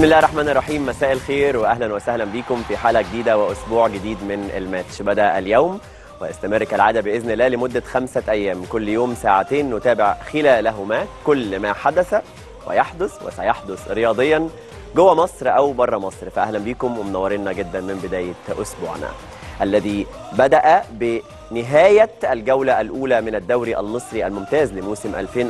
بسم الله الرحمن الرحيم مساء الخير واهلا وسهلا بكم في حلقه جديده واسبوع جديد من الماتش بدا اليوم واستمر كالعاده باذن الله لمده خمسه ايام كل يوم ساعتين نتابع خلالهما كل ما حدث ويحدث وسيحدث رياضيا جوه مصر او بره مصر فاهلا بكم ومنوريننا جدا من بدايه اسبوعنا الذي بدا ب نهاية الجولة الأولى من الدوري المصري الممتاز لموسم 2024-2025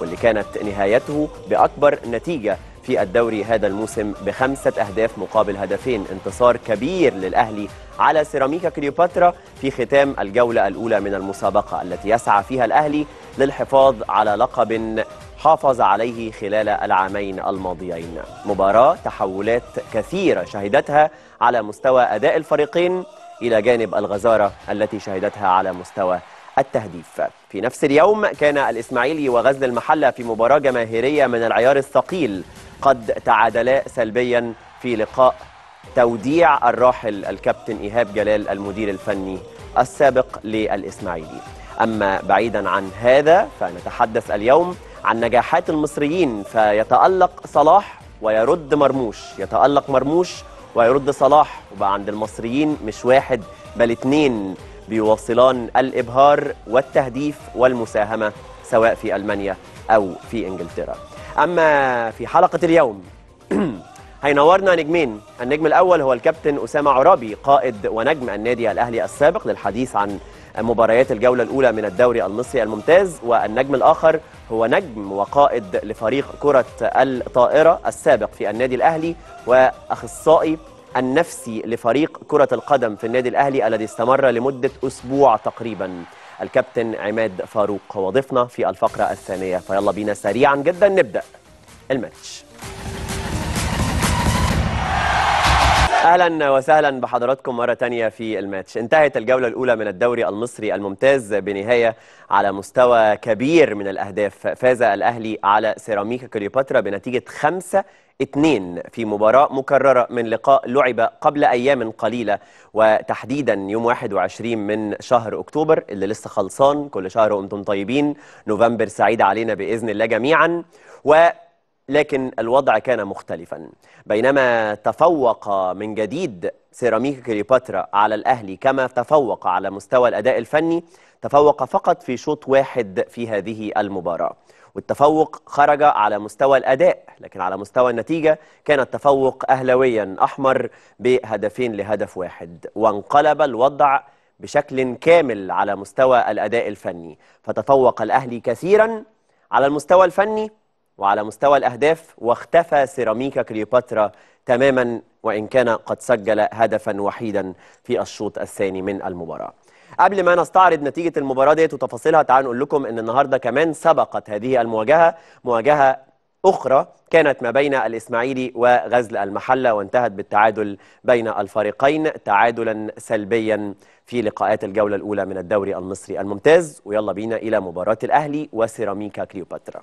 واللي كانت نهايته بأكبر نتيجة في الدوري هذا الموسم بخمسة أهداف مقابل هدفين انتصار كبير للأهلي على سيراميكا كليوباترا في ختام الجولة الأولى من المسابقة التي يسعى فيها الأهلي للحفاظ على لقب حافظ عليه خلال العامين الماضيين مباراة تحولات كثيرة شهدتها على مستوى أداء الفريقين إلى جانب الغزارة التي شهدتها على مستوى التهديف في نفس اليوم كان الإسماعيلي وغزل المحلة في مباراة جماهيرية من العيار الثقيل قد تعادلا سلبيا في لقاء توديع الراحل الكابتن إيهاب جلال المدير الفني السابق للإسماعيلي أما بعيدا عن هذا فنتحدث اليوم عن نجاحات المصريين فيتألق صلاح ويرد مرموش يتألق مرموش وهيرد صلاح وبقى عند المصريين مش واحد بل اتنين بيواصلان الإبهار والتهديف والمساهمة سواء في ألمانيا أو في إنجلترا أما في حلقة اليوم هينورنا نجمين النجم الأول هو الكابتن أسامة عرابي قائد ونجم النادي الأهلي السابق للحديث عن مباريات الجولة الأولى من الدوري المصري الممتاز والنجم الآخر هو نجم وقائد لفريق كرة الطائرة السابق في النادي الأهلي وأخصائي النفسي لفريق كرة القدم في النادي الأهلي الذي استمر لمدة أسبوع تقريباً الكابتن عماد فاروق هو ضيفنا في الفقرة الثانية فيلا بينا سريعا جدا نبدأ الماتش اهلا وسهلا بحضراتكم مره تانية في الماتش انتهت الجوله الاولى من الدوري المصري الممتاز بنهايه على مستوى كبير من الاهداف فاز الاهلي على سيراميكا كليوباترا بنتيجه 5 2 في مباراة مكررة من لقاء لعب قبل أيام قليلة وتحديدا يوم 21 من شهر أكتوبر اللي لسه خلصان كل شهر وأنتم طيبين نوفمبر سعيد علينا بإذن الله جميعا و لكن الوضع كان مختلفا بينما تفوق من جديد سيراميكا كليوباترا على الأهلي كما تفوق على مستوى الأداء الفني تفوق فقط في شوط واحد في هذه المباراة والتفوق خرج على مستوى الأداء لكن على مستوى النتيجة كان التفوق أهلويا أحمر بهدفين لهدف واحد وانقلب الوضع بشكل كامل على مستوى الأداء الفني فتفوق الأهلي كثيرا على المستوى الفني وعلى مستوى الأهداف واختفى سيراميكا كليوباترا تماما وإن كان قد سجل هدفا وحيدا في الشوط الثاني من المباراة قبل ما نستعرض نتيجة المباراة ديت وتفاصيلها تعالوا نقول لكم أن النهاردة كمان سبقت هذه المواجهة مواجهة أخرى كانت ما بين الإسماعيلي وغزل المحلة وانتهت بالتعادل بين الفريقين تعادلا سلبيا في لقاءات الجولة الأولى من الدوري المصري الممتاز ويلا بينا إلى مباراة الأهلي وسيراميكا كليوباترا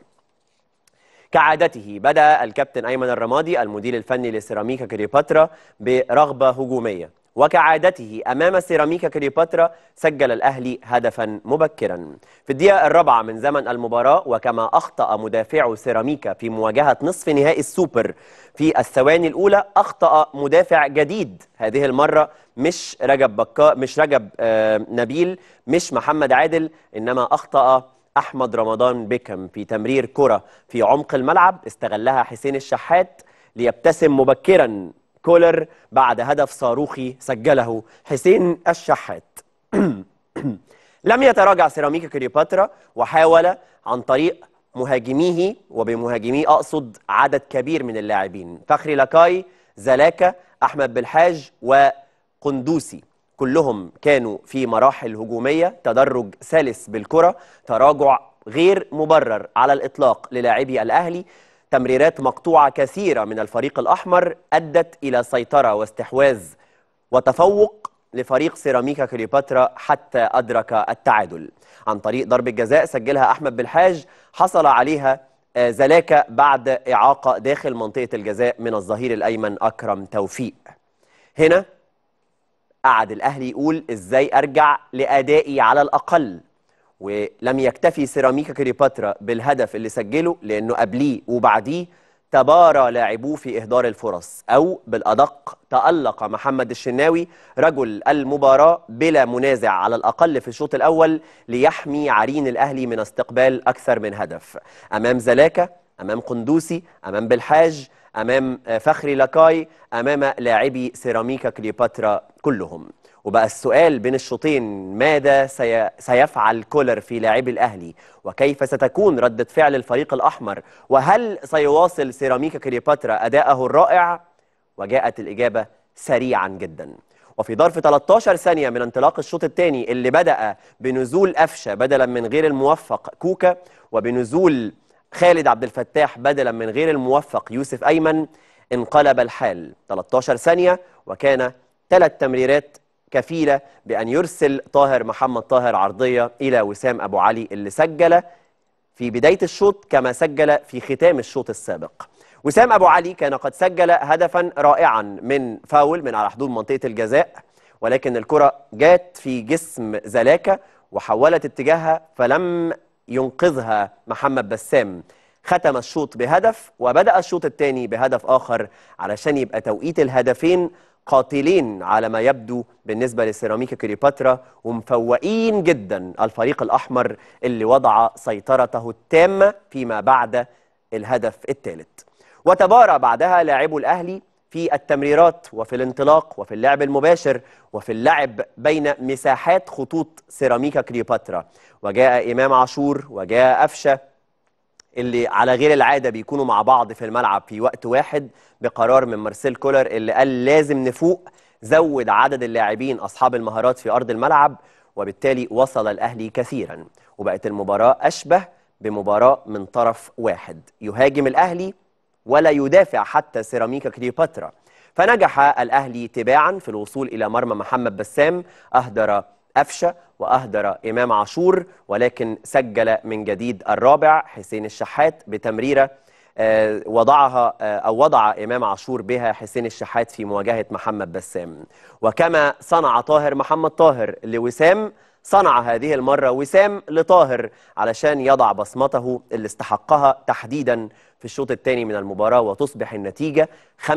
كعادته بدأ الكابتن أيمن الرمادي المدير الفني لسيراميكا كليوباترا برغبة هجومية وكعادته أمام سيراميكا كليوباترا سجل الأهلي هدفا مبكرا في الدقيقة الرابعة من زمن المباراة وكما أخطأ مدافع سيراميكا في مواجهة نصف نهائي السوبر في الثواني الأولى أخطأ مدافع جديد هذه المرة مش رجب بكا مش رجب آه، نبيل مش محمد عادل إنما أخطأ أحمد رمضان بيكم في تمرير كرة في عمق الملعب استغلها حسين الشحات ليبتسم مبكرا كولر بعد هدف صاروخي سجله حسين الشحات لم يتراجع سيراميكا كليوباترا وحاول عن طريق مهاجميه وبمهاجميه أقصد عدد كبير من اللاعبين فخري لاكاي زلاكا أحمد بالحاج وقندوسي كلهم كانوا في مراحل هجومية تدرج سلس بالكرة تراجع غير مبرر على الإطلاق للاعبي الأهلي تمريرات مقطوعة كثيرة من الفريق الأحمر أدت إلى سيطرة واستحواذ وتفوق لفريق سيراميكا كليوباترا حتى أدرك التعادل عن طريق ضربة جزاء سجلها أحمد بالحاج حصل عليها آه، زلاكة بعد إعاقة داخل منطقة الجزاء من الظهير الأيمن أكرم توفيق هنا قعد الاهلي يقول ازاي ارجع لادائي على الاقل ولم يكتفي سيراميكا كليوباترا بالهدف اللي سجله لانه قبليه وبعديه تبارى لاعبوه في اهدار الفرص او بالادق تالق محمد الشناوي رجل المباراه بلا منازع على الاقل في الشوط الاول ليحمي عرين الاهلي من استقبال اكثر من هدف امام زلاكا امام قندوسي امام بالحاج أمام آه، فخري لاكاي أمام لاعبي سيراميكا كليوباترا كلهم وبقى السؤال بين الشوطين ماذا سي... سيفعل كولر في لاعبي الأهلي وكيف ستكون ردة فعل الفريق الأحمر وهل سيواصل سيراميكا كليوباترا أداءه الرائع وجاءت الإجابة سريعا جدا وفي ظرف 13 ثانية من انطلاق الشوط الثاني اللي بدأ بنزول قفشة بدلا من غير الموفق كوكا وبنزول خالد عبد الفتاح بدلا من غير الموفق يوسف أيمن انقلب الحال 13 ثانية وكان ثلاث تمريرات كفيلة بأن يرسل طاهر محمد طاهر عرضية إلى وسام أبو علي اللي سجل في بداية الشوط كما سجل في ختام الشوط السابق وسام أبو علي كان قد سجل هدفا رائعا من فاول من على حدود منطقة الجزاء ولكن الكرة جات في جسم زلاكا وحولت اتجاهها فلم ينقذها محمد بسام ختم الشوط بهدف وبدأ الشوط الثاني بهدف آخر علشان يبقى توقيت الهدفين قاتلين على ما يبدو بالنسبة لسيراميكا كليوباترا ومفوقين جدا الفريق الأحمر اللي وضع سيطرته التامة فيما بعد الهدف الثالث وتبارى بعدها لاعبو الأهلي في التمريرات وفي الانطلاق وفي اللعب المباشر وفي اللعب بين مساحات خطوط سيراميكا كليوباترا وجاء إمام عاشور وجاء أفشة اللي على غير العادة بيكونوا مع بعض في الملعب في وقت واحد بقرار من مارسيل كولر اللي قال لازم نفوق زود عدد اللاعبين أصحاب المهارات في أرض الملعب وبالتالي وصل الأهلي كثيرا وبقت المباراة أشبه بمباراة من طرف واحد يهاجم الأهلي ولا يدافع حتى سيراميكا كليوباترا فنجح الأهلي تباعا في الوصول إلى مرمى محمد بسام أهدر أفشة وأهدر إمام عاشور ولكن سجل من جديد الرابع حسين الشحات بتمريرة آه، وضعها آه، أو وضع إمام عاشور بها حسين الشحات في مواجهة محمد بسام وكما صنع طاهر محمد طاهر لوسام صنع هذه المرة وسام لطاهر علشان يضع بصمته اللي استحقها تحديدا في الشوط الثاني من المباراة وتصبح النتيجة 5-1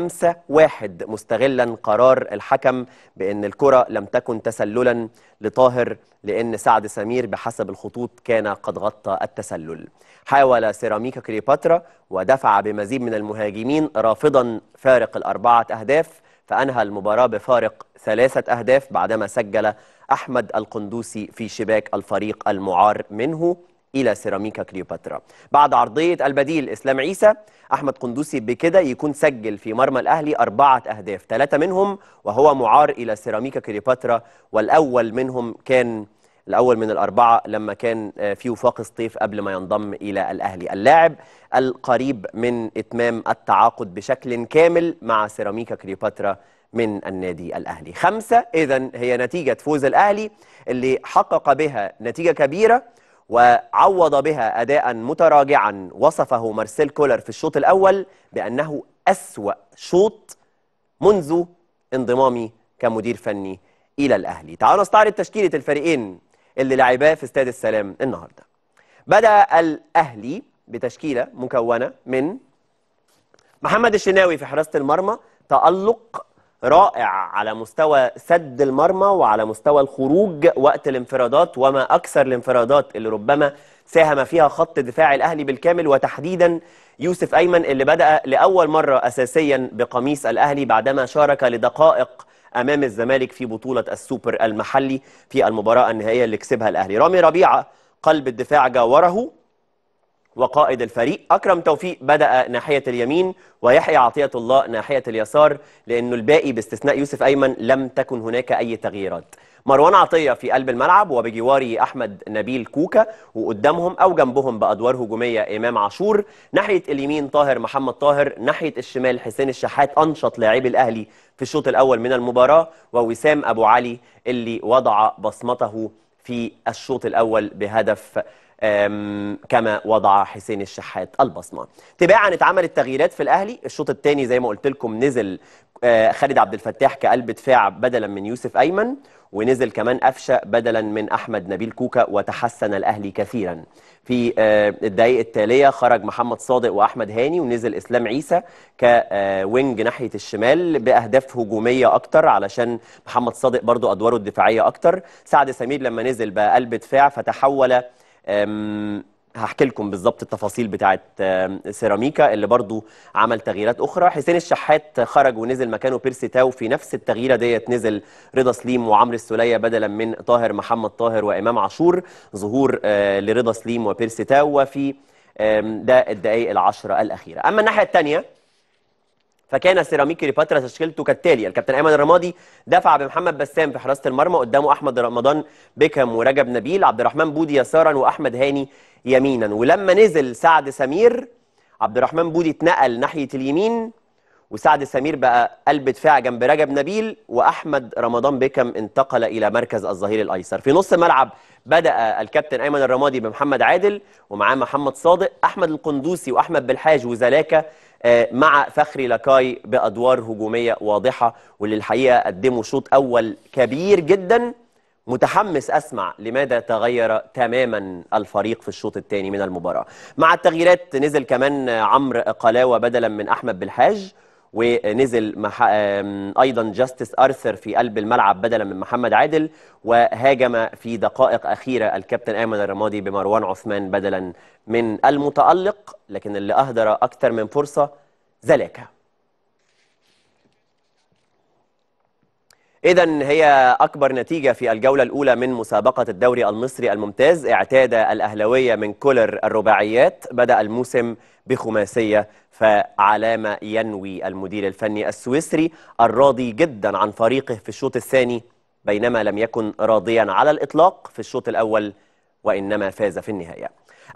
مستغلا قرار الحكم بأن الكرة لم تكن تسللا لطاهر لأن سعد سمير بحسب الخطوط كان قد غطى التسلل حاول سيراميكا كليوباترا ودفع بمزيد من المهاجمين رافضا فارق الأربعة أهداف فأنهى المباراة بفارق ثلاثة أهداف بعدما سجل أحمد القندوسي في شباك الفريق المعار منه إلى سيراميكا كليوباترا بعد عرضية البديل إسلام عيسى أحمد قندوسي بكده يكون سجل في مرمى الأهلي أربعة أهداف ثلاثة منهم وهو معار إلى سيراميكا كليوباترا والأول منهم كان الأول من الأربعة لما كان آه، في وفاق الصيف قبل ما ينضم إلى الأهلي اللاعب القريب من إتمام التعاقد بشكل كامل مع سيراميكا كليوباترا من النادي الأهلي خمسة إذا هي نتيجة فوز الأهلي اللي حقق بها نتيجة كبيرة وعوض بها أداء متراجعا وصفه مارسيل كولر في الشوط الأول بأنه أسوأ شوط منذ انضمامي كمدير فني إلى الأهلي تعالوا نستعرض تشكيلة الفريقين اللي لعباه في استاد السلام النهاردة بدأ الأهلي بتشكيلة مكونة من محمد الشناوي في حراسة المرمى تألق رائع على مستوى سد المرمى وعلى مستوى الخروج وقت الانفرادات وما أكثر الانفرادات اللي ربما ساهم فيها خط دفاع الأهلي بالكامل وتحديدا يوسف أيمن اللي بدأ لأول مرة أساسيا بقميص الأهلي بعدما شارك لدقائق أمام الزمالك في بطولة السوبر المحلي في المباراة النهائية اللي كسبها الأهلي رامي ربيعة قلب الدفاع جاوره وقائد الفريق أكرم توفيق بدأ ناحية اليمين ويحيى عطية الله ناحية اليسار لأنه الباقي باستثناء يوسف أيمن لم تكن هناك أي تغييرات مروان عطية في قلب الملعب وبجواره أحمد نبيل كوكا وقدامهم أو جنبهم بأدوار هجومية إمام عاشور ناحية اليمين طاهر محمد طاهر ناحية الشمال حسين الشحات أنشط لاعبي الأهلي في الشوط الأول من المباراة ووسام أبو علي اللي وضع بصمته في الشوط الأول بهدف كما وضع حسين الشحات البصمه تباعا اتعملت تغييرات في الاهلي الشوط الثاني زي ما قلت لكم نزل آه، خالد عبد الفتاح كقلب دفاع بدلا من يوسف ايمن ونزل كمان قفشه بدلا من احمد نبيل كوكا وتحسن الاهلي كثيرا في آه، الدقائق التاليه خرج محمد صادق واحمد هاني ونزل اسلام عيسى كوينج آه، ناحيه الشمال باهداف هجوميه اكتر علشان محمد صادق برضو ادواره الدفاعيه اكتر سعد سمير لما نزل بقى قلب دفاع فتحول هحكي لكم بالظبط التفاصيل بتاعت سيراميكا اللي برضو عمل تغييرات اخرى حسين الشحات خرج ونزل مكانه بيرسي تاو في نفس التغييره ديت نزل رضا سليم وعمرو السوليه بدلا من طاهر محمد طاهر وامام عاشور ظهور أه، لرضا سليم وبيرسي تاو وفي ده الدقائق العشره الاخيره اما الناحيه الثانيه فكان سيراميك كليوباترا تشكيلته كالتالي الكابتن ايمن الرمادي دفع بمحمد بسام في حراسه المرمى قدامه احمد رمضان بيكهام ورجب نبيل عبد الرحمن بودي يسارا واحمد هاني يمينا ولما نزل سعد سمير عبد الرحمن بودي اتنقل ناحيه اليمين وسعد سمير بقى قلب دفاع جنب رجب نبيل واحمد رمضان بيكم انتقل الى مركز الظهير الايسر في نص الملعب بدا الكابتن ايمن الرمادي بمحمد عادل ومعاه محمد صادق احمد القندوسي واحمد بالحاج وزلاكه آه، مع فخري لاكاي بادوار هجوميه واضحه واللي الحقيقه قدموا شوط اول كبير جدا متحمس اسمع لماذا تغير تماما الفريق في الشوط الثاني من المباراه مع التغييرات نزل كمان عمرو قلاوه بدلا من احمد بالحاج ونزل مح... ايضا جاستس ارثر في قلب الملعب بدلا من محمد عادل وهاجم في دقائق اخيره الكابتن ايمن الرمادي بمروان عثمان بدلا من المتالق لكن اللي اهدر اكثر من فرصه زلاكا إذا هي أكبر نتيجة في الجولة الأولى من مسابقة الدوري المصري الممتاز اعتاد الاهلاويه من كولر الرباعيات بدأ الموسم بخماسية فعلامة ينوي المدير الفني السويسري الراضي جدا عن فريقه في الشوط الثاني بينما لم يكن راضيا على الإطلاق في الشوط الأول وإنما فاز في النهاية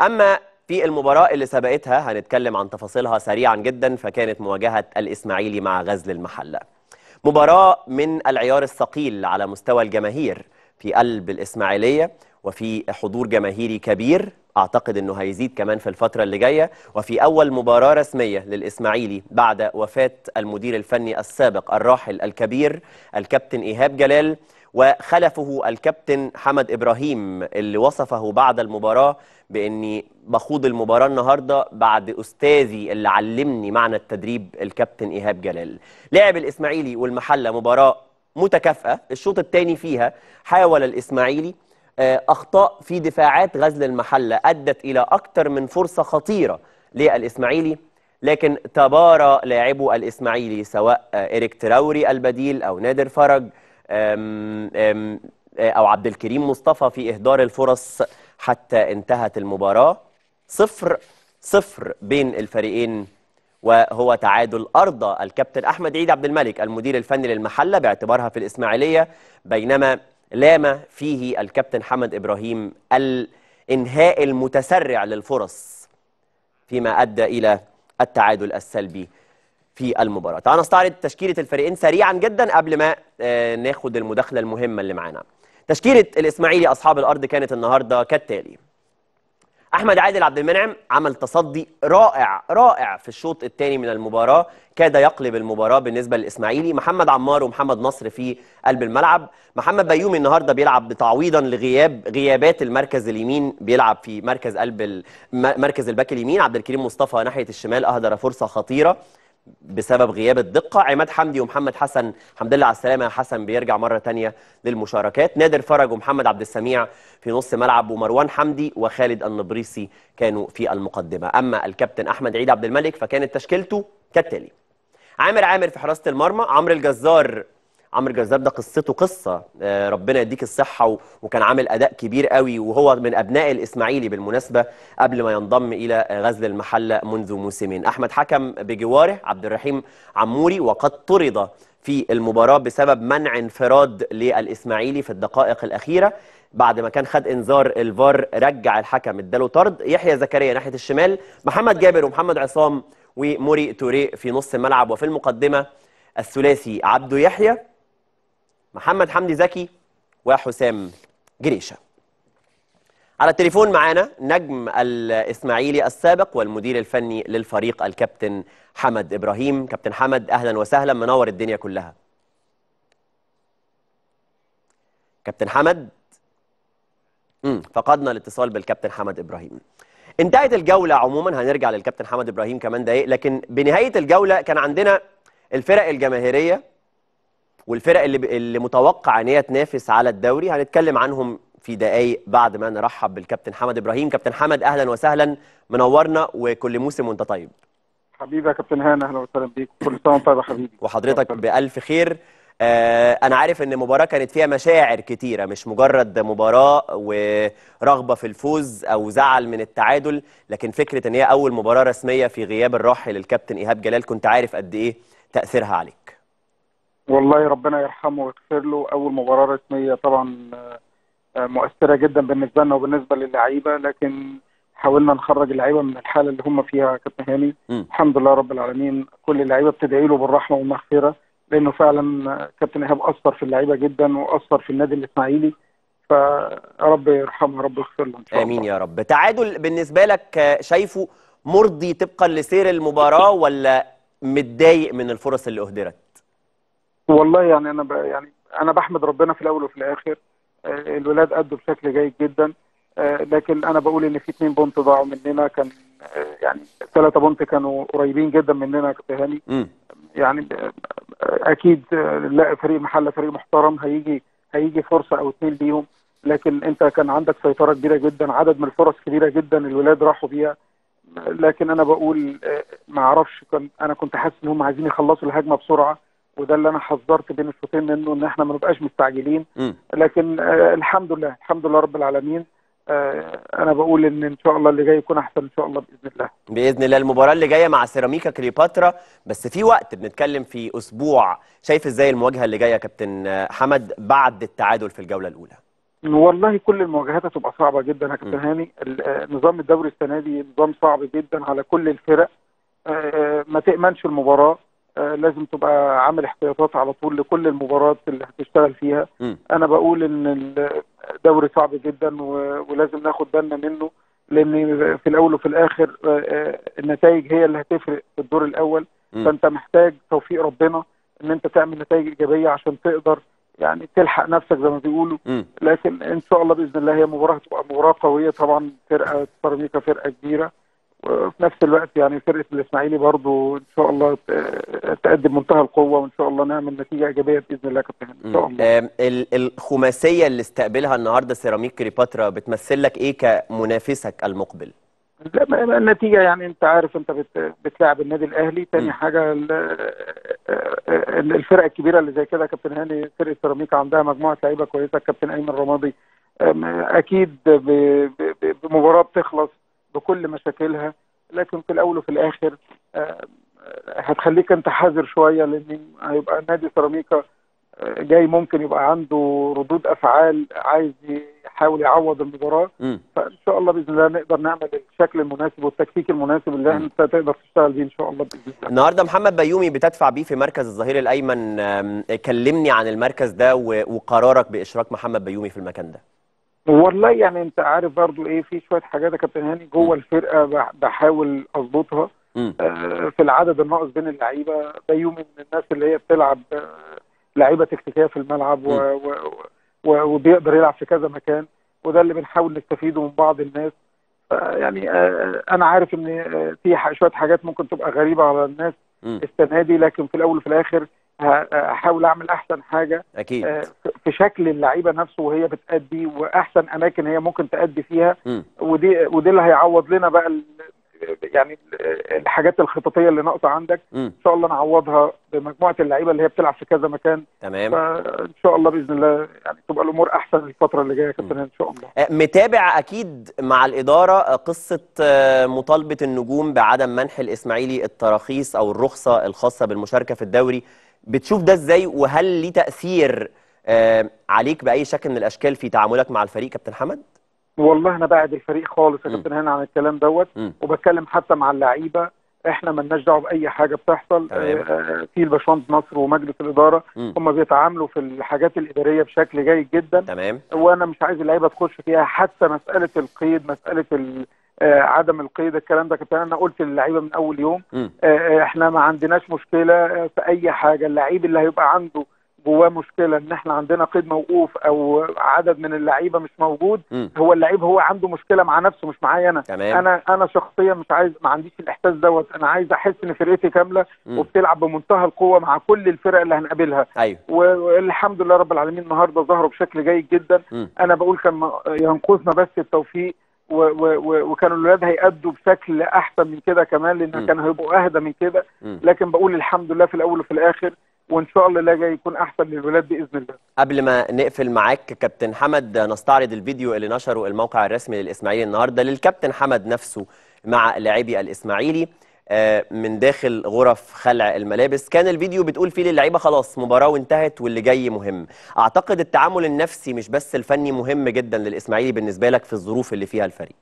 أما في المباراة اللي سبقتها هنتكلم عن تفاصيلها سريعا جدا فكانت مواجهة الإسماعيلي مع غزل المحلة مباراة من العيار الثقيل على مستوى الجماهير في قلب الإسماعيلية وفي حضور جماهيري كبير اعتقد انه هيزيد كمان في الفتره اللي جايه وفي اول مباراه رسميه للاسماعيلي بعد وفاه المدير الفني السابق الراحل الكبير الكابتن ايهاب جلال وخلفه الكابتن حمد ابراهيم اللي وصفه بعد المباراه باني بخوض المباراه النهارده بعد استاذي اللي علمني معنى التدريب الكابتن ايهاب جلال لعب الاسماعيلي والمحله مباراه متكافئه الشوط الثاني فيها حاول الاسماعيلي آه، اخطاء في دفاعات غزل المحله ادت الى اكثر من فرصه خطيره للاسماعيلي لكن تبارى لاعبو الاسماعيلي سواء آه، اريك تراوري البديل او نادر فرج آه، او عبد الكريم مصطفى في اهدار الفرص حتى انتهت المباراه صفر صفر بين الفريقين وهو تعادل ارضى الكابتن احمد عيد عبد الملك المدير الفني للمحله باعتبارها في الاسماعيليه بينما لام فيه الكابتن حمد إبراهيم الإنهاء المتسرع للفرص فيما أدى إلى التعادل السلبي في المباراة تعالوا نستعرض تشكيلة الفريقين سريعا جدا قبل ما آه، ناخد المداخلة المهمة اللي معانا تشكيلة الإسماعيلي أصحاب الأرض كانت النهاردة كالتالي احمد عادل عبد المنعم عمل تصدي رائع رائع في الشوط الثاني من المباراه كاد يقلب المباراه بالنسبه للاسماعيلي محمد عمار ومحمد نصر في قلب الملعب محمد بيومي النهارده بيلعب بتعويضا لغياب غيابات المركز اليمين بيلعب في مركز قلب مركز الباك اليمين عبد الكريم مصطفى ناحيه الشمال اهدر فرصه خطيره بسبب غياب الدقة عماد حمدي ومحمد حسن الحمد لله على السلامة يا حسن بيرجع مرة تانية للمشاركات نادر فرج ومحمد عبد السميع في نص ملعب ومروان حمدي وخالد النبريسي كانوا في المقدمة أما الكابتن أحمد عيد عبد الملك فكانت تشكيلته كالتالي عامر عامر في حراسة المرمى عمرو الجزار عمرو جذاب ده قصته قصه آه، ربنا يديك الصحه وكان عامل اداء كبير قوي وهو من ابناء الاسماعيلي بالمناسبه قبل ما ينضم الى غزل المحله منذ موسمين احمد حكم بجواره عبد الرحيم عموري وقد طرد في المباراه بسبب منع انفراد للاسماعيلي في الدقائق الاخيره بعد ما كان خد انذار الفار رجع الحكم اداله طرد يحيى زكريا ناحيه الشمال محمد جابر ومحمد عصام وموري توري في نص الملعب وفي المقدمه الثلاثي عبده يحيى محمد حمدي زكي وحسام جريشه على التليفون معانا نجم الاسماعيلي السابق والمدير الفني للفريق الكابتن حمد ابراهيم كابتن حمد اهلا وسهلا منور الدنيا كلها كابتن حمد امم فقدنا الاتصال بالكابتن حمد ابراهيم انتهت الجوله عموما هنرجع للكابتن حمد ابراهيم كمان دقيق لكن بنهايه الجوله كان عندنا الفرق الجماهيريه والفرق اللي, اللي متوقع ان هي تنافس على الدوري هنتكلم عنهم في دقايق بعد ما نرحب بالكابتن حمد ابراهيم كابتن حمد اهلا وسهلا منورنا وكل موسم وانت طيب حبيبي يا كابتن هاني اهلا وسهلا بيك كل سنه وانت طيب يا حبيبي وحضرتك بالف خير آه انا عارف ان المباراه كانت فيها مشاعر كتيره مش مجرد مباراه ورغبه في الفوز او زعل من التعادل لكن فكره ان هي اول مباراه رسميه في غياب الراحل الكابتن ايهاب جلال كنت عارف قد ايه تاثيرها عليك والله ربنا يرحمه ويغفر له اول مباراه رسميه طبعا آه، مؤثره جدا بالنسبه لنا وبالنسبه للعيبه لكن حاولنا نخرج اللعيبه من الحاله اللي هم فيها يا كابتن هاني الحمد لله رب العالمين كل اللعيبه بتدعي له بالرحمه والمغفره لانه فعلا آه، كابتن ايهاب اثر في اللعيبه جدا واثر في النادي الاسماعيلي فرب يرحمه رب يغفر له ان شاء الله امين يا رب تعادل بالنسبه لك آه، شايفه مرضي طبقا لسير المباراه ولا متضايق من الفرص اللي اهدرت والله يعني انا ب... يعني انا بحمد ربنا في الاول وفي الاخر آه، الولاد ادوا بشكل جيد جدا آه، لكن انا بقول ان في اثنين بونت ضاعوا مننا كان آه، يعني ثلاثه بونت كانوا قريبين جدا مننا كتهاني يعني اكيد لا فريق محله فريق محترم هيجي هيجي فرصه او اثنين ليهم لكن انت كان عندك سيطره كبيره جدا عدد من الفرص كبيره جدا الولاد راحوا بيها لكن انا بقول ما اعرفش كان انا كنت حاسس ان هم عايزين يخلصوا الهجمه بسرعه وده اللي انا حذرت بين الشوطين منه ان احنا ما نبقاش مستعجلين لكن آه الحمد لله الحمد لله رب العالمين آه انا بقول ان ان شاء الله اللي جاي يكون احسن ان شاء الله باذن الله باذن الله المباراه اللي جايه مع سيراميكا كليوباترا بس في وقت بنتكلم في اسبوع شايف ازاي المواجهه اللي جايه يا كابتن حمد بعد التعادل في الجوله الاولى والله كل المواجهات هتبقى صعبه جدا يا كابتن هاني آه، نظام الدوري السنه دي نظام صعب جدا على كل الفرق آه، آه، ما تامنش المباراه آه، لازم تبقى عامل احتياطات على طول لكل المباريات اللي هتشتغل فيها م. انا بقول ان الدوري صعب جدا ولازم ناخد بالنا منه لان في الاول وفي الاخر آه، آه، النتائج هي اللي هتفرق في الدور الاول م. فانت محتاج توفيق ربنا ان انت تعمل نتائج ايجابيه عشان تقدر يعني تلحق نفسك زي ما بيقولوا لكن ان شاء الله باذن الله هي مباراه هتبقى مباراه قويه طبعا فرقه سيراميكا فرقه كبيره في نفس الوقت يعني فرقه الاسماعيلي برضو ان شاء الله تقدم منتهى القوه وان شاء الله نعمل نتيجه ايجابيه باذن الله كابتن ان شاء الله. الخماسيه اللي استقبلها النهارده سيراميك كليوباترا بتمثل لك ايه كمنافسك المقبل؟ لا النتيجه يعني انت عارف انت بتلاعب بتلعب النادي الاهلي تاني م. حاجه آه، آه، الفرق الكبيره اللي زي كده كابتن هاني فرقه سيراميكا عندها مجموعه لعيبه كويسه كابتن ايمن رمادي اكيد بمباراه بتخلص بكل مشاكلها لكن في الاول وفي الاخر آه، آه، هتخليك انت حذر شويه لان هيبقى نادي سيراميكا آه، جاي ممكن يبقى عنده ردود افعال عايز يحاول يعوض المباراه فان شاء الله باذن الله نقدر نعمل الشكل المناسب والتكتيك المناسب اللي انت تقدر تشتغل بيه ان شاء الله باذن الله. النهارده محمد بيومي بتدفع بيه في مركز الظهير الايمن كلمني عن المركز ده وقرارك باشراك محمد بيومي في المكان ده. والله يعني انت عارف برضو ايه في شويه حاجات يا كابتن هاني جوه الفرقه بحاول اظبطها آه، في العدد الناقص بين اللعيبه بيومي من الناس اللي هي بتلعب آه، لعيبه تكتيكيه في الملعب و... و... و... وبيقدر يلعب في كذا مكان وده اللي بنحاول نستفيده من بعض الناس يعني آه، انا عارف ان في شويه حاجات ممكن تبقى غريبه على الناس السنه دي لكن في الاول وفي الاخر هحاول اعمل احسن حاجه اكيد آه، في شكل اللعيبه نفسه وهي بتادي واحسن اماكن هي ممكن تادي فيها م. ودي ودي اللي هيعوض لنا بقى يعني الحاجات الخططيه اللي ناقصه عندك ان شاء الله نعوضها بمجموعه اللعيبه اللي هي بتلعب في كذا مكان تمام ان شاء الله باذن الله يعني تبقى الامور احسن الفتره اللي جايه يا كابتن ان شاء الله آه، متابع اكيد مع الاداره آه، قصه آه، مطالبه النجوم بعدم منح الاسماعيلي التراخيص او الرخصه الخاصه بالمشاركه في الدوري بتشوف ده ازاي وهل ليه تاثير عليك باي شكل من الاشكال في تعاملك مع الفريق كابتن حمد والله انا بعد الفريق خالص يا كابتن هاني عن الكلام دوت وبتكلم حتى مع اللعيبه احنا مالناش دعوه باي حاجه بتحصل أيوة. آه، في الباشمهندس نصر ومجلس الاداره هم بيتعاملوا في الحاجات الاداريه بشكل جيد جدا تمام وانا مش عايز اللعيبه تخش فيها حتى مساله القيد مساله ال... آه عدم القيد الكلام ده كابتن انا قلت للعيبه من اول يوم آه،, آه احنا ما عندناش مشكله في اي حاجه اللعيب اللي هيبقى عنده جواه مشكله ان احنا عندنا قيد موقوف او عدد من اللعيبه مش موجود م. هو اللعيب هو عنده مشكله مع نفسه مش معايا انا تمام. انا انا شخصيا مش عايز ما عنديش الاحساس دوت انا عايز احس ان فرقتي كامله م. وبتلعب بمنتهى القوه مع كل الفرق اللي هنقابلها أيوه. والحمد لله رب العالمين النهارده ظهروا بشكل جيد جدا م. انا بقول كان ينقصنا بس التوفيق و و وكانوا الولاد هيأدوا بشكل احسن من كده كمان لان كانوا هيبقوا اهدى من كده لكن بقول الحمد لله في الاول وفي الاخر وان شاء الله اللي جاي يكون احسن للولاد باذن الله. قبل ما نقفل معاك كابتن حمد نستعرض الفيديو اللي نشره الموقع الرسمي للاسماعيلي النهارده للكابتن حمد نفسه مع لاعبي الاسماعيلي آه، من داخل غرف خلع الملابس كان الفيديو بتقول فيه للعيبه خلاص مباراه وانتهت واللي جاي مهم اعتقد التعامل النفسي مش بس الفني مهم جدا للاسماعيلي بالنسبه لك في الظروف اللي فيها الفريق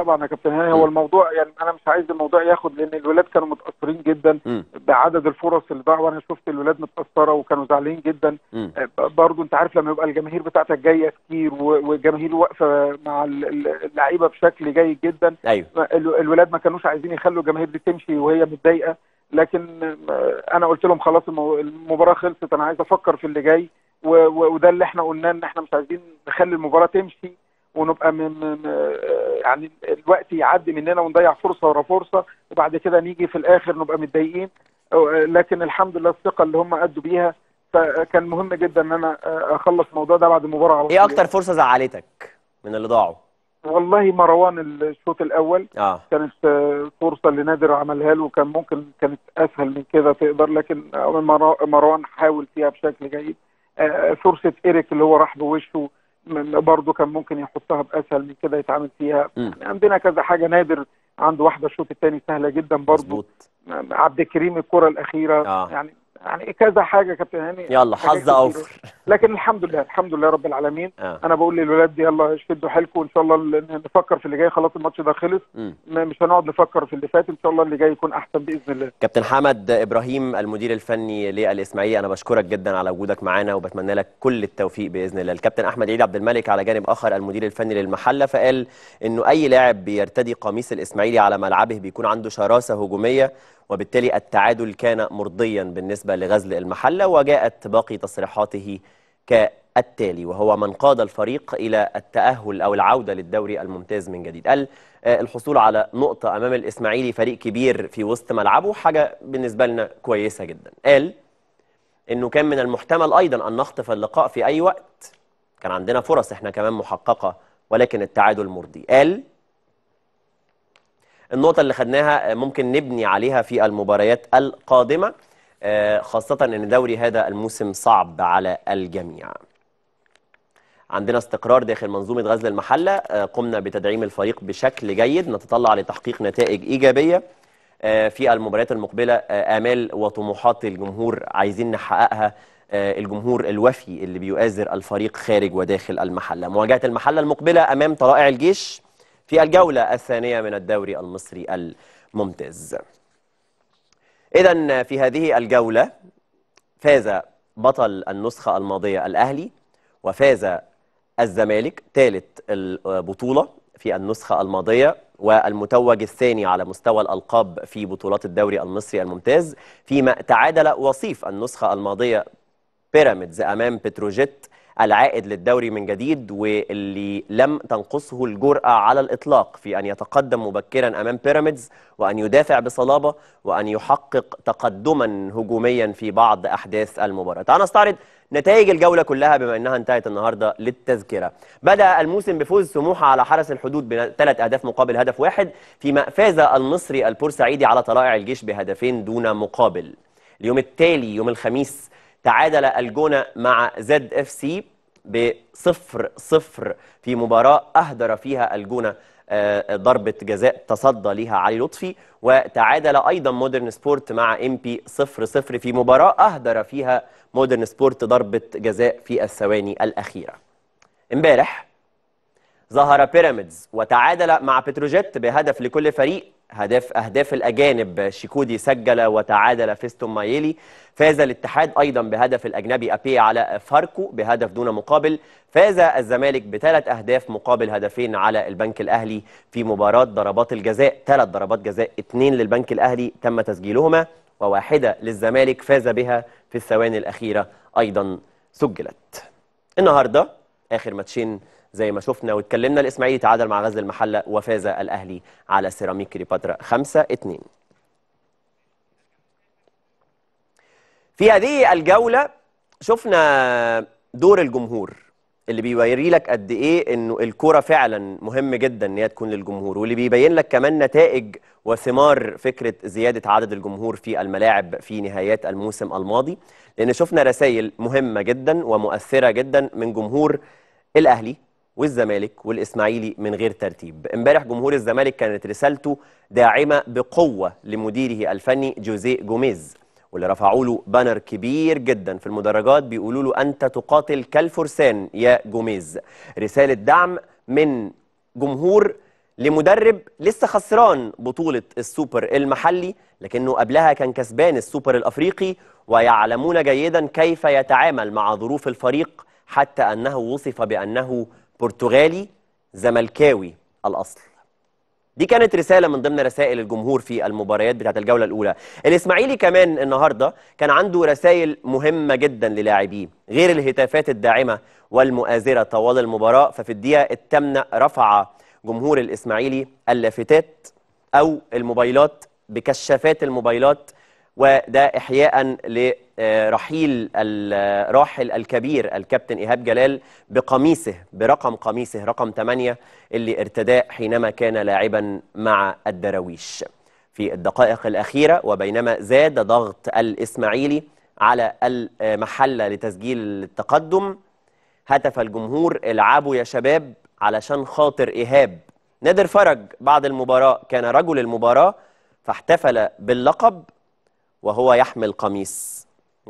طبعا يا كابتن هاني هو الموضوع يعني انا مش عايز الموضوع ياخد لان الولاد كانوا متاثرين جدا م. بعدد الفرص اللي ضاعوا وانا شفت الولاد متاثره وكانوا زعلانين جدا آه، برضه انت عارف لما يبقى الجماهير بتاعتك جايه كتير والجماهير واقفه مع اللعيبه بشكل جيد جدا أيوه. الولاد ما كانوش عايزين يخلوا الجماهير دي تمشي وهي متضايقه لكن آه، انا قلت لهم خلاص المباراه خلصت انا عايز افكر في اللي جاي وده اللي احنا قلناه ان احنا مش عايزين نخلي المباراه تمشي ونبقى من آه، يعني الوقت يعدي مننا ونضيع فرصه ورا فرصه وبعد كده نيجي في الاخر نبقى متضايقين آه، لكن الحمد لله الثقه اللي هم ادوا بيها فكان مهم جدا ان انا آه، اخلص الموضوع ده بعد المباراه ايه اكتر فرصه زعلتك من اللي ضاعوا؟ والله مروان الشوط الاول آه. كانت فرصه اللي نادر عملها له وكان ممكن كانت اسهل من كده تقدر لكن مروان حاول فيها بشكل جيد فرصه ايريك اللي هو راح بوشه برضه كان ممكن يحطها باسهل من كده يتعامل فيها م. عندنا كذا حاجه نادر عنده واحده الشوط الثاني سهله جدا برضه عبد الكريم الكره الاخيره آه. يعني يعني كذا حاجه كابتن هاني يلا حظ اوفر لكن الحمد لله الحمد لله رب العالمين آه. انا بقول للولاد دي يلا شدوا حيلكم وان شاء الله نفكر في اللي جاي خلاص الماتش ده خلص م. مش هنقعد نفكر في اللي فات ان شاء الله اللي جاي يكون احسن باذن الله كابتن حمد ابراهيم المدير الفني للاسماعيليه انا بشكرك جدا على وجودك معانا وبتمنى لك كل التوفيق باذن الله الكابتن احمد عيد عبد الملك على جانب اخر المدير الفني للمحله فقال انه اي لاعب بيرتدي قميص الاسماعيلي على ملعبه بيكون عنده شراسه هجوميه وبالتالي التعادل كان مرضيا بالنسبة لغزل المحلة وجاءت باقي تصريحاته كالتالي وهو من قاد الفريق إلى التأهل أو العودة للدوري الممتاز من جديد قال الحصول على نقطة أمام الإسماعيلي فريق كبير في وسط ملعبه حاجة بالنسبة لنا كويسة جدا قال أنه كان من المحتمل أيضا أن نخطف اللقاء في أي وقت كان عندنا فرص احنا كمان محققة ولكن التعادل مرضي قال النقطة اللي خدناها آه، ممكن نبني عليها في المباريات القادمة آه، خاصة أن دوري هذا الموسم صعب على الجميع عندنا استقرار داخل منظومة غزل المحلة آه، قمنا بتدعيم الفريق بشكل جيد نتطلع لتحقيق نتائج إيجابية في المباريات المقبلة آمال وطموحات الجمهور عايزين نحققها الجمهور الوفي اللي بيؤازر الفريق خارج وداخل المحلة مواجهة المحلة المقبلة أمام طلائع الجيش في الجولة الثانية من الدوري المصري الممتاز إذا في هذه الجولة فاز بطل النسخة الماضية الأهلي وفاز الزمالك ثالث البطولة في النسخة الماضية والمتوج الثاني على مستوى الألقاب في بطولات الدوري المصري الممتاز فيما تعادل وصيف النسخة الماضية بيراميدز أمام بتروجيت العائد للدوري من جديد واللي لم تنقصه الجرأة على الإطلاق في أن يتقدم مبكرا أمام بيراميدز وأن يدافع بصلابة وأن يحقق تقدما هجوميا في بعض أحداث المباراة تعال نستعرض نتائج الجولة كلها بما أنها انتهت النهاردة للتذكرة بدأ الموسم بفوز سموحة على حرس الحدود بثلاث أهداف مقابل هدف واحد فيما فاز المصري البورسعيدي على طلائع الجيش بهدفين دون مقابل اليوم التالي يوم الخميس تعادل الجونة مع زد اف سي بصفر صفر في مباراة أهدر فيها الجونة آه، آه، ضربة جزاء تصدى ليها علي لطفي وتعادل أيضا مودرن سبورت مع ام بي 0 0 في مباراة أهدر فيها مودرن سبورت ضربة جزاء في الثواني الأخيرة امبارح ظهر بيراميدز وتعادل مع بتروجيت بهدف لكل فريق هدف اهداف الاجانب شيكودي سجل وتعادل فيستون مايلي فاز الاتحاد ايضا بهدف الاجنبي ابي على فاركو بهدف دون مقابل فاز الزمالك بثلاث اهداف مقابل هدفين على البنك الاهلي في مباراه ضربات الجزاء ثلاث ضربات جزاء اثنين للبنك الاهلي تم تسجيلهما وواحده للزمالك فاز بها في الثواني الاخيره ايضا سجلت النهارده اخر ماتشين زي ما شفنا واتكلمنا الاسماعيلي تعادل مع غزل المحله وفاز الاهلي على سيراميك كليوباترا 5 2 في هذه الجوله شفنا دور الجمهور اللي بيوري لك قد ايه انه الكوره فعلا مهم جدا ان هي تكون للجمهور واللي بيبين لك كمان نتائج وثمار فكره زياده عدد الجمهور في الملاعب في نهايات الموسم الماضي لان شفنا رسائل مهمه جدا ومؤثره جدا من جمهور الاهلي والزمالك والاسماعيلي من غير ترتيب امبارح جمهور الزمالك كانت رسالته داعمه بقوه لمديره الفني جوزيه جوميز واللي رفعوا له بانر كبير جدا في المدرجات بيقولوا له انت تقاتل كالفرسان يا جوميز رساله دعم من جمهور لمدرب لسه خسران بطولة السوبر المحلي لكنه قبلها كان كسبان السوبر الأفريقي ويعلمون جيدا كيف يتعامل مع ظروف الفريق حتى أنه وصف بأنه برتغالي زملكاوي الأصل دي كانت رسالة من ضمن رسائل الجمهور في المباريات بتاعه الجولة الأولى الإسماعيلي كمان النهاردة كان عنده رسائل مهمة جدا للاعبيه غير الهتافات الداعمة والمؤازرة طوال المباراة ففي الدقيقة الثامنة رفع جمهور الإسماعيلي اللافتات أو الموبايلات بكشافات الموبايلات وده إحياء ل رحيل الراحل الكبير الكابتن إيهاب جلال بقميصه برقم قميصه رقم 8 اللي ارتداه حينما كان لاعبا مع الدراويش في الدقائق الأخيرة وبينما زاد ضغط الإسماعيلي على المحلة لتسجيل التقدم هتف الجمهور العبوا يا شباب علشان خاطر إيهاب نادر فرج بعد المباراة كان رجل المباراة فاحتفل باللقب وهو يحمل قميص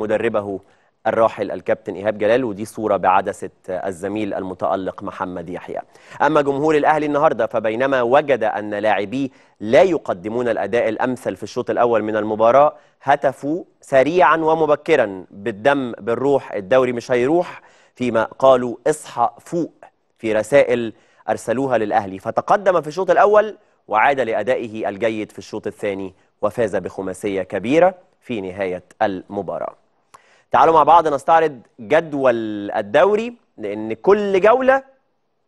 مدربه الراحل الكابتن إيهاب جلال ودي صورة بعدسة الزميل المتألق محمد يحيى أما جمهور الأهلي النهاردة فبينما وجد أن لاعبيه لا يقدمون الأداء الأمثل في الشوط الأول من المباراة هتفوا سريعا ومبكرا بالدم بالروح الدوري مش هيروح فيما قالوا اصحى فوق في رسائل أرسلوها للأهلي فتقدم في الشوط الأول وعاد لأدائه الجيد في الشوط الثاني وفاز بخماسية كبيرة في نهاية المباراة تعالوا مع بعض نستعرض جدول الدوري لأن كل جولة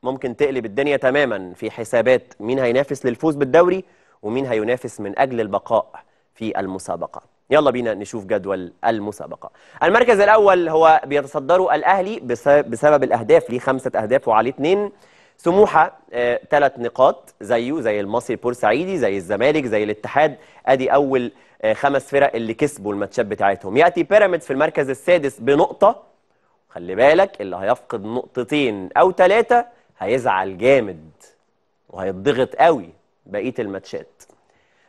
ممكن تقلب الدنيا تماما في حسابات مين هينافس للفوز بالدوري ومين هينافس من أجل البقاء في المسابقة يلا بينا نشوف جدول المسابقة المركز الأول هو بيتصدره الأهلي بسبب الأهداف ليه خمسة أهداف وعليه اثنين سموحة ثلاث آه، نقاط زيه زي المصري بورسعيدي زي الزمالك زي الاتحاد أدي أول خمس فرق اللي كسبوا الماتشات بتاعتهم ياتي بيراميدز في المركز السادس بنقطه خلي بالك اللي هيفقد نقطتين او ثلاثه هيزعل جامد وهيتضغط قوي بقيه الماتشات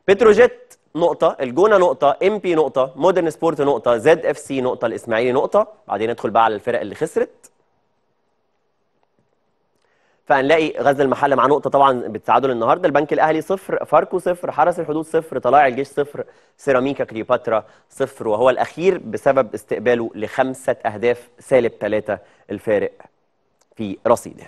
بتروجيت نقطة، الجونة نقطة، ام بي نقطة، مودرن سبورت نقطة، زد اف سي نقطة، الاسماعيلي نقطة، بعدين ندخل بقى على الفرق اللي خسرت. فهنلاقي غزل المحله مع نقطه طبعا بالتعادل النهارده البنك الاهلي صفر فاركو صفر حرس الحدود صفر طلائع الجيش صفر سيراميكا كليوباترا صفر وهو الاخير بسبب استقباله لخمسه اهداف سالب ثلاثه الفارق في رصيده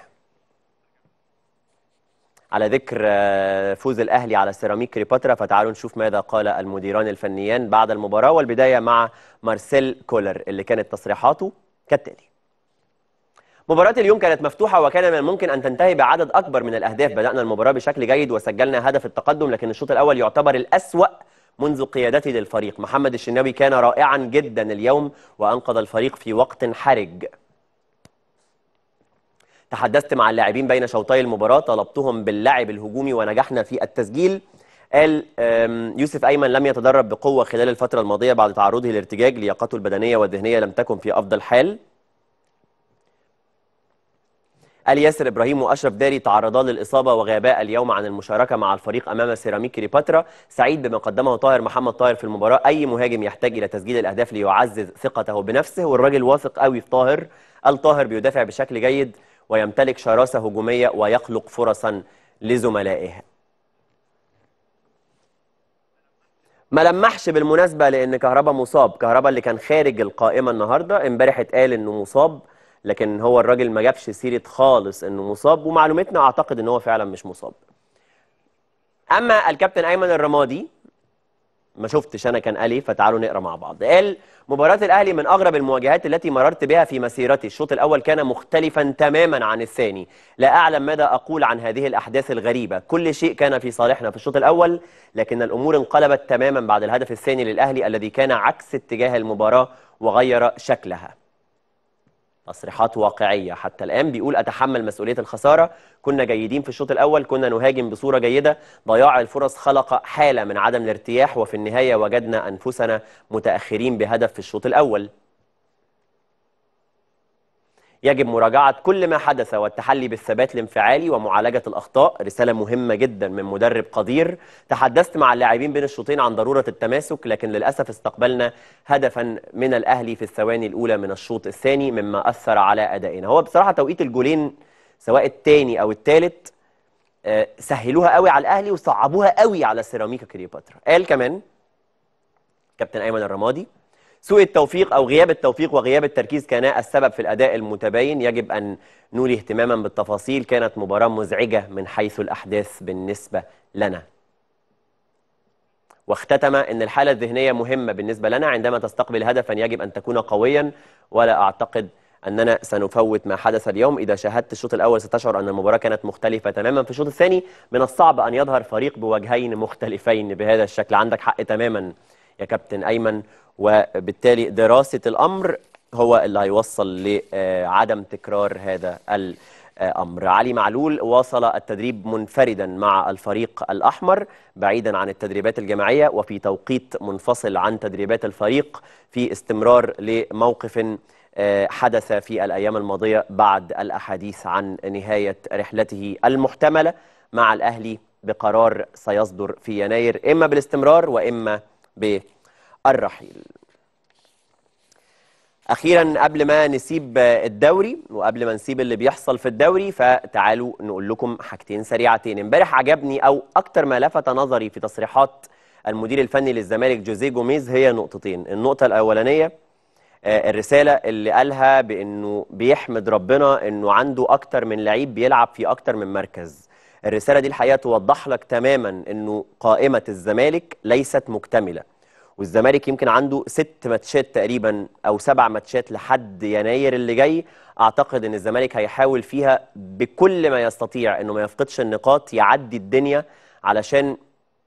على ذكر آه، فوز الاهلي على سيراميك كليوباترا فتعالوا نشوف ماذا قال المديران الفنيان بعد المباراه والبدايه مع مارسيل كولر اللي كانت تصريحاته كالتالي مباراة اليوم كانت مفتوحة وكان من الممكن أن تنتهي بعدد أكبر من الأهداف بدأنا المباراة بشكل جيد وسجلنا هدف التقدم لكن الشوط الأول يعتبر الأسوأ منذ قيادته للفريق محمد الشناوي كان رائعا جدا اليوم وأنقذ الفريق في وقت حرج تحدثت مع اللاعبين بين شوطي المباراة طلبتهم باللعب الهجومي ونجحنا في التسجيل قال يوسف أيمن لم يتدرب بقوة خلال الفترة الماضية بعد تعرضه لارتجاج لياقته البدنية والذهنية لم تكن في أفضل حال قال ياسر ابراهيم واشرف داري تعرضا للاصابه وغابا اليوم عن المشاركه مع الفريق امام سيراميك كليوباترا سعيد بما قدمه طاهر محمد طاهر في المباراه اي مهاجم يحتاج الى تسجيل الاهداف ليعزز ثقته بنفسه والراجل واثق قوي في طاهر الطاهر بيدافع بشكل جيد ويمتلك شراسه هجوميه ويخلق فرصا لزملائه ما لمحش بالمناسبه لان كهربا مصاب كهربا اللي كان خارج القائمه النهارده امبارح اتقال انه مصاب لكن هو الراجل ما جابش سيره خالص انه مصاب ومعلومتنا اعتقد ان هو فعلا مش مصاب اما الكابتن ايمن الرمادي ما شفتش انا كان قالي إيه، فتعالوا نقرا مع بعض قال مباراه الاهلي من اغرب المواجهات التي مررت بها في مسيرتي الشوط الاول كان مختلفا تماما عن الثاني لا اعلم ماذا اقول عن هذه الاحداث الغريبه كل شيء كان في صالحنا في الشوط الاول لكن الامور انقلبت تماما بعد الهدف الثاني للاهلي الذي كان عكس اتجاه المباراه وغير شكلها تصريحات واقعيه حتى الان بيقول اتحمل مسؤوليه الخساره كنا جيدين في الشوط الاول كنا نهاجم بصوره جيده ضياع الفرص خلق حاله من عدم الارتياح وفي النهايه وجدنا انفسنا متاخرين بهدف في الشوط الاول يجب مراجعة كل ما حدث والتحلي بالثبات الانفعالي ومعالجة الأخطاء رسالة مهمة جدا من مدرب قدير تحدثت مع اللاعبين بين الشوطين عن ضرورة التماسك لكن للأسف استقبلنا هدفا من الأهلي في الثواني الأولى من الشوط الثاني مما أثر على أدائنا هو بصراحة توقيت الجولين سواء الثاني أو الثالث آه، سهلوها قوي على الأهلي وصعبوها قوي على سيراميكا كليوباترا قال كمان كابتن أيمن الرمادي سوء التوفيق أو غياب التوفيق وغياب التركيز كان السبب في الأداء المتباين يجب أن نولي اهتماما بالتفاصيل كانت مباراة مزعجة من حيث الأحداث بالنسبة لنا واختتم أن الحالة الذهنية مهمة بالنسبة لنا عندما تستقبل هدفا يجب أن تكون قويا ولا أعتقد أننا سنفوت ما حدث اليوم إذا شاهدت الشوط الأول ستشعر أن المباراة كانت مختلفة تماما في الشوط الثاني من الصعب أن يظهر فريق بوجهين مختلفين بهذا الشكل عندك حق تماما يا كابتن أيمن وبالتالي دراسة الأمر هو اللي هيوصل لعدم آه، تكرار هذا الأمر علي معلول واصل التدريب منفردا مع الفريق الأحمر بعيدا عن التدريبات الجماعية وفي توقيت منفصل عن تدريبات الفريق في استمرار لموقف آه، حدث في الأيام الماضية بعد الأحاديث عن نهاية رحلته المحتملة مع الأهلي بقرار سيصدر في يناير إما بالاستمرار وإما بالتدريب الرحيل اخيرا قبل ما نسيب الدوري وقبل ما نسيب اللي بيحصل في الدوري فتعالوا نقول لكم حاجتين سريعتين امبارح عجبني او اكتر ما لفت نظري في تصريحات المدير الفني للزمالك جوزيه جوميز هي نقطتين النقطه الاولانيه آه، الرساله اللي قالها بانه بيحمد ربنا انه عنده اكتر من لعيب بيلعب في اكتر من مركز الرساله دي الحقيقه توضح لك تماما انه قائمه الزمالك ليست مكتمله والزمالك يمكن عنده ست ماتشات تقريبا او سبع ماتشات لحد يناير اللي جاي اعتقد ان الزمالك هيحاول فيها بكل ما يستطيع انه ما يفقدش النقاط يعدي الدنيا علشان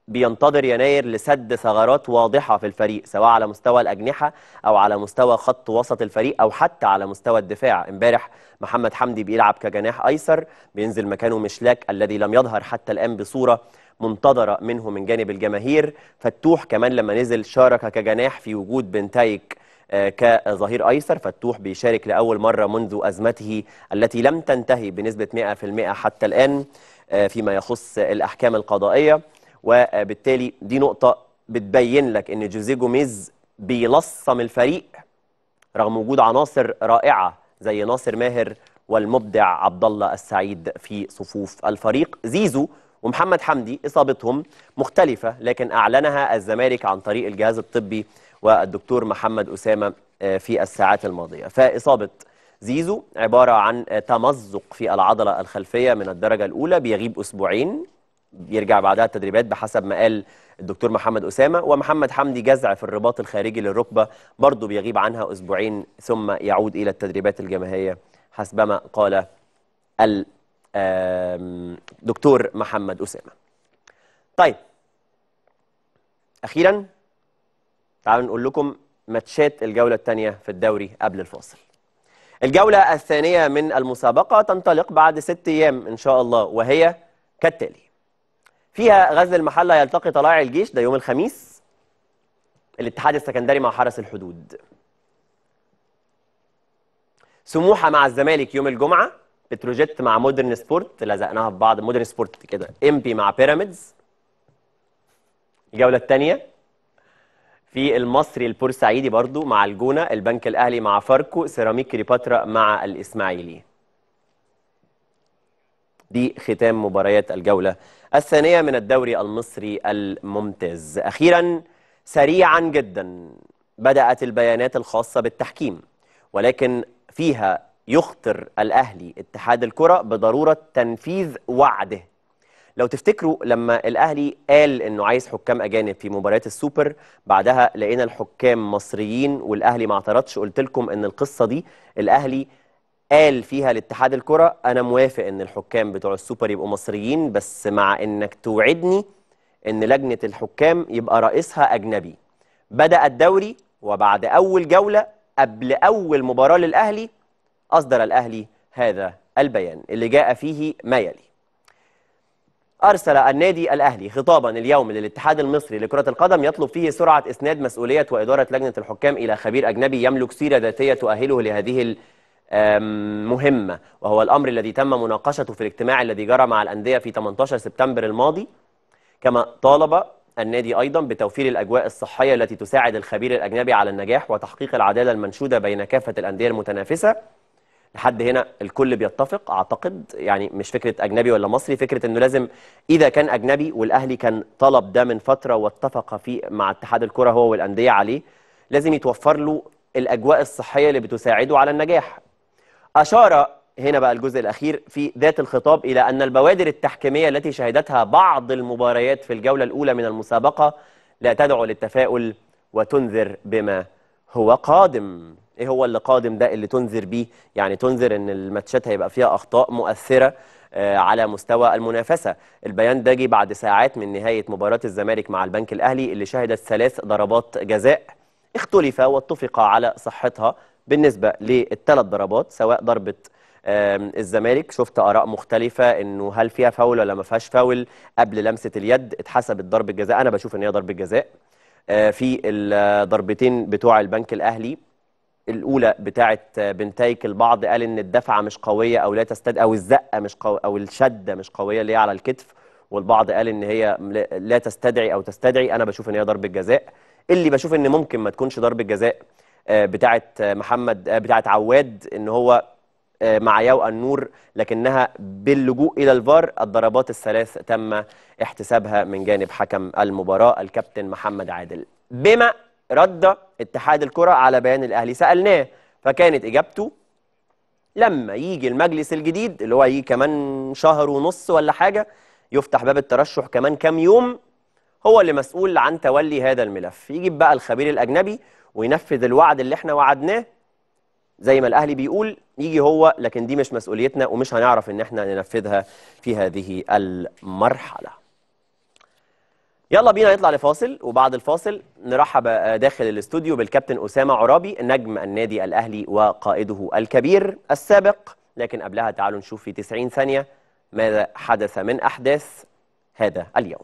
بينتظر يناير لسد ثغرات واضحه في الفريق سواء على مستوى الاجنحه او على مستوى خط وسط الفريق او حتى على مستوى الدفاع امبارح محمد حمدي بيلعب كجناح ايسر بينزل مكانه مشلاك الذي لم يظهر حتى الان بصوره منتظرة منه من جانب الجماهير فتوح كمان لما نزل شارك كجناح في وجود بنتايك آه، كظهير أيسر فتوح بيشارك لأول مرة منذ أزمته التي لم تنتهي بنسبة 100% حتى الآن آه، فيما يخص الأحكام القضائية وبالتالي دي نقطة بتبين لك أن جوزيه جوميز بيلصم الفريق رغم وجود عناصر رائعة زي ناصر ماهر والمبدع عبد الله السعيد في صفوف الفريق زيزو ومحمد حمدي إصابتهم مختلفة لكن أعلنها الزمالك عن طريق الجهاز الطبي والدكتور محمد أسامة آه، في الساعات الماضية فإصابة زيزو عبارة عن تمزق في العضلة الخلفية من الدرجة الأولى بيغيب أسبوعين يرجع بعدها التدريبات بحسب ما قال الدكتور محمد أسامة ومحمد حمدي جزع في الرباط الخارجي للركبة برضه بيغيب عنها أسبوعين ثم يعود إلى التدريبات الجماهيرية حسبما قال دكتور محمد أسامة طيب أخيرا تعالوا نقول لكم ماتشات الجولة الثانية في الدوري قبل الفاصل الجولة الثانية من المسابقة تنطلق بعد ست أيام إن شاء الله وهي كالتالي فيها غزل المحلة يلتقي طلائع الجيش ده يوم الخميس الاتحاد السكندري مع حرس الحدود سموحة مع الزمالك يوم الجمعة بتروجيت مع مودرن سبورت لزقناها في بعض مودرن سبورت كده امبي مع بيراميدز الجوله الثانيه في المصري البورسعيدي برضو مع الجونه البنك الاهلي مع فاركو سيراميك كليوباترا مع الاسماعيلي دي ختام مباريات الجوله الثانيه من الدوري المصري الممتاز اخيرا سريعا جدا بدات البيانات الخاصه بالتحكيم ولكن فيها يخطر الأهلي اتحاد الكرة بضرورة تنفيذ وعده لو تفتكروا لما الأهلي قال أنه عايز حكام أجانب في مباريات السوبر بعدها لقينا الحكام مصريين والأهلي ما اعترضش قلت لكم أن القصة دي الأهلي قال فيها لاتحاد الكرة أنا موافق أن الحكام بتوع السوبر يبقوا مصريين بس مع أنك توعدني أن لجنة الحكام يبقى رئيسها أجنبي بدأ الدوري وبعد أول جولة قبل أول مباراة للأهلي أصدر الأهلي هذا البيان اللي جاء فيه ما يلي أرسل النادي الأهلي خطابا اليوم للاتحاد المصري لكرة القدم يطلب فيه سرعة إسناد مسؤولية وإدارة لجنة الحكام إلى خبير أجنبي يملك سيرة ذاتية تؤهله لهذه المهمة وهو الأمر الذي تم مناقشته في الاجتماع الذي جرى مع الأندية في 18 سبتمبر الماضي كما طالب النادي أيضا بتوفير الأجواء الصحية التي تساعد الخبير الأجنبي على النجاح وتحقيق العدالة المنشودة بين كافة الأندية المتنافسة لحد هنا الكل بيتفق اعتقد يعني مش فكره اجنبي ولا مصري فكره انه لازم اذا كان اجنبي والاهلي كان طلب ده من فتره واتفق في مع اتحاد الكره هو والانديه عليه لازم يتوفر له الاجواء الصحيه اللي بتساعده على النجاح اشار هنا بقى الجزء الاخير في ذات الخطاب الى ان البوادر التحكيميه التي شهدتها بعض المباريات في الجوله الاولى من المسابقه لا تدعو للتفاؤل وتنذر بما هو قادم ايه هو اللي قادم ده اللي تنذر بيه يعني تنذر ان الماتشات هيبقى فيها اخطاء مؤثره آه، على مستوى المنافسة البيان ده جه بعد ساعات من نهاية مباراة الزمالك مع البنك الأهلي اللي شهدت ثلاث ضربات جزاء اختلف واتفق على صحتها بالنسبة للثلاث ضربات سواء ضربة الزمالك شفت آراء مختلفة إنه هل فيها فاول ولا ما فيهاش فاول قبل لمسة اليد اتحسبت ضربة جزاء أنا بشوف إن هي ضربة جزاء آه، في الضربتين بتوع البنك الاهلي الاولى بتاعه آه، بنتايك البعض قال ان الدفعه مش قويه او لا تستد او الزقه مش قوية او الشده مش قويه اللي هي على الكتف والبعض قال ان هي لا تستدعي او تستدعي انا بشوف ان هي ضربه جزاء اللي بشوف ان ممكن ما تكونش ضربه جزاء آه، بتاعه محمد بتاعه عواد ان هو آه، مع ياو النور لكنها باللجوء إلى الفار الضربات الثلاث تم احتسابها من جانب حكم المباراة الكابتن محمد عادل بما رد اتحاد الكرة على بيان الأهلي سألناه فكانت إجابته لما يجي المجلس الجديد اللي هو يجي كمان شهر ونص ولا حاجة يفتح باب الترشح كمان كام يوم هو اللي مسؤول عن تولي هذا الملف يجيب بقى الخبير الأجنبي وينفذ الوعد اللي احنا وعدناه زي ما الأهلي بيقول يجي هو لكن دي مش مسؤوليتنا ومش هنعرف ان احنا ننفذها في هذه المرحله يلا بينا نطلع لفاصل وبعد الفاصل نرحب داخل الاستوديو بالكابتن أسامة عرابي نجم النادي الأهلي وقائده الكبير السابق لكن قبلها تعالوا نشوف في 90 ثانية ماذا حدث من أحداث هذا اليوم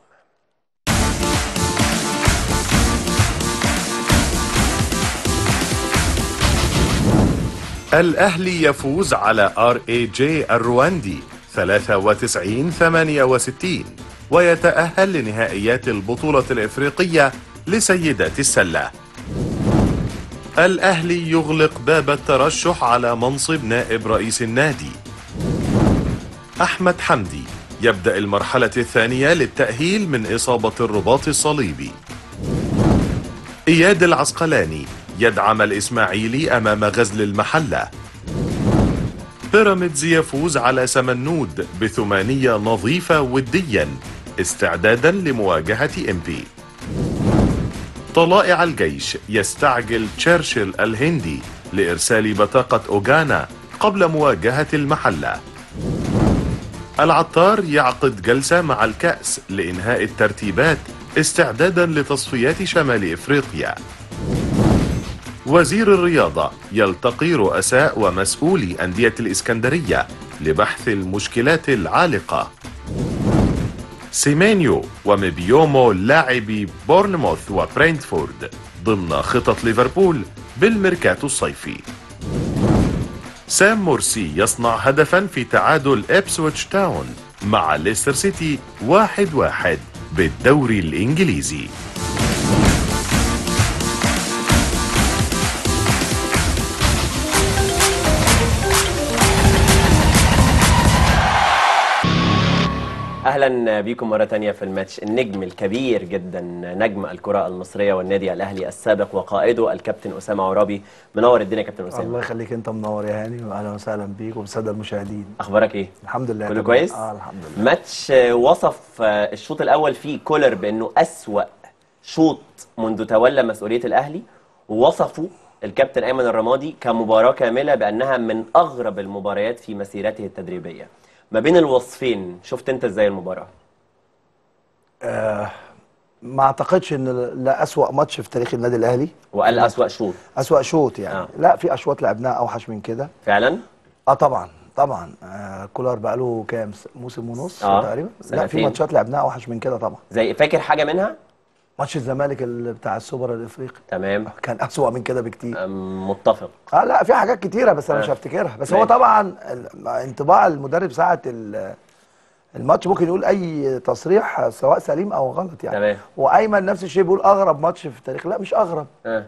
الأهلي يفوز على ار اي جي الرواندي 93 68 ويتأهل لنهائيات البطولة الإفريقية لسيدات السلة الأهلي يغلق باب الترشح على منصب نائب رئيس النادي أحمد حمدي يبدأ المرحلة الثانية للتأهيل من إصابة الرباط الصليبي إياد العسقلاني يدعم الإسماعيلي أمام غزل المحلة بيراميدز يفوز على سمنود بثمانية نظيفة وديا استعدادا لمواجهة إمبي طلائع الجيش يستعجل تشرشل الهندي لإرسال بطاقة أوغانا قبل مواجهة المحلة العطار يعقد جلسة مع الكأس لإنهاء الترتيبات استعدادا لتصفيات شمال إفريقيا وزير الرياضة يلتقي رؤساء ومسؤولي أندية الإسكندرية لبحث المشكلات العالقة سيمينيو ومبيومو لاعبي بورنموث وبرينتفورد ضمن خطط ليفربول بالميركاتو الصيفي سام مرسي يصنع هدفا في تعادل إبسويتش تاون مع ليستر سيتي واحد واحد بالدوري الإنجليزي اهلا بيكم مره ثانيه في الماتش النجم الكبير جدا نجم الكره المصريه والنادي الاهلي السابق وقائده الكابتن اسامه عرابي منور الدنيا كابتن اسامه الله يخليك انت منور يا هاني واهلا وسهلا بيك وبالساده المشاهدين اخبارك ايه الحمد لله كله كويس اه الحمد لله ماتش وصف آه، الشوط الاول فيه كولر بانه اسوا شوط منذ تولى مسؤوليه الاهلي ووصفه الكابتن ايمن الرمادي كمباراه كامله بانها من اغرب المباريات في مسيرته التدريبيه ما بين الوصفين شفت انت ازاي المباراه آه ما اعتقدش ان لا اسوا ماتش في تاريخ النادي الاهلي وقال اسوا شوط اسوا شوط يعني آه. لا في اشواط لعبناها اوحش من كده فعلا اه طبعا طبعا آه كولر بقى له كام موسم ونص آه. تقريبا لا في ماتشات لعبناها اوحش من كده طبعا زي فاكر حاجه منها ماتش الزمالك بتاع السوبر الافريقي تمام كان اسوأ من كده بكتير متفق اه لا في حاجات كتيره بس انا مش آه. هفتكرها بس ماشي. هو طبعا انطباع المدرب ساعه الماتش ممكن يقول اي تصريح سواء سليم او غلط يعني تمام وايمن نفس الشيء بيقول اغرب ماتش في التاريخ لا مش اغرب اه,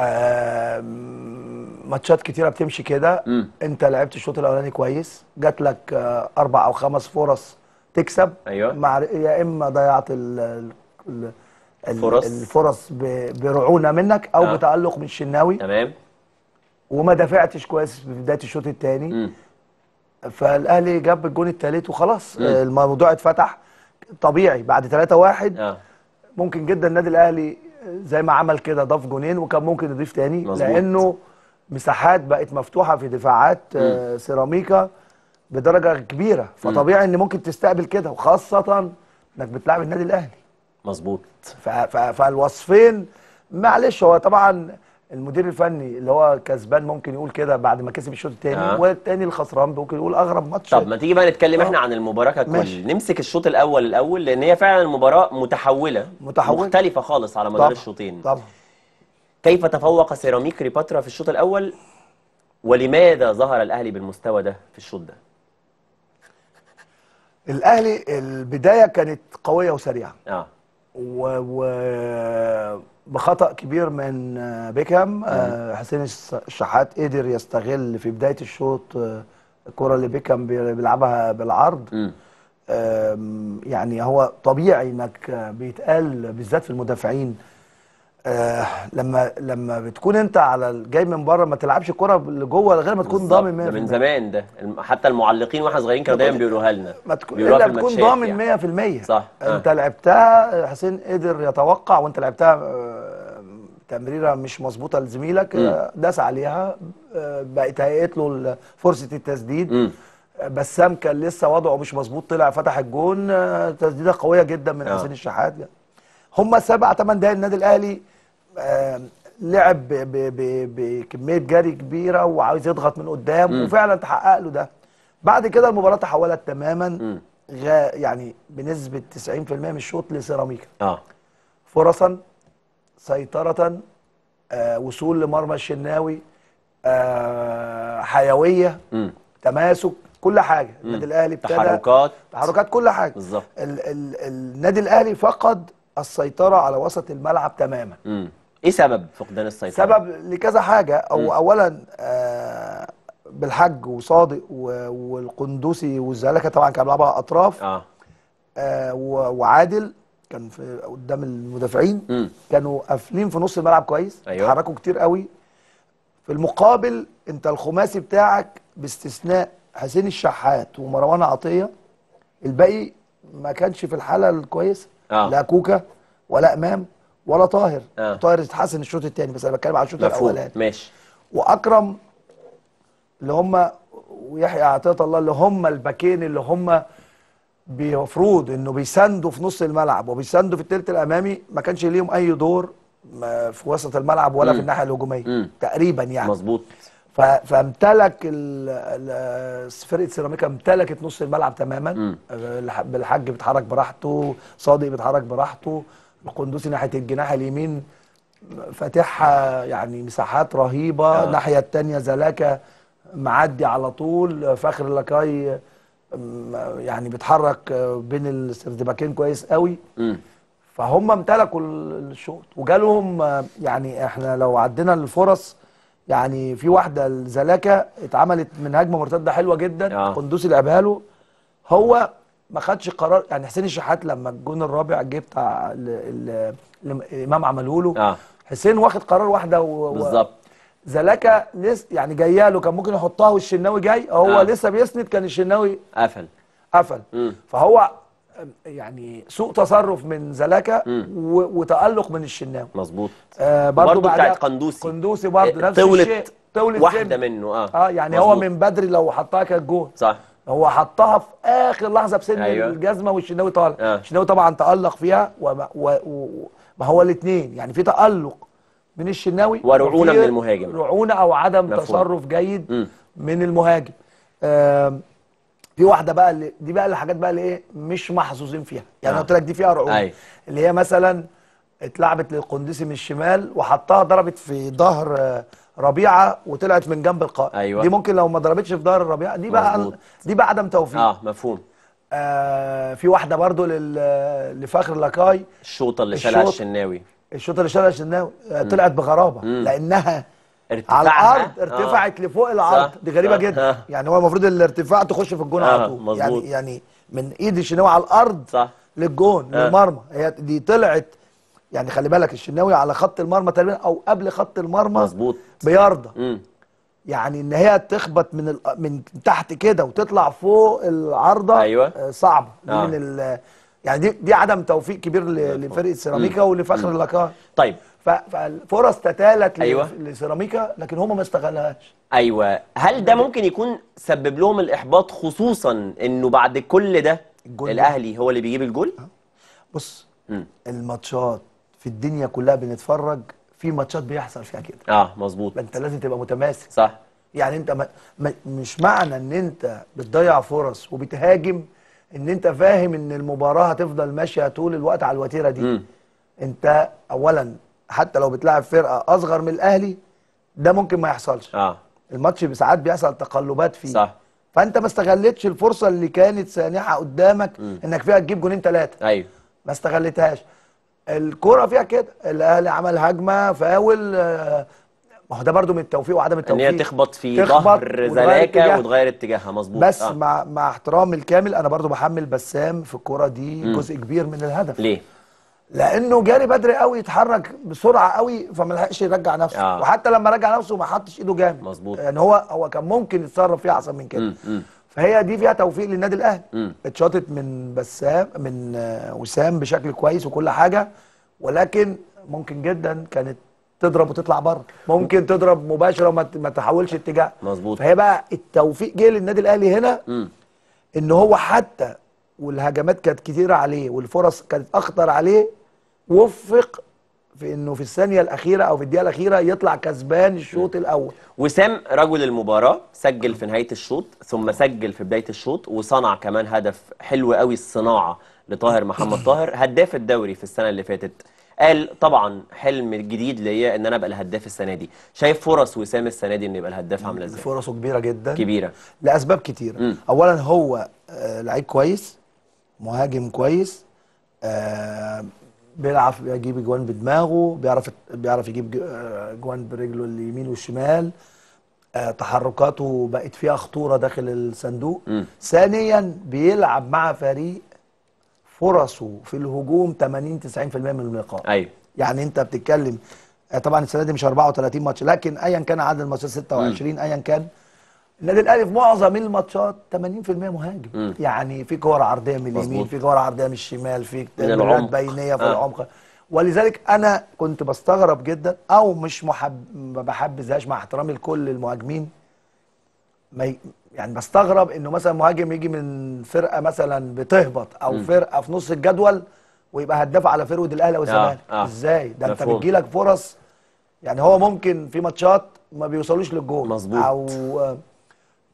آه ماتشات كتيره بتمشي كده انت لعبت الشوط الاولاني كويس جات لك آه اربع او خمس فرص تكسب ايوه مع يا اما ضيعت ال, ال فرص. الفرص برعونه منك او آه. بتالق من الشناوي تمام وما دافعتش كويس في بدايه الشوط الثاني فالاهلي جاب الجون الثالث وخلاص مم. الموضوع اتفتح طبيعي بعد 3 1 آه. ممكن جدا النادي الاهلي زي ما عمل كده ضاف جونين وكان ممكن يضيف تاني مزبوط. لانه مساحات بقت مفتوحه في دفاعات آه سيراميكا بدرجه كبيره فطبيعي ان ممكن تستقبل كده وخاصه انك بتلعب النادي الاهلي مظبوط فالوصفين معلش هو طبعا المدير الفني اللي هو كسبان ممكن يقول كده بعد ما كسب الشوط الثاني آه. والثاني الخسران ممكن يقول اغرب ماتش طب ما تيجي بقى نتكلم آه. احنا عن المباراه ككل نمسك الشوط الاول الاول لان هي فعلا المباراه متحوله متحولة. مختلفه خالص على مدار الشوطين طبعا كيف تفوق سيراميك ريباترا في الشوط الاول ولماذا ظهر الاهلي بالمستوى ده في الشوط ده الاهلي البدايه كانت قويه وسريعه اه وبخطا كبير من بيكهام نعم. آه، حسين الشحات قدر يستغل في بدايه الشوط آه، الكره اللي بيكهام بيلعبها بالعرض يعني هو طبيعي انك بيتقال بالذات في المدافعين آه لما لما بتكون انت على جاي من بره ما تلعبش كرة لجوه غير ما تكون ضامن 100% ده من زمان ده حتى المعلقين واحنا صغيرين كانوا دايما بيقولوها لنا ما تكون الا تكون ضامن يعني. 100% صح آه. انت آه. لعبتها حسين قدر يتوقع وانت لعبتها آه تمريره مش مظبوطه لزميلك آه داس عليها آه بقت هيئت له فرصه التسديد م. بسام كان لسه وضعه مش مظبوط طلع فتح الجون آه، تسديده قويه جدا من آه. حسين الشحات هم سبع ثمان دقايق النادي الاهلي آه، لعب بكميه جري كبيره وعايز يضغط من قدام م. وفعلا تحقق له ده بعد كده المباراه تحولت تماما غا يعني بنسبه 90% من الشوط لسيراميكا اه فرصا سيطره آه وصول لمرمى الشناوي آه حيويه م. تماسك كل حاجه النادي الاهلي ابتدى تحركات تحركات كل حاجه بالظبط النادي الاهلي فقد السيطره على وسط الملعب تماما م. ايه سبب فقدان السيطره سبب لكذا حاجه او م. اولا آه بالحج وصادق والقندوسي والزلكه طبعا كان بيلعبها اطراف آه. آه وعادل كان في قدام المدافعين م. كانوا قافلين في نص الملعب كويس أيوة. حركوا كتير قوي في المقابل انت الخماسي بتاعك باستثناء حسين الشحات ومروان عطيه الباقي ما كانش في الحاله الكويسه آه. لا كوكا ولا امام ولا طاهر آه. طاهر اتحسن الشوط الثاني بس انا بتكلم على الشوط الاولاني ماشي واكرم اللي هم ويحيى عطيه الله اللي هم الباكين اللي هم المفروض انه بيساندوا في نص الملعب وبيساندوا في الثلث الامامي ما كانش ليهم اي دور في وسط الملعب ولا م. في الناحيه الهجوميه تقريبا يعني مظبوط فامتلك فرقه سيراميكا امتلكت نص الملعب تماما آه، الحاج بيتحرك براحته صادق بيتحرك براحته القندوسي ناحيه الجناح اليمين فاتحها يعني مساحات رهيبه آه. الناحيه آه. الثانيه زلاكا معدي على طول فخر لاكاي يعني بيتحرك بين السردباكين كويس قوي م. فهم امتلكوا الشوط وجالهم يعني احنا لو عدينا الفرص يعني في واحده الزلاكه اتعملت من هجمه مرتده حلوه جدا آه. قندوسي لعبها له هو ما خدش قرار يعني حسين الشحات لما الجون الرابع جه بتاع الامام عمله له آه. حسين واخد قرار واحده و... بالظبط زلاكا لسه يعني جايه له كان ممكن يحطها والشناوي جاي هو آه. لسه بيسند كان الشناوي قفل قفل فهو يعني سوء تصرف من زلاكا وتالق من الشناوي مظبوط آه برضه بتاعت قندوسي قندوسي برضه آه، نفس الشيء طولت واحده منه اه اه يعني مزبوط. هو من بدري لو حطها كانت جول صح هو حطها في اخر لحظه بسن أيوة. الجزمه والشناوي طالع آه. الشناوي طبعا تالق فيها وما, و... و... ما هو الاثنين يعني في تالق من الشناوي ورعونه من المهاجم رعونه او عدم مفهوم. تصرف جيد م. من المهاجم في واحده بقى اللي دي بقى الحاجات بقى اللي ايه مش محظوظين فيها يعني آه. قلت لك دي فيها رعونه أيوة. اللي هي مثلا اتلعبت للقندسي من الشمال وحطها ضربت في ظهر آه ربيعه وطلعت من جنب القائد أيوة. دي ممكن لو ما ضربتش في ظهر الربيعه دي بقى مزبوط. دي بقى عدم توفيق اه مفهوم آه في واحده برضو لفخر لاكاي الشوطه اللي شالها الشناوي الشوطه اللي شالها الشناوي آه، طلعت بغرابه م. لانها على الارض آه. ارتفعت آه. لفوق العرض دي غريبه آه. جدا آه. يعني هو المفروض الارتفاع تخش في الجون آه. على طول يعني يعني من ايد الشناوي على الارض صح. للجون آه. للمرمى هي دي طلعت يعني خلي بالك الشناوي على خط المرمى تقريبا او قبل خط المرمى مظبوط بيرضى يعني ان هي تخبط من ال... من تحت كده وتطلع فوق العارضه آه، أيوة. صعبه آه. من ال... يعني دي دي عدم توفيق كبير ل... لفرقه سيراميكا ولفخر اللقاء طيب ف... فالفرص تتالت أيوة. لسيراميكا لكن هم ما استغلهاش ايوه هل ده ممكن يكون سبب لهم الاحباط خصوصا انه بعد كل ده الاهلي هو اللي بيجيب الجول أه. بص الماتشات في الدنيا كلها بنتفرج في ماتشات بيحصل فيها كده اه مظبوط انت لازم تبقى متماسك صح يعني انت ما ما مش معنى ان انت بتضيع فرص وبتهاجم ان انت فاهم ان المباراه هتفضل ماشيه طول الوقت على الوتيره دي م. انت اولا حتى لو بتلعب فرقه اصغر من الاهلي ده ممكن ما يحصلش اه الماتش ساعات بيحصل تقلبات فيه صح فانت ما استغلتش الفرصه اللي كانت سانحه قدامك م. انك فيها تجيب جونين ثلاثه ايوه ما استغلتهاش الكوره فيها كده الاهلي عمل هجمه فاول آه، ما هو ده برده من التوفيق وعدم التوفيق ان هي تخبط في ظهر زلاكه وتغير اتجاهها مظبوط بس آه. مع مع احترامي الكامل انا برده بحمل بسام في الكوره دي م. جزء كبير من الهدف ليه؟ لانه جاري بدري قوي يتحرك بسرعه قوي فما لحقش يرجع نفسه آه. وحتى لما رجع نفسه ما حطش ايده جامد مظبوط يعني هو هو كان ممكن يتصرف فيه احسن من كده م. م. فهي دي فيها توفيق للنادي الاهلي اتشاطت من بسام من وسام بشكل كويس وكل حاجه ولكن ممكن جدا كانت تضرب وتطلع بره ممكن تضرب مباشره وما تحولش اتجاه مظبوط فهي بقى التوفيق جه للنادي الاهلي هنا م. ان هو حتى والهجمات كانت كتيره عليه والفرص كانت اخطر عليه وفق في انه في الثانيه الاخيره او في الدقيقه الاخيره يطلع كسبان الشوط الاول وسام رجل المباراه سجل في نهايه الشوط ثم سجل في بدايه الشوط وصنع كمان هدف حلو قوي الصناعه لطاهر محمد طاهر هداف الدوري في السنه اللي فاتت قال طبعا حلم جديد ليا ان انا ابقى الهداف السنه دي شايف فرص وسام السنه دي ان يبقى الهداف عامله ازاي فرصه كبيره جدا كبيره لاسباب كتيره م. اولا هو آه، لعيب كويس مهاجم كويس آه بيلعب بيجيب اجوان بدماغه بيعرف بيعرف يجيب اجوان آه، برجله اليمين والشمال آه، تحركاته بقت فيها خطوره داخل الصندوق ثانيا بيلعب مع فريق فرصه في الهجوم 80 90% من اللقاء ايوه يعني انت بتتكلم آه، طبعا السنه دي مش 34 ماتش لكن ايا كان عدد الماتشات 26 ايا كان النادي الاهلي في معظم الماتشات 80% مهاجم مم. يعني في كور عرضيه من اليمين في كور عرضيه من الشمال في كورات بينيه في آه. العمق ولذلك انا كنت بستغرب جدا او مش محب ما بحبذهاش مع احترامي لكل المهاجمين ما ي... يعني بستغرب انه مثلا مهاجم يجي من فرقه مثلا بتهبط او مم. فرقه في نص الجدول ويبقى هداف على فرود الاهلي والزمالك آه. آه. ازاي ده انت بتجي لك فرص يعني هو ممكن في ماتشات ما بيوصلوش للجول مظبوط او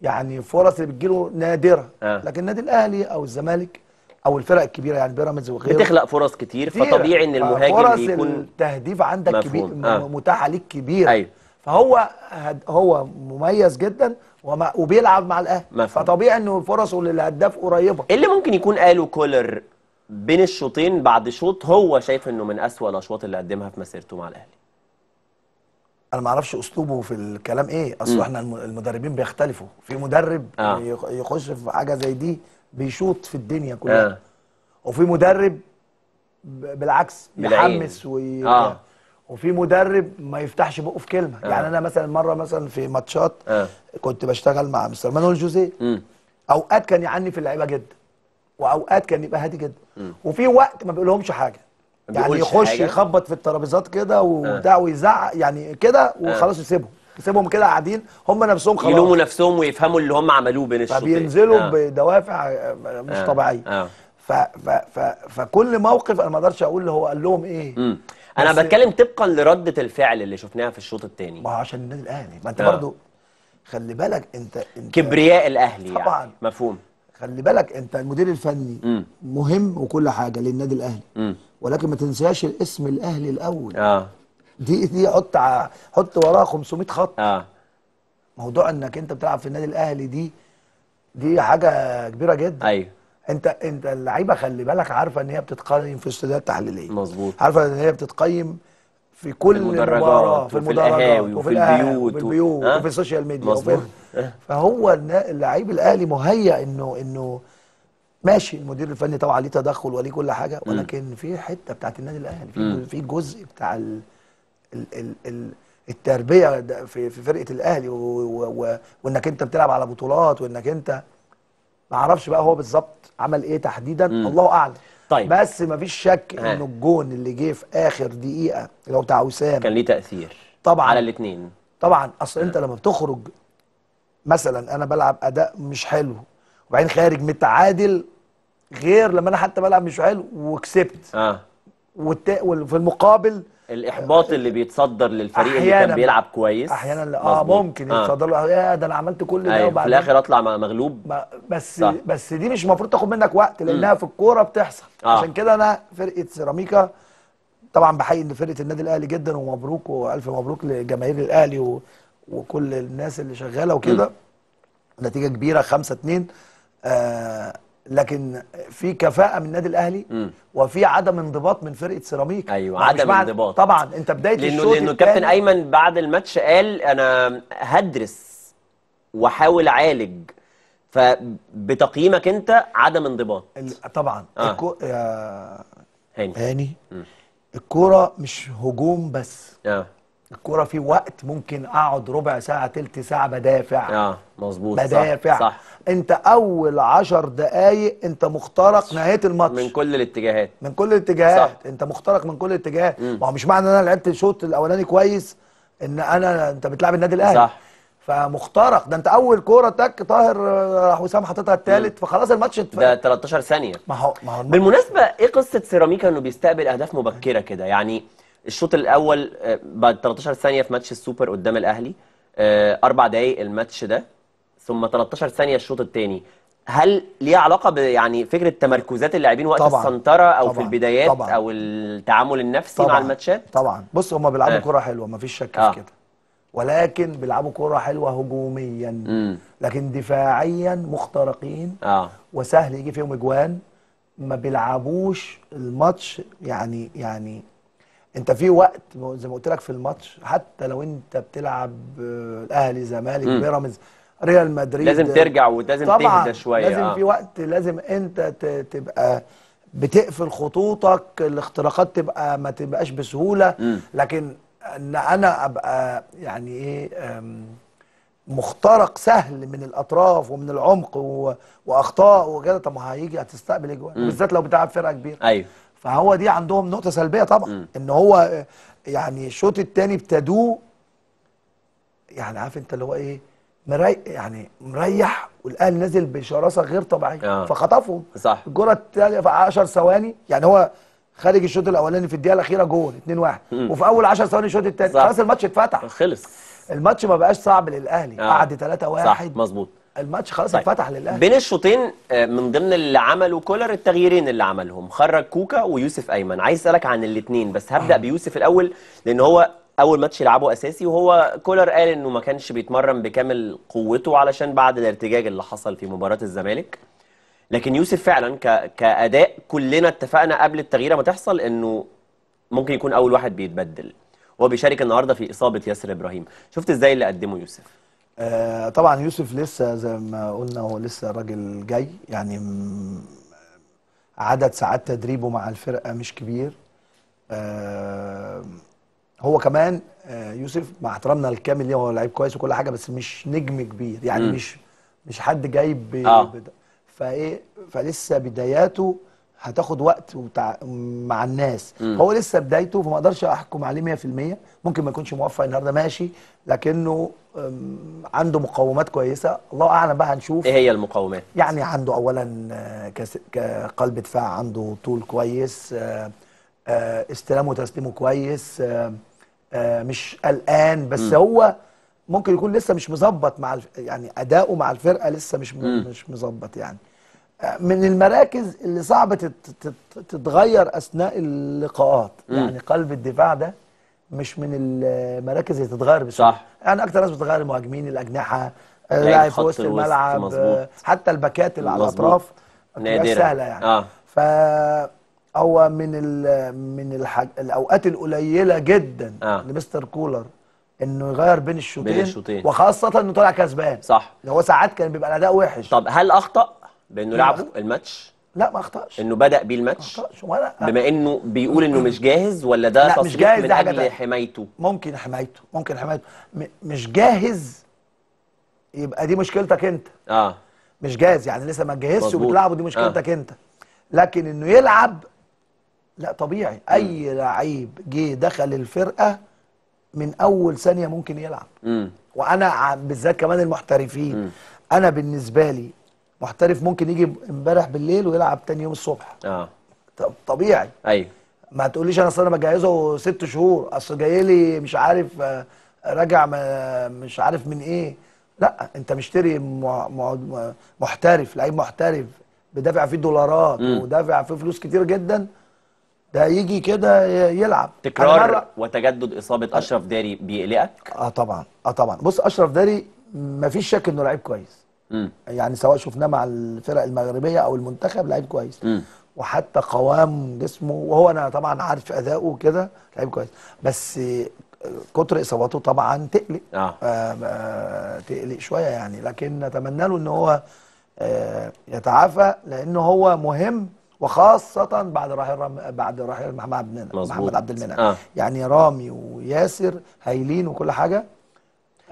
يعني فرص اللي بتجيله نادره آه. لكن النادي الاهلي او الزمالك او الفرق الكبيره يعني بيراميدز وغيره بتخلق فرص كتير, كتير. فطبيعي ان المهاجم فرص يكون التهديف عندك مفهوم. كبير آه. متاحه ليك كبيره أيوه. فهو هو مميز جدا وما وبيلعب مع الاهلي مفهوم. فطبيعي انه فرصه للهداف قريبه اللي ممكن يكون قاله كولر بين الشوطين بعد شوط هو شايف انه من اسوأ الاشواط اللي قدمها في مسيرته مع الاهلي انا ما اعرفش اسلوبه في الكلام ايه اصل احنا المدربين بيختلفوا في مدرب آه. يخش في حاجه زي دي بيشوط في الدنيا كلها آه. وفي مدرب بالعكس يحمس وي... آه. وفي مدرب ما يفتحش بقه في كلمه آه. يعني انا مثلا مره مثلا في ماتشات آه. كنت بشتغل مع مستر مانويل جوزيه اوقات كان يعني في اللعيبه جدا واوقات كان يبقى هادي جدا م. وفي وقت ما بيقولهمش حاجه يعني يخش حاجة. يخبط في الترابيزات كده آه. وبتاع آه. ويزعق يعني كده آه. وخلاص يسيبهم يسيبهم كده قاعدين هم نفسهم خلاص يلوموا نفسهم ويفهموا اللي هم عملوه بين الشوطين فبينزلوا آه. بدوافع آه، مش آه. طبيعيه آه. ف ف ف فكل موقف انا ما اقدرش اقول هو قال لهم ايه انا بتكلم طبقا لرده الفعل اللي شفناها في الشوط الثاني ما هو عشان النادي الاهلي ما انت آه. برضو خلي بالك انت, انت كبرياء الاهلي يعني. طبعا يعني. مفهوم خلي بالك انت المدير الفني مم. مهم وكل حاجه للنادي الاهلي مم. ولكن ما تنساش الاسم الاهلي الاول اه دي دي حط حط وراها 500 خط اه موضوع انك انت بتلعب في النادي الاهلي دي دي حاجه كبيره جدا ايوه انت انت اللعيبه خلي بالك عارفه ان هي بتتقيم في استوديوهات تحليليه مظبوط عارفه ان هي بتتقيم في كل المدرجات في المدرجات وفي, وفي البيوت وفي البيوت وفي, وفي السوشيال ميديا مظبوط فهو اللعيب الاهلي مهيأ انه انه ماشي المدير الفني طبعا ليه تدخل وليه كل حاجه ولكن في حته بتاعت النادي الاهلي في في جزء بتاع ال ال ال ال التربيه في في فرقه الاهلي وانك انت بتلعب على بطولات وانك انت ما اعرفش بقى هو بالظبط عمل ايه تحديدا م. الله اعلم طيب بس ما فيش شك ها. آه. ان الجون اللي جه في اخر دقيقه اللي هو بتاع وسام كان ليه تاثير طبعا على الاثنين طبعا اصل آه. انت لما بتخرج مثلا انا بلعب اداء مش حلو وبعدين خارج متعادل غير لما انا حتى بلعب مش حلو وكسبت اه والت... وفي المقابل الاحباط آه، اللي بيتصدر للفريق اللي كان بيلعب كويس احيانا اه ممكن آه. يتصدر له يا ده انا عملت كل ده أيوه. وبعدين في الاخر اطلع مغلوب بس صح. بس دي مش المفروض تاخد منك وقت لانها في الكوره بتحصل آه. عشان كده انا فرقه سيراميكا طبعا بحيي فرقه النادي الاهلي جدا ومبروك والف مبروك لجماهير الاهلي و... وكل الناس اللي شغاله وكده نتيجه كبيره 5 2 آه، لكن في كفاءه من النادي الاهلي م. وفي عدم انضباط من فرقه سيراميكا ايوه عدم انضباط طبعا انت بدايه لأنه الشوط لانه الكابتن ايمن بعد الماتش قال انا هدرس واحاول اعالج فبتقييمك انت عدم انضباط طبعا آه. الكو... يا آه، هاني هاني الكوره مش هجوم بس آه. الكوره في وقت ممكن اقعد ربع ساعه تلت ساعه بدافع اه مظبوط بدافع صح, صح. انت اول عشر دقايق انت مخترق نهايه الماتش من كل الاتجاهات من كل الاتجاهات صح. انت مخترق من كل الاتجاهات ما هو مش معنى ان انا لعبت الشوط الاولاني كويس ان انا انت بتلعب النادي الاهلي صح فمخترق ده انت اول كوره تك طاهر راح آه، وسام حاططها الثالث فخلاص الماتش اتفق ده 13 ثانيه ما هو ما هو بالمناسبه ايه قصه سيراميكا انه بيستقبل اهداف مبكره كده يعني الشوط الاول آه، بعد 13 ثانيه في ماتش السوبر قدام الاهلي آه، اربع دقائق الماتش ده ثم 13 ثانيه الشوط الثاني هل ليه علاقه يعني فكره تمركزات اللاعبين وقت طبعًا السنتره او طبعًا في البدايات طبعًا او التعامل النفسي طبعًا مع الماتشات طبعا بص هم بيلعبوا آه كره حلوه مفيش شك آه في كده ولكن بيلعبوا كره حلوه هجوميا لكن دفاعيا مخترقين آه. وسهل يجي فيهم اجوان ما بيلعبوش الماتش يعني يعني انت في وقت زي ما قلت لك في الماتش حتى لو انت بتلعب آه، الاهلي زمالك بيراميدز ريال مدريد لازم آه، ترجع ولازم تهدى شويه لازم آه. في وقت لازم انت تبقى بتقفل خطوطك الاختراقات تبقى ما تبقاش بسهوله م. لكن ان انا ابقى يعني ايه مخترق سهل من الاطراف ومن العمق واخطاء وكده طب ما هيجي هتستقبل اجوان بالذات لو بتلعب فرقه كبيره ايوه فهو دي عندهم نقطه سلبيه طبعا م. ان هو يعني الشوط الثاني ابتدوه يعني عارف انت اللي هو ايه مريح يعني مريح والاهلي نازل بشراسه غير طبيعيه آه. فخطفهم صح الجوله الثانيه في 10 ثواني يعني هو خارج الشوط الاولاني في الدقيقه الاخيره جول 2 1 وفي اول 10 ثواني الشوط الثاني خلاص الماتش اتفتح خلص الماتش ما بقاش صعب للاهلي آه. بعد 3 1 صح مظبوط الماتش خلاص طيب. اتفتح للاهلي بين الشوطين آه، من ضمن اللي عمله كولر التغييرين اللي عملهم خرج كوكا ويوسف ايمن عايز اسالك عن الاثنين بس هبدا آه. بيوسف الاول لان هو اول ماتش يلعبه اساسي وهو كولر قال انه ما كانش بيتمرن بكامل قوته علشان بعد الارتجاج اللي حصل في مباراه الزمالك لكن يوسف فعلا ك... كاداء كلنا اتفقنا قبل التغييره ما تحصل انه ممكن يكون اول واحد بيتبدل هو بيشارك النهارده في اصابه ياسر ابراهيم شفت ازاي اللي قدمه يوسف آه طبعا يوسف لسه زي ما قلنا هو لسه راجل جاي يعني عدد ساعات تدريبه مع الفرقه مش كبير آه هو كمان آه يوسف مع احترامنا الكامل ليه هو لعيب كويس وكل حاجه بس مش نجم كبير يعني م. مش مش حد جاي آه. فايه فلسه بداياته هتاخد وقت وتع... مع الناس مم. هو لسه بدايته فما اقدرش احكم عليه 100% ممكن ما يكونش موفق النهارده ماشي لكنه عنده مقومات كويسه الله اعلم بقى هنشوف ايه هي المقومات يعني عنده اولا آه، كس... كقلب دفاع عنده طول كويس آه، آه، استلامه وتسليمه كويس مش قلقان بس مم. هو ممكن يكون لسه مش مظبط مع الف... يعني اداؤه مع الفرقه لسه مش م... مش مظبط يعني من المراكز اللي صعب تتغير اثناء اللقاءات م. يعني قلب الدفاع ده مش من المراكز اللي تتغير بسرعه صح يعني اكتر ناس بتتغير المهاجمين الاجنحه آه، لاعب في وسط الملعب مزبوط. حتى الباكات اللي على الاطراف نادره سهله يعني آه. ف هو من ال من الحاج... الاوقات القليله جدا آه. لمستر كولر انه يغير بين الشوطين, بين الشوطين. وخاصه انه طالع كسبان صح اللي هو ساعات كان بيبقى الاداء وحش طب هل اخطا بانه لعبه الماتش لا ما اخطاش انه بدا بيه الماتش ما اخطاش بما انه بيقول انه مش جاهز ولا ده تصريح مش جاهز من اجل حمايته ممكن حمايته ممكن حمايته مش جاهز يبقى دي مشكلتك انت اه مش جاهز يعني لسه ما اتجهزش وبتلعبه دي مشكلتك آه. انت لكن انه يلعب لا طبيعي اي لعيب جه دخل الفرقه من اول ثانيه ممكن يلعب م. وانا بالذات كمان المحترفين م. انا بالنسبه لي محترف ممكن يجي امبارح بالليل ويلعب تاني يوم الصبح اه طبيعي ايوه ما تقوليش انا اصل انا بجهزه ست شهور اصل جاي لي مش عارف آه، راجع مش عارف من ايه لا انت مشتري محترف لعيب محترف بدافع فيه دولارات مم. ودافع فيه فلوس كتير جدا ده يجي كده يلعب تكرار مرة... وتجدد اصابه أه. اشرف داري بيقلقك اه طبعا اه طبعا بص اشرف داري مفيش شك انه لعيب كويس مم. يعني سواء شفناه مع الفرق المغربيه او المنتخب لعيب كويس مم. وحتى قوام جسمه وهو انا طبعا عارف اداؤه وكده لعيب كويس بس كتر اصاباته طبعا تقلق آه. آه, آه تقلق شويه يعني لكن نتمنى له ان هو آه يتعافى لان هو مهم وخاصه بعد رحيل رم... بعد رحيل محمد عبد المنعم محمد عبد المنعم آه. يعني رامي وياسر هايلين وكل حاجه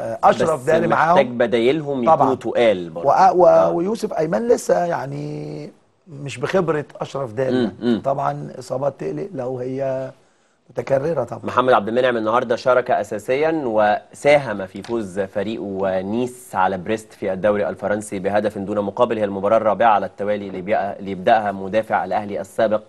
آه، اشرف ده اللي يعني معاهم محتاج بدايلهم يكونوا تقال برضه و... آه. ويوسف ايمن لسه يعني مش بخبره اشرف دالي طبعا اصابات تقلق لو هي متكرره طبعا محمد عبد المنعم النهارده شارك اساسيا وساهم في فوز فريقه نيس على بريست في الدوري الفرنسي بهدف دون مقابل هي المباراه الرابعه على التوالي اللي, بيبداها مدافع الاهلي السابق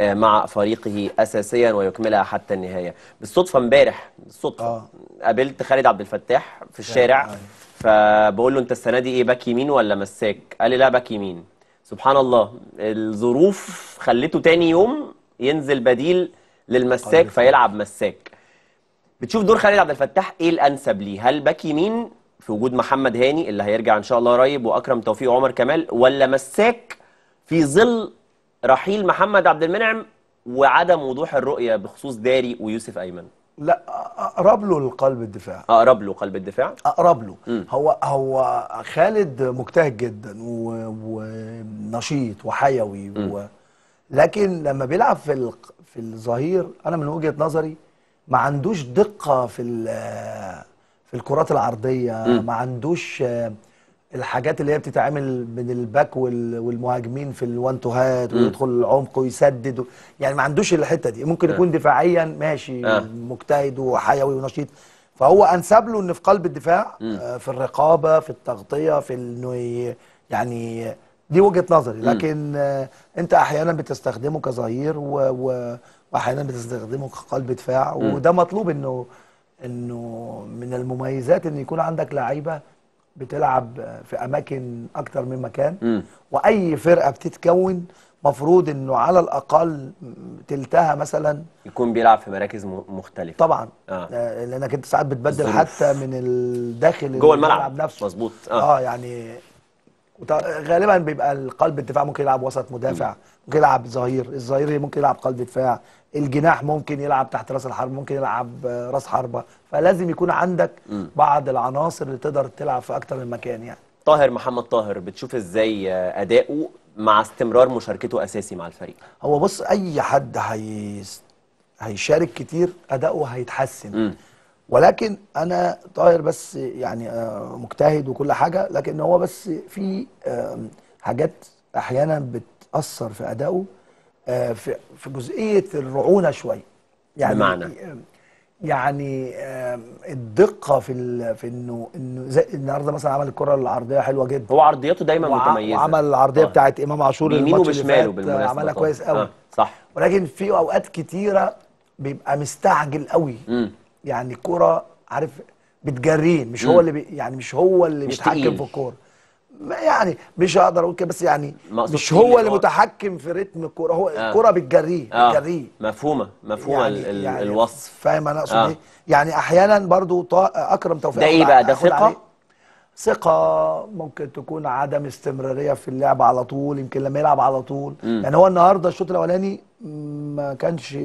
آه، مع فريقه اساسيا ويكملها حتى النهايه بالصدفه امبارح بالصدفه آه. قابلت خالد عبد الفتاح في الشارع آه. فبقول له انت السنه دي ايه باك يمين ولا مساك قال لي لا باك يمين سبحان الله الظروف خلته تاني يوم ينزل بديل للمساك فيلعب مساك بتشوف دور خالد عبد الفتاح ايه الانسب ليه هل باك يمين في وجود محمد هاني اللي هيرجع ان شاء الله قريب واكرم توفيق وعمر كمال ولا مساك في ظل رحيل محمد عبد المنعم وعدم وضوح الرؤيه بخصوص داري ويوسف ايمن لا اقرب له القلب الدفاع اقرب له قلب الدفاع اقرب له م. هو هو خالد مجتهد جدا ونشيط وحيوي و... لكن لما بيلعب في ال... في الظهير انا من وجهه نظري ما عندوش دقه في ال... في الكرات العرضيه م. ما عندوش الحاجات اللي هي بتتعمل من الباك والمهاجمين في الوان تو هات ويدخل العمق ويسدد يعني ما عندوش الحته دي ممكن آه. يكون دفاعيا ماشي آه. مجتهد وحيوي ونشيط فهو انسب له ان في قلب الدفاع آه، في الرقابه في التغطيه في انه يعني دي وجهه نظري لكن انت احيانا بتستخدمه كظهير واحيانا بتستخدمه كقلب دفاع وده مطلوب انه انه من المميزات ان يكون عندك لعيبه بتلعب في اماكن اكتر من مكان م. واي فرقه بتتكون مفروض انه على الاقل تلتها مثلا يكون بيلعب في مراكز مختلفه طبعا آه. آه. لانك انت ساعات بتبدل حتى من الداخل جوه الملعب نفسه مظبوط آه. اه يعني غالبا بيبقى القلب الدفاع ممكن يلعب وسط مدافع ممكن يلعب ظهير الظهير ممكن يلعب قلب دفاع الجناح ممكن يلعب تحت راس الحرب ممكن يلعب آه، راس حربه فلازم يكون عندك بعض العناصر اللي تقدر تلعب في اكتر من مكان يعني طاهر محمد طاهر بتشوف ازاي آه، اداؤه مع استمرار مشاركته اساسي مع الفريق هو بص اي حد هي... هيشارك كتير اداؤه هيتحسن ولكن انا طاهر بس يعني آه، مجتهد وكل حاجه لكن هو بس في حاجات احيانا بتاثر في ادائه آه، في في جزئيه الرعونه شويه يعني بمعنى يعني الدقه في في انه انه زي النهارده مثلا عمل الكره العرضيه حلوه جدا هو عرضياته دايما وع متميزه وعمل العرضيه آه. بتاعت امام عاشور يمينه وشماله بالمناسبه آه، عملها كويس قوي آه. صح ولكن في اوقات كتيره بيبقى مستعجل قوي مم. يعني الكوره عارف بتجريه مش هو اللي يعني مش هو اللي مش بيتحكم تقيل. في الكوره يعني مش هقدر اقول كده بس يعني مش هو يعني اللي متحكم في رتم الكوره هو آه. الكوره بتجريه آه. بتجريه مفهومه مفهومه يعني ال يعني الوصف فاهم انا اقصد آه. ايه يعني احيانا برضو اكرم توفيق ده ايه بقى ده ثقه ثقة ممكن تكون عدم استمرارية في اللعب على طول يمكن لما يلعب على طول م. يعني هو النهارده الشوط الأولاني ما كانش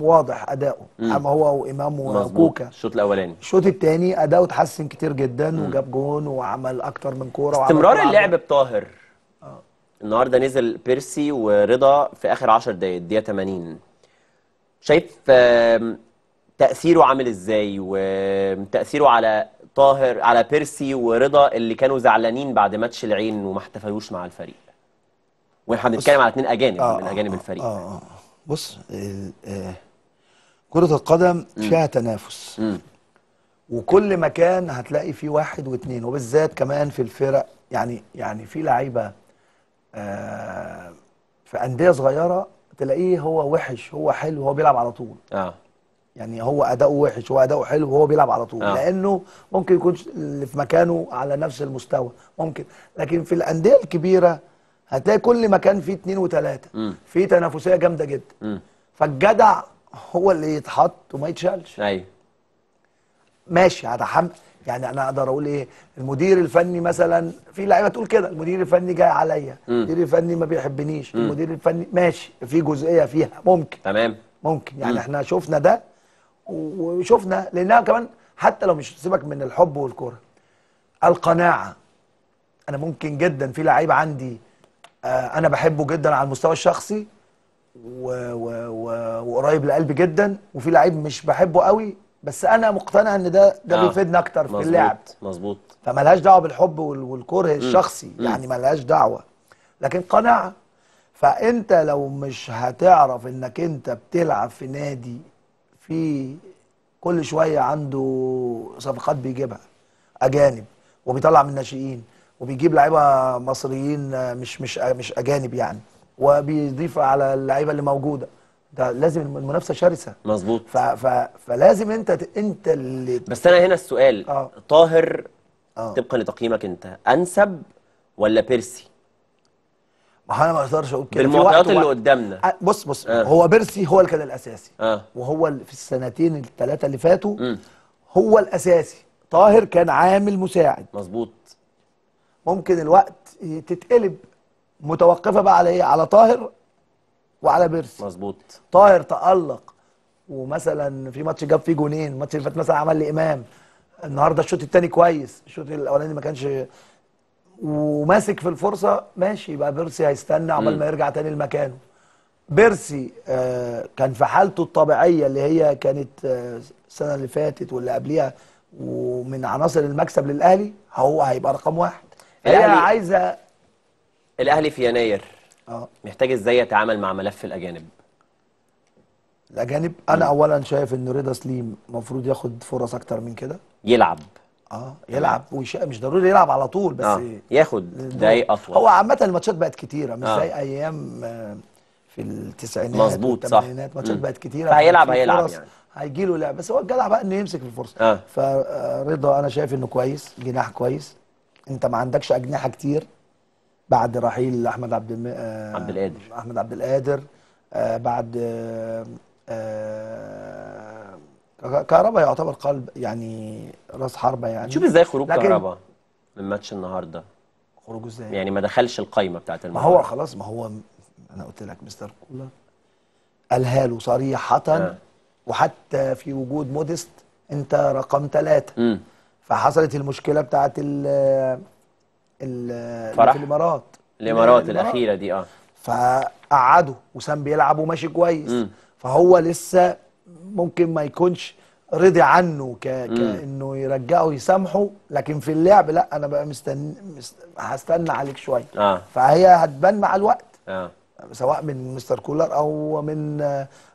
واضح اداؤه اما هو وامام وكوكا الشوط الاولاني الشوط الثاني اداؤه اتحسن كتير جدا مم. وجاب جون وعمل اكتر من كوره استمرار اللعب بطاهر آه. النهارده نزل بيرسي ورضا في اخر 10 دقائق الدقيقه 80 شايف تاثيره عامل ازاي وتاثيره على طاهر على بيرسي ورضا اللي كانوا زعلانين بعد ماتش العين وما احتفلوش مع الفريق واحنا بنتكلم على اثنين اجانب آه من آه، اجانب الفريق آه, آه،, آه. بص كرة القدم فيها تنافس وكل مكان هتلاقي فيه واحد واثنين وبالذات كمان في الفرق يعني يعني في لعيبه آه في انديه صغيره تلاقيه هو وحش هو حلو هو بيلعب على طول اه يعني هو اداؤه وحش هو اداؤه حلو وهو بيلعب على طول آه. لانه ممكن يكون اللي في مكانه على نفس المستوى ممكن لكن في الانديه الكبيره هتلاقي كل مكان فيه اتنين وتلاته في تنافسيه جامده جدا فالجدع هو اللي يتحط وما يتشالش ايوه ماشي هتحمل يعني انا اقدر اقول ايه المدير الفني مثلا في لعيبه تقول كده المدير الفني جاي عليا المدير الفني ما بيحبنيش المدير الفني ماشي في جزئيه فيها ممكن تمام ممكن يعني م. احنا شفنا ده وشفنا لانها كمان حتى لو مش سيبك من الحب والكره القناعه انا ممكن جدا في لعيب عندي آه، انا بحبه جدا على المستوى الشخصي و... وقريب لقلبي جدا وفي لعيب مش بحبه قوي بس انا مقتنع ان ده ده آه. بيفيدنا اكتر في اللعب مظبوط فملهاش دعوه بالحب والكره الشخصي مم. يعني ملهاش دعوه لكن قناعه فانت لو مش هتعرف انك انت بتلعب في نادي في كل شويه عنده صفقات بيجيبها اجانب وبيطلع من الناشئين وبيجيب لعيبه مصريين آه، مش مش آه، مش اجانب يعني وبيضيف على اللعيبه اللي موجوده ده لازم المنافسه شرسه مظبوط فلازم انت انت اللي بس انا هنا السؤال آه. طاهر آه. طبقا لتقييمك انت انسب ولا بيرسي ما انا ما اقدرش اقول كده بالمعطيات اللي قدامنا آه، بص بص آه. هو بيرسي هو اللي كان الاساسي آه. وهو في السنتين الثلاثه اللي فاتوا هو الاساسي طاهر كان عامل مساعد مظبوط ممكن الوقت تتقلب متوقفه بقى على ايه على طاهر وعلى بيرسي مظبوط طاهر تالق ومثلا في ماتش جاب فيه جونين الماتش اللي فات مثلا عمل لي امام النهارده الشوط الثاني كويس الشوط الاولاني ما كانش وماسك في الفرصه ماشي يبقى بيرسي هيستنى عقبال ما يرجع تاني لمكانه بيرسي آه كان في حالته الطبيعيه اللي هي كانت آه السنه اللي فاتت واللي قبليها ومن عناصر المكسب للاهلي هو هيبقى رقم واحد الاهلي عايزه الاهلي في يناير اه محتاج ازاي يتعامل مع ملف الاجانب الاجانب انا اولا شايف ان رضا سليم المفروض ياخد فرص اكتر من كده يلعب اه يلعب وش... مش ضروري يلعب على طول بس آه. ياخد دقايق اطول هو عامه الماتشات بقت كتيره مش آه. زي ايام آه، في التسعينات مظبوط صح ماتشات بقت كتيره فهيلعب هيلعب يعني هيجي له لعب بس هو الجدع بقى انه يمسك الفرصه آه. فرضا آه، انا شايف انه كويس جناح كويس انت ما عندكش اجنحه كتير بعد رحيل احمد عبد الم... آه، عبد القادر احمد عبد القادر آه بعد آه آه كهربا يعتبر قلب يعني راس حربه يعني شوف ازاي خروج لكن... كهربا من ماتش النهارده خروجه ازاي يعني ما دخلش القايمه بتاعت المباراه ما هو خلاص ما هو انا قلت لك مستر كولر قالها له صريحه أه. وحتى في وجود موديست انت رقم ثلاثه فحصلت المشكله بتاعه ال ال في الامارات الامارات الاخيره دي اه فقعدوا وسام بيلعب وماشي كويس م. فهو لسه ممكن ما يكونش رضي عنه ك... كانه يرجعه يسامحه لكن في اللعب لا انا بقى مستني مست... هستنى عليك شويه آه. فهي هتبان مع الوقت آه. سواء من مستر كولر او من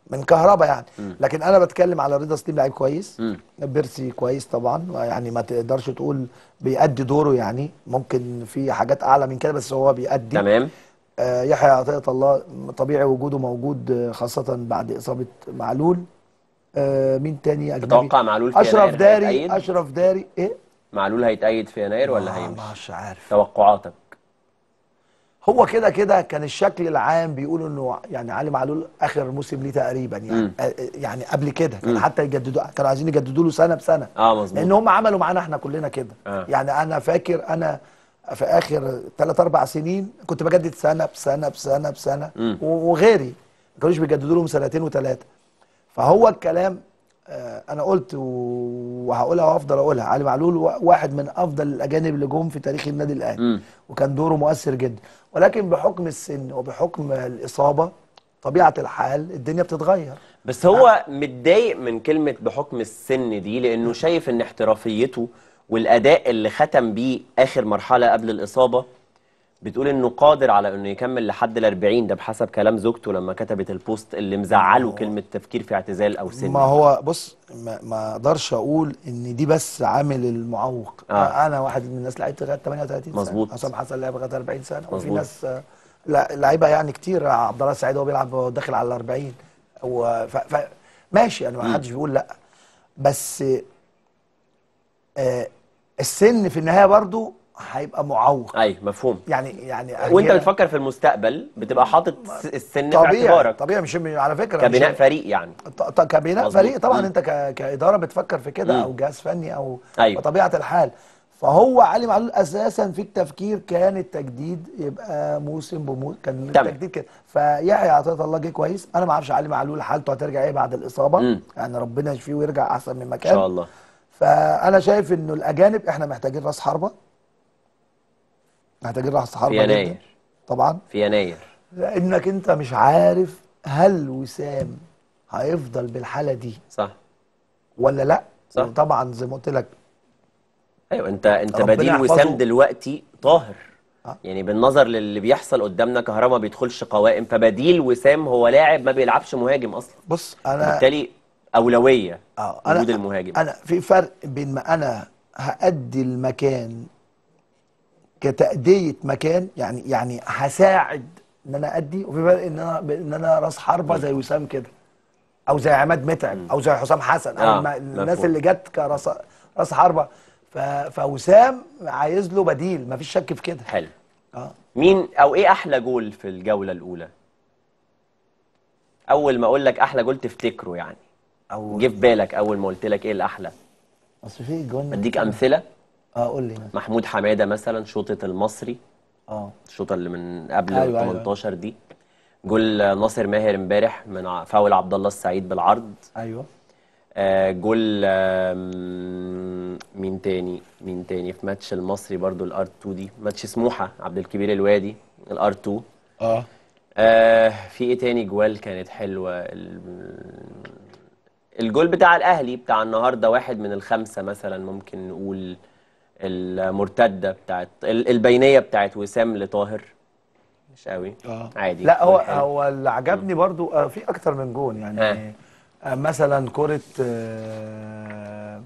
من كهربا يعني م. لكن انا بتكلم على رضا سليم لعيب كويس م. بيرسي كويس طبعا يعني ما تقدرش تقول بيأدي دوره يعني ممكن في حاجات اعلى من كده بس هو بيأدي تمام آه يحيى عطيه الله طبيعي وجوده موجود آه، خاصه بعد اصابه معلول آه مين تاني اجنبي تتوقع معلول في اشرف داري اشرف داري ايه معلول هيتأيد في يناير ولا هيمشي مش عارف توقعاتك هو كده كده كان الشكل العام بيقول انه يعني علي معلول اخر موسم ليه تقريبا يعني مم. آه، آه، يعني قبل كده كان حتى يجددوا كانوا عايزين يجددوا له سنه بسنه اه مظبوط لان هم عملوا معانا احنا كلنا كده آه. يعني انا فاكر انا في اخر ثلاث اربع سنين كنت بجدد سنه بسنه بسنه بسنه مم. وغيري ما كانوش بيجددوا لهم سنتين وثلاثه فهو الكلام آه، انا قلت وهقولها وافضل اقولها علي معلول واحد من افضل الاجانب اللي جم في تاريخ النادي الاهلي وكان دوره مؤثر جدا ولكن بحكم السن وبحكم الاصابه طبيعه الحال الدنيا بتتغير بس هو أه. متضايق من كلمه بحكم السن دي لانه شايف ان احترافيته والاداء اللي ختم بيه اخر مرحله قبل الاصابه بتقول انه قادر على انه يكمل لحد ال 40 ده بحسب كلام زوجته لما كتبت البوست اللي مزعله كلمه تفكير في اعتزال او سن ما هو بص ما اقدرش اقول ان دي بس عامل المعوق آه. انا واحد من الناس لعبت لغايه 38 سنه مظبوط حسام حسن لعب لغايه 40 سنه مزبوط. وفي ناس لا لعيبه يعني كتير عبد الله السعيد هو بيلعب داخل على ال 40 ف... ف... ماشي انا يعني ما حدش بيقول لا بس آه السن في النهايه برضو هيبقى معوق ايوه مفهوم يعني يعني وانت بتفكر في المستقبل بتبقى حاطط السن طبيعي في اعتبارك طبيعي مش على فكره كبناء مش... فريق يعني كبناء مزبوط. فريق طبعا م. انت ك... كاداره بتفكر في كده او جهاز فني او أيوة. بطبيعه الحال فهو علي معلول اساسا في التفكير كان التجديد يبقى موسم بموسم كان تمام. التجديد كده فيحيى عطيه الله جه كويس انا ما اعرفش علي معلول حالته هترجع ايه بعد الاصابه م. يعني ربنا يشفيه ويرجع احسن من مكان ان شاء الله فانا شايف انه الاجانب احنا محتاجين راس حربه محتاجين راحه حربة في يناير جدا. طبعا في يناير لانك انت مش عارف هل وسام هيفضل بالحاله دي صح ولا لا صح طبعا زي ما قلت لك ايوه انت انت بديل وسام دلوقتي طاهر آه. يعني بالنظر للي بيحصل قدامنا كهربا ما بيدخلش قوائم فبديل وسام هو لاعب ما بيلعبش مهاجم اصلا بص انا بالتالي اولويه اه انا المهاجم انا في فرق بين ما انا هادي المكان كتأدية مكان يعني يعني هساعد ان انا ادي وفي فرق ان انا ان انا راس حربه زي وسام كده او زي عماد متعب او زي حسام حسن او آه. الناس اللي جت كراس راس حربه فوسام عايز له بديل مفيش شك في كده حلو اه مين او ايه احلى جول في الجوله الاولى اول ما اقول لك احلى جول تفتكره يعني او جه في بالك اول ما قلت لك ايه الاحلى اصل في جون اديك امثله اه قول لي محمود حماده مثلا شوطه المصري اه الشوطه اللي من قبل أيوة 18 أيوة. دي جول ناصر ماهر امبارح من فاول عبد الله السعيد بالعرض ايوه آه جول آه مين تاني مين تاني في ماتش المصري برضو الار 2 دي ماتش سموحه عبد الكبير الوادي الار 2 اه آه في ايه تاني جوال كانت حلوه الجول بتاع الاهلي بتاع النهارده واحد من الخمسه مثلا ممكن نقول المرتده بتاعت البينيه بتاعت وسام لطاهر مش قوي آه. عادي لا هو هو اللي عجبني برضو آه، في اكتر من جون يعني آه. آه، مثلا كره آه،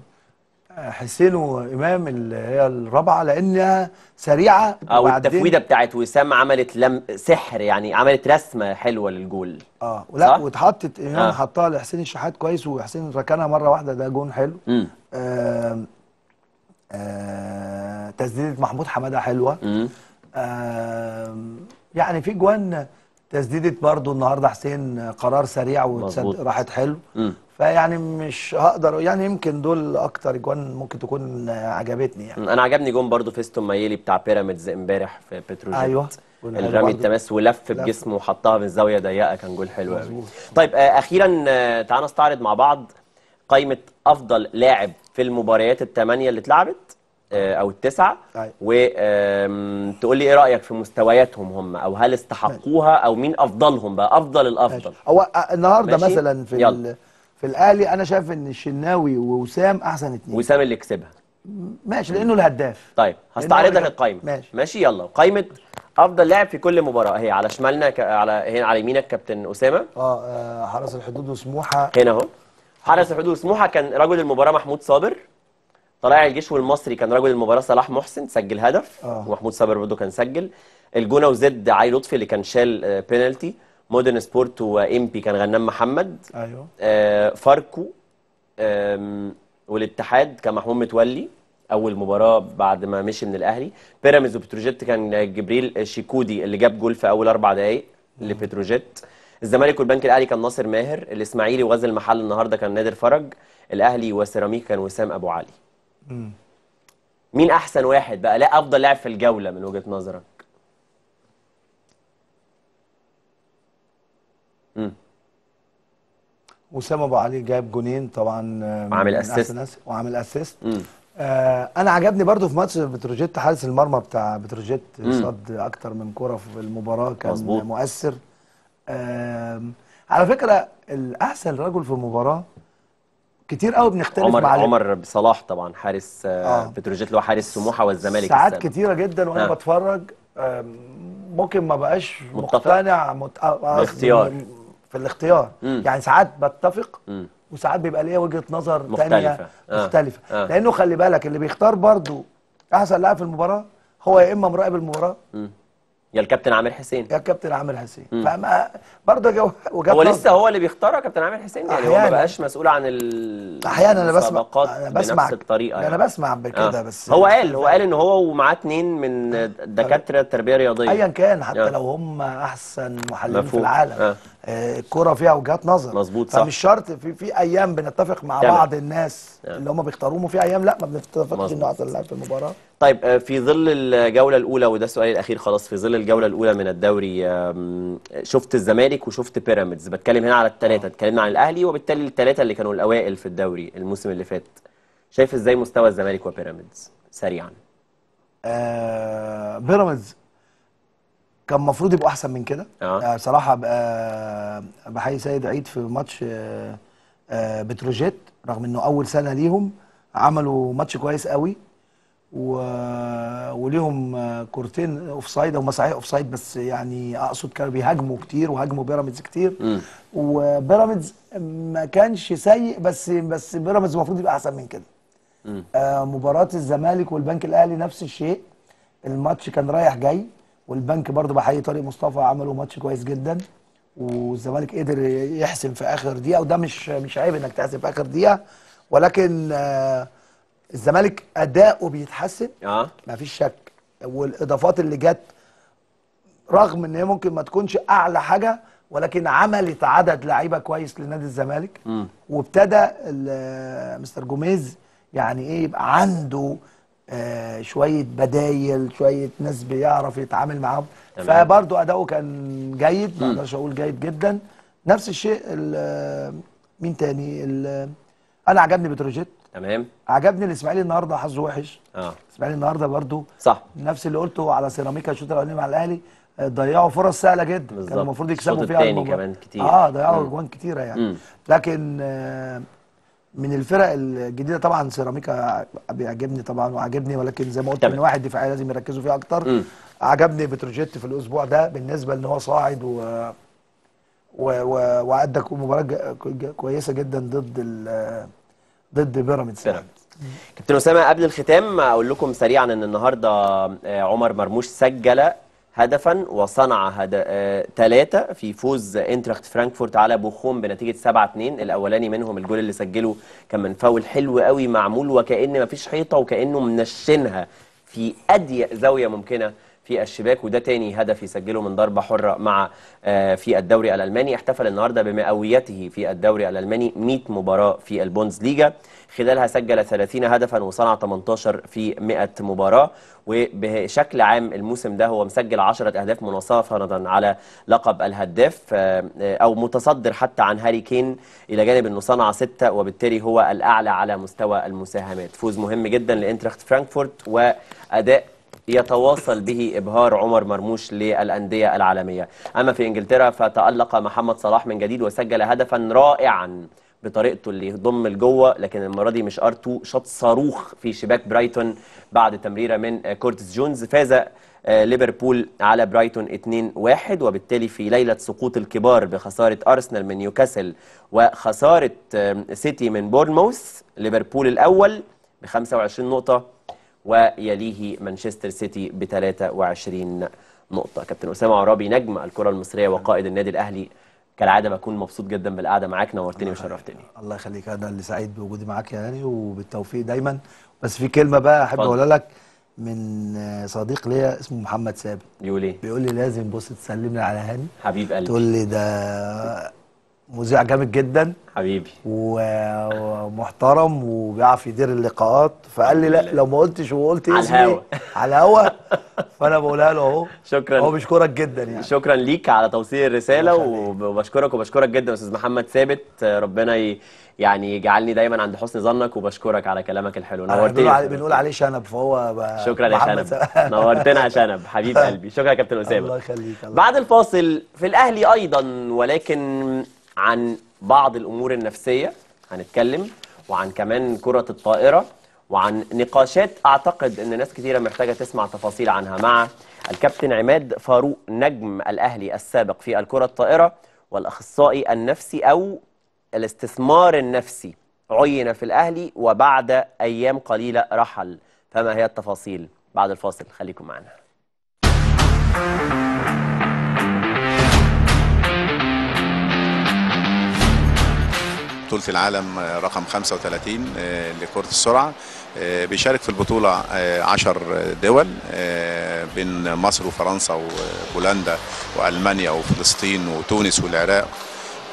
حسين وامام اللي هي الرابعه لانها سريعه او والتفويده بتاعت وسام عملت لم سحر يعني عملت رسمه حلوه للجول اه لا واتحطت امام آه. حطها لحسين الشحات كويس وحسين ركنها مره واحده ده جون حلو آه آه، تسديده محمود حماده حلوه آه، يعني في جوان تسديده برضو النهارده حسين آه، قرار سريع وراحت حلو فيعني مش هقدر يعني يمكن دول اكتر جوان ممكن تكون عجبتني يعني انا عجبني جون برضو فيستون مايلي بتاع بيراميدز امبارح في بتروجيت ايوه الرمي التماس ولف بجسمه وحطها من زاويه ضيقه كان جول حلو قوي طيب آه اخيرا تعالى نستعرض مع بعض قائمه افضل لاعب في المباريات الثمانيه اللي اتلعبت آه، آه. او التسعه وتقول لي ايه رايك في مستوياتهم هم او هل استحقوها او مين افضلهم بقى افضل الافضل هو آه، النهارده مثلا في يلا. في الاهلي انا شايف ان الشناوي ووسام احسن اثنين وسام اللي كسبها ماشي لانه الهداف طيب هستعرض لك القايمه ماشي. ماشي يلا قايمه افضل لاعب في كل مباراه هي على شمالنا ك... على هنا على يمينك كابتن اسامه اه حرس الحدود وسموحه هنا اهو حرس الحدود سموحة كان رجل المباراه محمود صابر طلائع الجيش والمصري كان رجل المباراه صلاح محسن سجل هدف آه. ومحمود صابر برضه كان سجل الجونه وزد علي لطفي اللي كان شال بينالتي آه، مودرن سبورت وامبي كان غنام محمد ايوه آه فاركو والاتحاد كان محمود متولي اول مباراه بعد ما مشي من الاهلي بيراميدز وبتروجيت كان جبريل شيكودي اللي جاب جول في اول اربع دقائق لبتروجيت الزمالك والبنك الاهلي كان ناصر ماهر الاسماعيلي وغزل المحل النهارده كان نادر فرج الاهلي وسيراميكا كان وسام ابو علي مين احسن واحد بقى لا افضل لاعب في الجوله من وجهه نظرك امم وسام ابو علي جايب جونين طبعا آه، وعامل اسيست وعامل اسيست آه انا عجبني برضو في ماتش بتروجيت حارس المرمى بتاع بتروجيت صد اكتر من كره في المباراه كان مظبوط. مؤثر على فكره الاحسن رجل في المباراه كتير قوي بنختلف عمر مع عمر صلاح طبعا حارس آه. آه. بتروجيت اللي هو حارس سموحه والزمالك ساعات السنة. كتيره جدا وانا آه. بتفرج ممكن ما بقاش مقتنع مت... آه، آه، باختيار في الاختيار مم. يعني ساعات بتفق مم. وساعات بيبقى ليا وجهه نظر مختلفة. تانية آه. مختلفه آه. لانه خلي بالك اللي بيختار برضه احسن لاعب في المباراه هو يا اما مراقب المباراه مم. يا الكابتن عامر حسين يا الكابتن عامر حسين فما برضه جو... وجاب هو لسه هو اللي بيختار كابتن عامر حسين يعني أحيانا. هو ما بقاش مسؤول عن ال... احيانا انا بسمع انا بسمع بنفس الطريقه يعني. انا بسمع آه. بكده آه. بس هو قال هو قال ان هو ومعاه اتنين من دكاتره التربيه الرياضيه ايا كان حتى آه. لو هم احسن محللين في العالم آه. الكوره فيها وجهات نظر مظبوط صح فمش شرط في في ايام بنتفق مع يعني. بعض الناس يعني. اللي هم بيختاروهم وفي ايام لا ما بنتفقش انه احسن لاعب في المباراه طيب آه، في ظل الجوله الاولى وده سؤالي الاخير خلاص في ظل الجوله الاولى من الدوري شفت الزمالك وشفت بيراميدز بتكلم هنا على الثلاثه آه. اتكلمنا عن الاهلي وبالتالي الثلاثه اللي كانوا الاوائل في الدوري الموسم اللي فات شايف ازاي مستوى الزمالك وبيراميدز سريعا آه بيراميدز كان المفروض يبقوا احسن من كده آه. يعني صراحه آه، بحيي سيد عيد في ماتش آه، آه، بتروجيت رغم انه اول سنه ليهم عملوا ماتش كويس قوي و... وليهم كورتين اوف سايد هم صحيح اوف سايد بس يعني اقصد كانوا بيهاجموا كتير وهاجموا بيراميدز كتير وبيراميدز ما كانش سيء بس بس بيراميدز المفروض يبقى احسن من كده آه مباراه الزمالك والبنك الاهلي نفس الشيء الماتش كان رايح جاي والبنك برضه بحيي طارق مصطفى عملوا ماتش كويس جدا والزمالك قدر يحسم في اخر دقيقه وده مش مش عيب انك تحسم في اخر دقيقه ولكن آه الزمالك اداؤه بيتحسن اه مفيش شك والاضافات اللي جت رغم ان هي ممكن ما تكونش اعلى حاجه ولكن عملت عدد لعيبه كويس لنادي الزمالك وابتدى آه، مستر جوميز يعني ايه يبقى عنده آه، شويه بدايل شويه ناس بيعرف يتعامل معاهم فبرضو اداؤه كان جيد ما اقدرش اقول جيد جدا نفس الشيء مين تاني انا عجبني بتروجيت تمام عجبني الاسماعيلي النهارده حظه وحش اه الاسماعيلي النهارده برضو صح نفس اللي قلته على سيراميكا الشوط الاولاني مع الاهلي آه، ضيعوا فرص سهله جدا كان المفروض يكسبوا فيها الشوط الثاني كمان كتير اه ضيعوا اجوان كتيره يعني مم. لكن آه من الفرق الجديده طبعا سيراميكا بيعجبني طبعا وعجبني ولكن زي ما قلت ان واحد دفاعي لازم يركزوا فيه اكتر م. عجبني بتروجيت في الاسبوع ده بالنسبه ان هو صاعد و و, وادى مباراه كويسه جدا ضد ال... ضد بيراميدز كابتن اسامه قبل الختام اقول لكم سريعا ان النهارده آه، عمر مرموش سجل هدفا وصنع هد... آه... تلاتة في فوز انتراخت فرانكفورت على بوخوم بنتيجة 7-2 الأولاني منهم الجول اللي سجله كان من فاول حلو قوي معمول وكأن مفيش حيطة وكأنه منشنها في أضيق زاوية ممكنة في الشباك وده تاني هدف يسجله من ضربة حرة مع آه، في الدوري الألماني احتفل النهاردة بمئويته في الدوري الألماني 100 مباراة في البونز ليجا خلالها سجل 30 هدفا وصنع 18 في 100 مباراة وبشكل عام الموسم ده هو مسجل 10 أهداف مناصفة على لقب الهداف آه، آه، أو متصدر حتى عن هاري كين إلى جانب أنه صنع 6 وبالتالي هو الأعلى على مستوى المساهمات فوز مهم جدا لإنترخت فرانكفورت وأداء يتواصل به إبهار عمر مرموش للأندية العالمية أما في إنجلترا فتألق محمد صلاح من جديد وسجل هدفا رائعا بطريقته اللي يضم لجوه لكن المره دي مش ار شط شاط صاروخ في شباك برايتون بعد تمريره من كورتس جونز فاز آه، ليفربول على برايتون 2-1 وبالتالي في ليله سقوط الكبار بخساره ارسنال من نيوكاسل وخساره سيتي من بورنموث ليفربول الاول ب 25 نقطه ويليه مانشستر سيتي ب 23 نقطة كابتن أسامة عرابي نجم الكرة المصرية وقائد النادي الأهلي كالعادة بكون مبسوط جدا بالقعدة معاك نورتني وشرفتني الله يخليك أنا اللي سعيد بوجودي معاك يعني وبالتوفيق دايما بس في كلمة بقى أحب أقولها لك من صديق ليا اسمه محمد ثابت بيقول ايه؟ بيقول لي لازم بص تسلم لي على هاني حبيب قلبي تقول لي ده مذيع جامد جدا حبيبي ومحترم وبيعرف يدير اللقاءات فقال لي لا لو ما قلتش وقلت على الهوا على الهوا فانا بقولها له اهو شكرا هو بيشكرك جدا يعني شكرا ليك على توصيل الرساله وبشكرك وبشكرك جدا استاذ محمد ثابت ربنا ي... يعني يجعلني دايما عند حسن ظنك وبشكرك على كلامك الحلو نورتنا بنقول عليه شنب فهو ب... شكرا يا شنب نورتنا يا شنب حبيب قلبي شكرا يا كابتن اسامه الله يخليك بعد الفاصل في الاهلي ايضا ولكن عن بعض الامور النفسيه هنتكلم وعن كمان كره الطائره وعن نقاشات اعتقد ان ناس كثيره محتاجه تسمع تفاصيل عنها مع الكابتن عماد فاروق نجم الاهلي السابق في الكره الطائره والاخصائي النفسي او الاستثمار النفسي عين في الاهلي وبعد ايام قليله رحل فما هي التفاصيل بعد الفاصل خليكم معنا بطوله العالم آه، رقم 35 آه، لكره السرعه آه، بيشارك في البطوله 10 دول بين مصر وفرنسا وبولندا والمانيا وفلسطين وتونس والعراق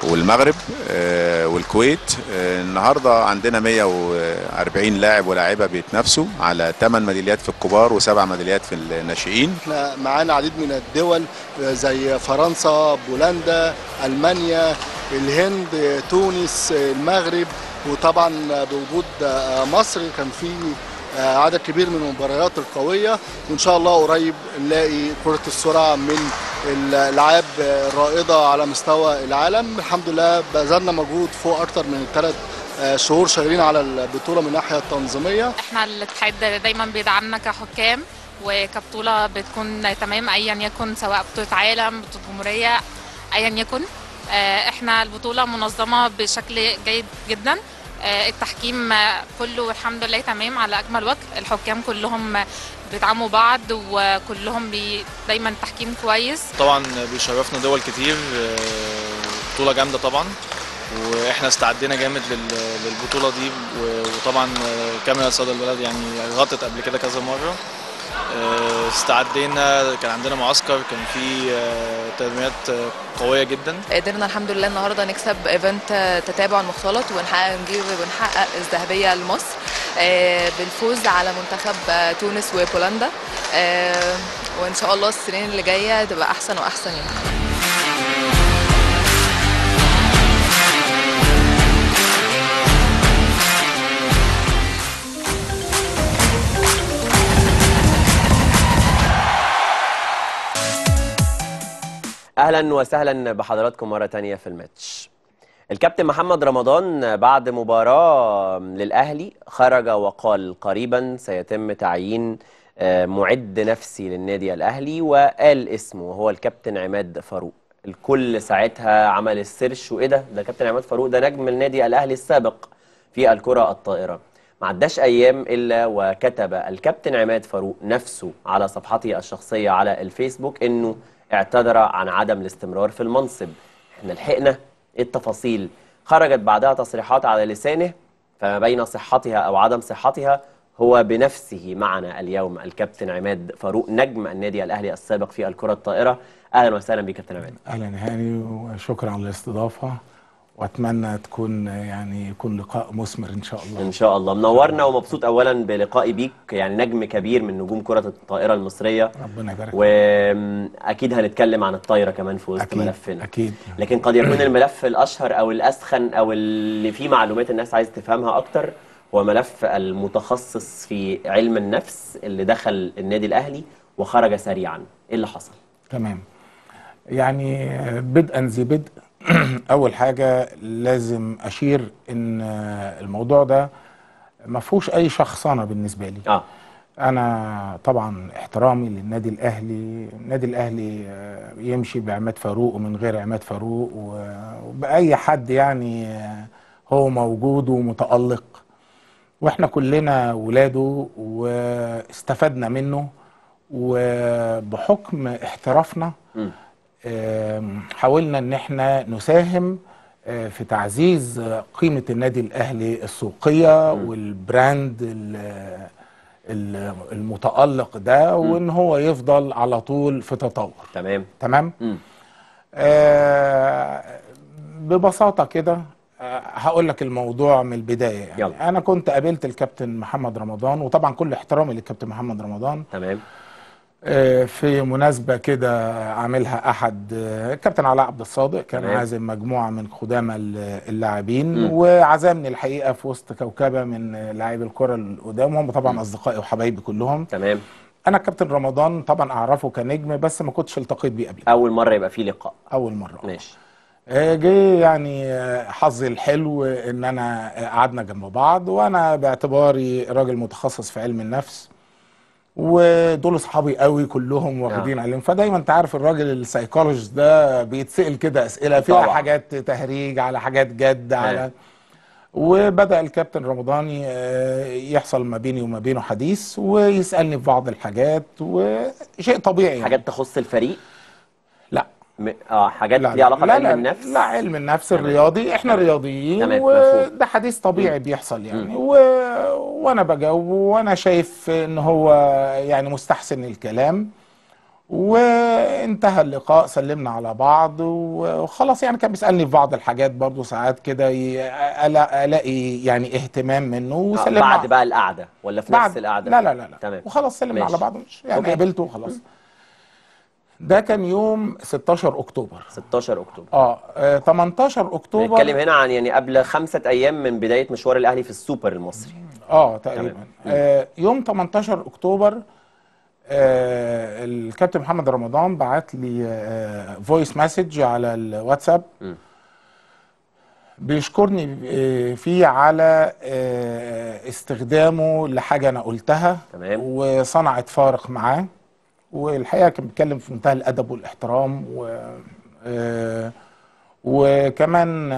والمغرب آه، والكويت آه، النهارده عندنا 140 لاعب ولاعبه بيتنافسوا على 8 ميداليات في الكبار وسبع ميداليات في الناشئين احنا معانا عديد من الدول آه، زي فرنسا بولندا المانيا الهند تونس المغرب وطبعا بوجود مصر كان في آه، عدد كبير من المباريات القويه وان شاء الله قريب نلاقي كره السرعه من الالعاب الرائده على مستوى العالم الحمد لله بذلنا مجهود فوق اكتر من ثلاث آه، شهور شغالين على البطوله من الناحيه التنظيميه احنا الاتحاد دايما بيدعمنا كحكام وكبطوله بتكون تمام ايا يكن سواء بطوله عالم بطوله جمهوريه ايا يكن آه، احنا البطوله منظمه بشكل جيد جدا آه، التحكيم كله الحمد لله تمام على اجمل وجه الحكام كلهم بيدعموا بعض وكلهم بي دايما تحكيم كويس طبعا بيشرفنا دول كتير آه، بطوله جامده طبعا واحنا استعدينا جامد للبطوله دي وطبعا آه، كاميرا صدى البلد يعني غطت قبل كده كذا مره آه، استعدينا كان عندنا معسكر كان في آه، تدميرات آه، قويه جدا قدرنا الحمد لله النهارده نكسب ايفنت تتابع المختلط ونحقق نجيب ونحقق الذهبيه لمصر بالفوز على منتخب تونس وبولندا وان شاء الله السنين اللي جايه تبقى احسن واحسن يعني اهلا وسهلا بحضراتكم مره تانية في الماتش الكابتن محمد رمضان بعد مباراه للاهلي خرج وقال قريبا سيتم تعيين آه، معد نفسي للنادي الاهلي وقال اسمه وهو الكابتن عماد فاروق الكل ساعتها عمل السيرش وايه ده ده كابتن عماد فاروق ده نجم النادي الاهلي السابق في الكره الطائره ما عداش ايام الا وكتب الكابتن عماد فاروق نفسه على صفحته الشخصيه على الفيسبوك انه اعتذر عن عدم الاستمرار في المنصب احنا لحقنا إيه التفاصيل خرجت بعدها تصريحات على لسانه فما بين صحتها أو عدم صحتها هو بنفسه معنا اليوم الكابتن عماد فاروق نجم النادي الأهلي السابق في الكرة الطائرة أهلا وسهلا بك كابتن عماد أهلا هاني وشكرا على الاستضافة واتمنى تكون يعني يكون لقاء مثمر ان شاء الله ان شاء الله منورنا ومبسوط اولا بلقائي بيك يعني نجم كبير من نجوم كره الطائره المصريه ربنا يبارك واكيد هنتكلم عن الطايره كمان في وسط ملفنا اكيد لكن قد يكون الملف الاشهر او الاسخن او اللي فيه معلومات الناس عايز تفهمها اكتر هو ملف المتخصص في علم النفس اللي دخل النادي الاهلي وخرج سريعا ايه اللي حصل تمام يعني بدءا ذي بدء اول حاجه لازم اشير ان الموضوع ده ما فيهوش اي شخصنه بالنسبه لي آه. انا طبعا احترامي للنادي الاهلي النادي الاهلي آه، يمشي بعماد فاروق ومن غير عماد فاروق وباي حد يعني آه، هو موجود ومتالق واحنا كلنا ولاده واستفدنا منه وبحكم احترافنا م. حاولنا ان احنا نساهم في تعزيز قيمة النادي الأهلي السوقية والبراند المتألق ده وإن هو يفضل على طول في تطور تمام تمام ببساطة كده هقول لك الموضوع من البداية يعني يلا. أنا كنت قابلت الكابتن محمد رمضان وطبعا كل احترامي للكابتن محمد رمضان تمام آه، في مناسبه كده عاملها احد آه، كابتن علاء عبد الصادق كان مم. عازم مجموعه من خدامى اللاعبين وعزمني الحقيقه في وسط كوكبه من لاعبي الكره القدام وهم طبعا اصدقائي وحبايبي كلهم تمام انا كابتن رمضان طبعا اعرفه كنجم بس ما كنتش التقيت بيه قبل اول مره يبقى في لقاء اول مره ماشي آه، جه يعني حظي الحلو ان انا قعدنا جنب بعض وانا باعتباري راجل متخصص في علم النفس ودول اصحابي قوي كلهم واخدين عليهم فدايما انت عارف الراجل السايكولوجيست ده بيتسال كده اسئله طبعا. فيها حاجات تهريج على حاجات جد على وبدا الكابتن رمضاني آه، يحصل ما بيني وما بينه حديث ويسالني في بعض الحاجات وشيء طبيعي يعني. حاجات تخص الفريق م... اه حاجات ليها علاقه بعلم النفس لا علم النفس الرياضي احنا رياضيين وده حديث طبيعي م. بيحصل يعني و... وانا بجاوب وانا شايف ان هو يعني مستحسن الكلام وانتهى اللقاء سلمنا على بعض وخلاص يعني كان بيسالني في بعض الحاجات برضو ساعات كده الاقي يعني اهتمام منه آه، وسلمنا بعد بقى القعده ولا في نفس القعده لا لا لا, لا. تمام وخلاص سلمنا على بعض يعني قابلته وخلاص ده كان يوم 16 اكتوبر 16 اكتوبر اه, آه 18 اكتوبر بنتكلم هنا عن يعني قبل خمسة ايام من بدايه مشوار الاهلي في السوبر المصري اه تقريبا آه يوم 18 اكتوبر آه الكابتن محمد رمضان بعت لي آه فويس مسج على الواتساب م. بيشكرني آه، فيه على آه، استخدامه لحاجه انا قلتها تمام وصنعت فارق معاه والحقيقه كان بيتكلم في منتهى الادب والاحترام و آه، وكمان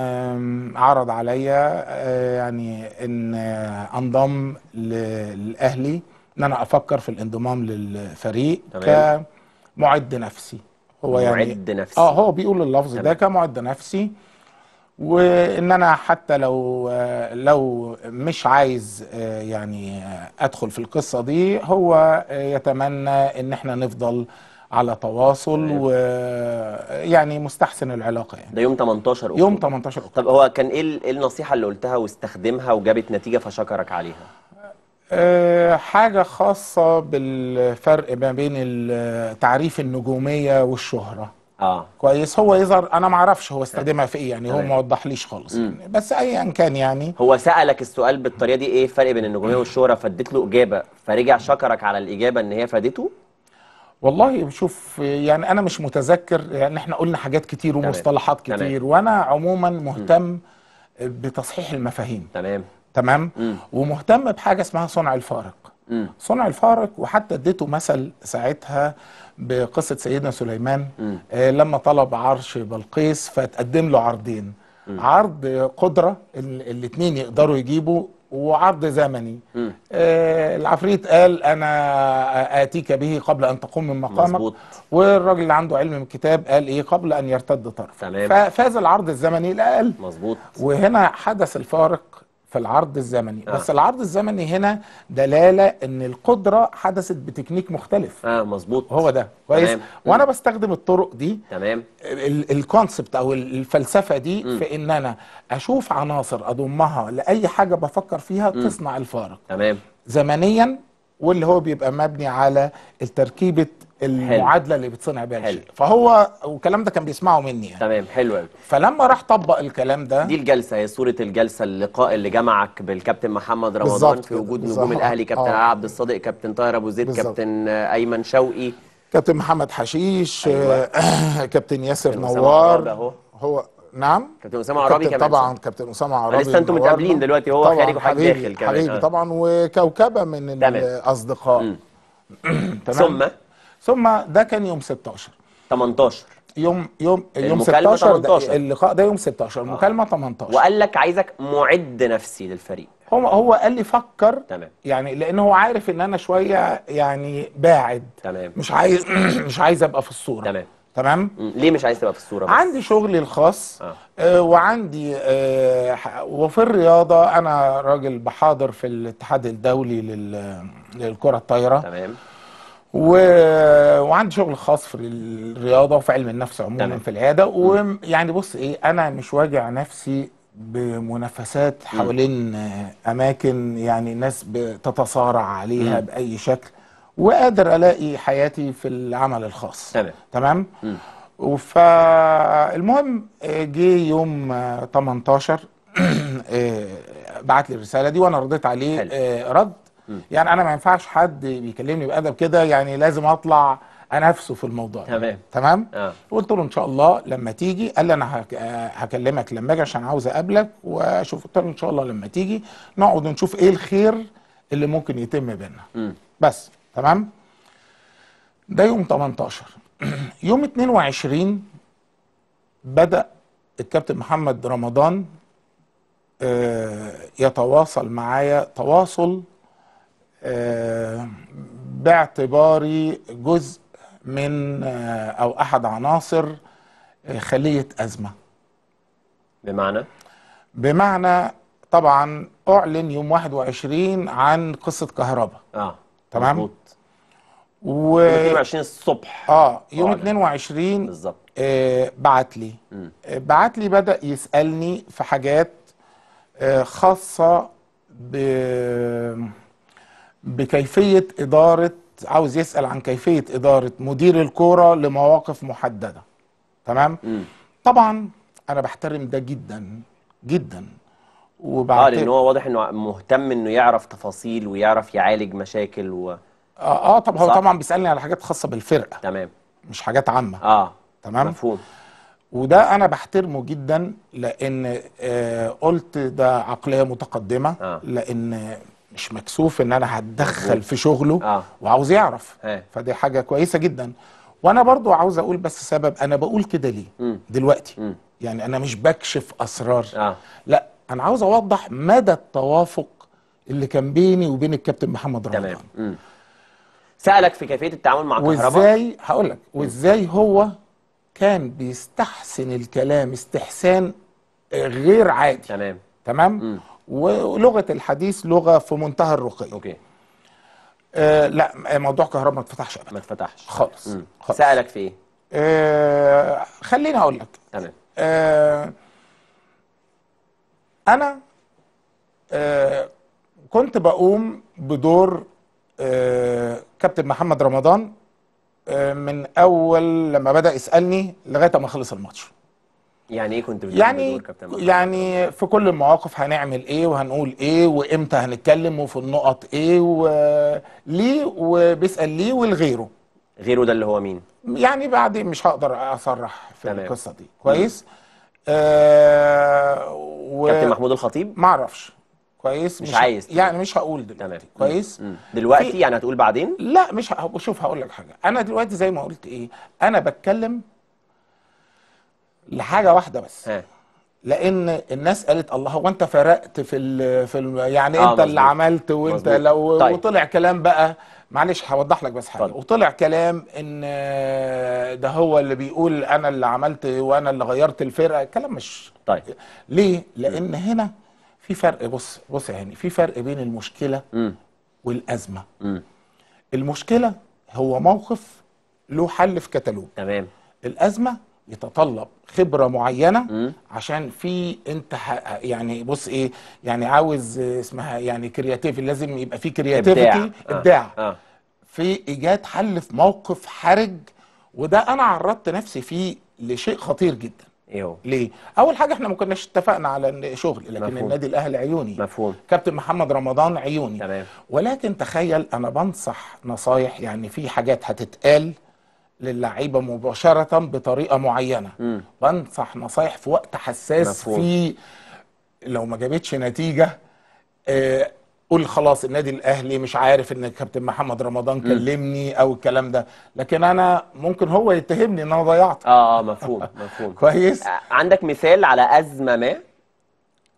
عرض عليا آه، يعني ان آه، انضم للاهلي ان انا افكر في الانضمام للفريق تمام. كمعد نفسي هو يعني معد نفسي اه هو بيقول اللفظ تمام. ده كمعد نفسي وان انا حتى لو لو مش عايز يعني ادخل في القصه دي هو يتمنى ان احنا نفضل على تواصل ويعني مستحسن العلاقه يعني ده يوم 18 اكتوبر يوم 18 اكتوبر طب هو كان إيه, ايه النصيحه اللي قلتها واستخدمها وجابت نتيجه فشكرك عليها؟ آه، حاجة خاصة بالفرق ما بين تعريف النجومية والشهرة اه كويس هو يظهر آه. انا ما اعرفش هو استخدمها في ايه يعني هو ما وضحليش خالص يعني بس ايا كان يعني هو سالك السؤال بالطريقه دي ايه الفرق بين النجوميه والشهره فاديت له اجابه فرجع شكرك على الاجابه ان هي فادته والله شوف يعني انا مش متذكر يعني احنا قلنا حاجات كتير ومصطلحات كتير وانا عموما مهتم بتصحيح المفاهيم تمام تمام مم. ومهتم بحاجه اسمها صنع الفارق صنع الفارق وحتى اديته مثل ساعتها بقصه سيدنا سليمان آه لما طلب عرش بلقيس فتقدم له عرضين م. عرض قدره الاثنين يقدروا يجيبوا وعرض زمني آه العفريت قال انا اتيك به قبل ان تقوم من مقامك مزبوط. والراجل اللي عنده علم الكتاب قال ايه قبل ان يرتد طرف ففاز العرض الزمني الاقل مظبوط وهنا حدث الفارق في العرض الزمني آه. بس العرض الزمني هنا دلاله ان القدره حدثت بتكنيك مختلف اه مظبوط هو ده كويس تمام. وانا بستخدم الطرق دي تمام الكونسبت او الفلسفه دي م. في ان انا اشوف عناصر اضمها لاي حاجه بفكر فيها م. تصنع الفارق تمام زمنيا واللي هو بيبقى مبني على التركيبه المعادله اللي بتصنع بيها الشيء فهو والكلام ده كان بيسمعه مني يعني. تمام حلو قوي فلما راح طبق الكلام ده دي الجلسه هي صوره الجلسه اللقاء اللي جمعك بالكابتن محمد رمضان في وجود بالزبط. نجوم الاهلي كابتن آه. عبد الصادق كابتن طاهر ابو زيد كابتن ايمن شوقي كابتن محمد حشيش أيوة. آه، كابتن ياسر نوار هو نعم كابتن اسامه عرابي كمان طبعا كابتن اسامه عرابي لسه انتم متقابلين دلوقتي هو خارج وحاج داخل كمان حبيبي آه. طبعا وكوكبه من الاصدقاء تمام ثم ثم ده كان يوم 16 18 يوم يوم يوم 16 18. اللقاء ده يوم 16 المكالمه 18 آه. وقال لك عايزك معد نفسي للفريق هو هو قال لي فكر تمام يعني لان هو عارف ان انا شويه يعني باعد تمام مش عايز مش عايز ابقى في الصوره تمام تمام ليه مش عايز تبقى في الصوره بس؟ عندي شغلي الخاص آه. آه وعندي آه وفي الرياضه انا راجل بحاضر في الاتحاد الدولي للكره الطايره تمام و... وعندي شغل خاص في الرياضه وفي علم النفس عموما في العياده ويعني بص ايه انا مش واجع نفسي بمنافسات حوالين اماكن يعني الناس بتتصارع عليها م. باي شكل وقادر الاقي حياتي في العمل الخاص تمام تمام فالمهم جه يوم 18 إيه، بعت لي الرساله دي وانا رضيت عليه إيه، رد يعني انا ما ينفعش حد بيكلمني بادب كده يعني لازم اطلع انافسه في الموضوع تمام تمام آه. قلت له ان شاء الله لما تيجي قال لي انا هكلمك لما اجي عشان عاوز اقابلك واشوف قلت له ان شاء الله لما تيجي نقعد ونشوف ايه الخير اللي ممكن يتم بينا م. بس تمام ده يوم 18 يوم 22 بدا الكابتن محمد رمضان آه، يتواصل معايا تواصل آه، باعتباري جزء من آه، او احد عناصر آه، خليه ازمه بمعنى بمعنى طبعا اعلن يوم 21 عن قصه كهرباء اه تمام مظبوط و يوم 22 الصبح اه يوم أعلن. 22 بالظبط آه بعت لي آه بعت لي بدا يسالني في حاجات آه خاصه ب بكيفيه اداره عاوز يسال عن كيفيه اداره مدير الكوره لمواقف محدده تمام م. طبعا انا بحترم ده جدا جدا وبعد اه لان هو واضح انه مهتم انه يعرف تفاصيل ويعرف يعالج مشاكل و اه, آه طب هو طبعا بيسالني على حاجات خاصه بالفرقه تمام مش حاجات عامه اه تمام مفهوم وده انا بحترمه جدا لان آه قلت ده عقليه متقدمه آه. لان مش مكسوف ان انا هتدخل في شغله آه. وعاوز يعرف هي. إيه. فدي حاجه كويسه جدا وانا برضو عاوز اقول بس سبب انا بقول كده ليه م. دلوقتي م. يعني انا مش بكشف اسرار آه. لا انا عاوز اوضح مدى التوافق اللي كان بيني وبين الكابتن محمد رمضان تمام سالك في كيفيه التعامل مع كهرباء وازاي هقول لك وازاي هو كان بيستحسن الكلام استحسان غير عادي تمام تمام م. ولغه الحديث لغه في منتهى الرقي اوكي آه لا موضوع كهرباء ما اتفتحش ابدا ما اتفتحش خالص خالص سالك في ايه؟ آه خليني اقول لك تمام آه انا آه كنت بقوم بدور آه كابتن محمد رمضان آه من اول لما بدا يسالني لغايه ما خلص الماتش يعني ايه كنت يعني كابتن يعني في كل المواقف هنعمل ايه وهنقول ايه وامتى هنتكلم وفي النقط ايه وليه وبيسال ليه ولغيره غيره ده اللي هو مين يعني بعدين مش هقدر اصرح في تمام. القصه دي كويس آه و... كابتن محمود الخطيب ما اعرفش كويس مش, مش عايز يعني مش هقول دلوقتي تمام. كويس مم. دلوقتي في... يعني هتقول بعدين لا مش ه... شوف هقول لك حاجه انا دلوقتي زي ما قلت ايه انا بتكلم لحاجه واحده بس ها. لان الناس قالت الله هو انت فرقت في الـ في الـ يعني آه انت مزبوط. اللي عملت وانت لو طيب. وطلع كلام بقى معلش هوضح لك بس حاجه طيب. وطلع كلام ان ده هو اللي بيقول انا اللي عملت وانا اللي غيرت الفرقه كلام مش طيب ليه لان هنا في فرق بص بص يا هاني في فرق بين المشكله م. والازمه م. المشكله هو موقف له حل في كتالوج تمام الازمه يتطلب خبره معينه م. عشان في انت يعني بص ايه يعني عاوز اسمها يعني كرياتيف لازم يبقى في كرياتيفيتي ابداع آه. إبداع. آه. في ايجاد حل في موقف حرج وده انا عرضت نفسي فيه لشيء خطير جدا ايوه ليه؟ اول حاجه احنا ما كناش اتفقنا على شغل لكن مفهوم. النادي الاهلي عيوني مفهوم كابتن محمد رمضان عيوني تمام ولكن تخيل انا بنصح نصايح يعني في حاجات هتتقال للعيبه مباشره بطريقه معينه م. بنصح نصايح في وقت حساس مفهوم. في لو ما جابتش نتيجه آه قول خلاص النادي الاهلي مش عارف ان كابتن محمد رمضان م. كلمني او الكلام ده لكن انا ممكن هو يتهمني ان انا ضيعت اه, آه، مفهوم مفهوم كويس آه، عندك مثال على ازمه ما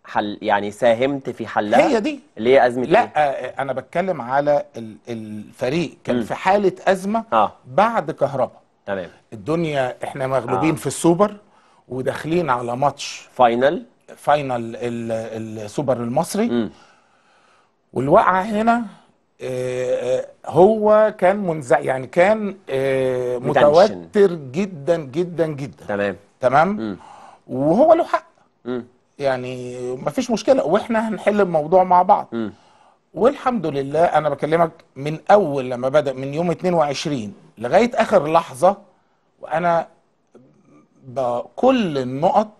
حل يعني ساهمت في حلها هي دي اللي هي ازمه لا إيه؟ آه، آه، انا بتكلم على الفريق كان م. في حاله ازمه آه. بعد كهرباء تمام الدنيا احنا مغلوبين آه. في السوبر وداخلين على ماتش فاينل فاينل السوبر المصري م. والوقعه هنا آه، هو كان منزع يعني كان متوتر جدا جدا جدا تمام تمام م. وهو له حق م. يعني مفيش مشكله واحنا هنحل الموضوع مع بعض م. والحمد لله انا بكلمك من اول لما بدا من يوم 22 لغايه اخر لحظه وانا كل النقط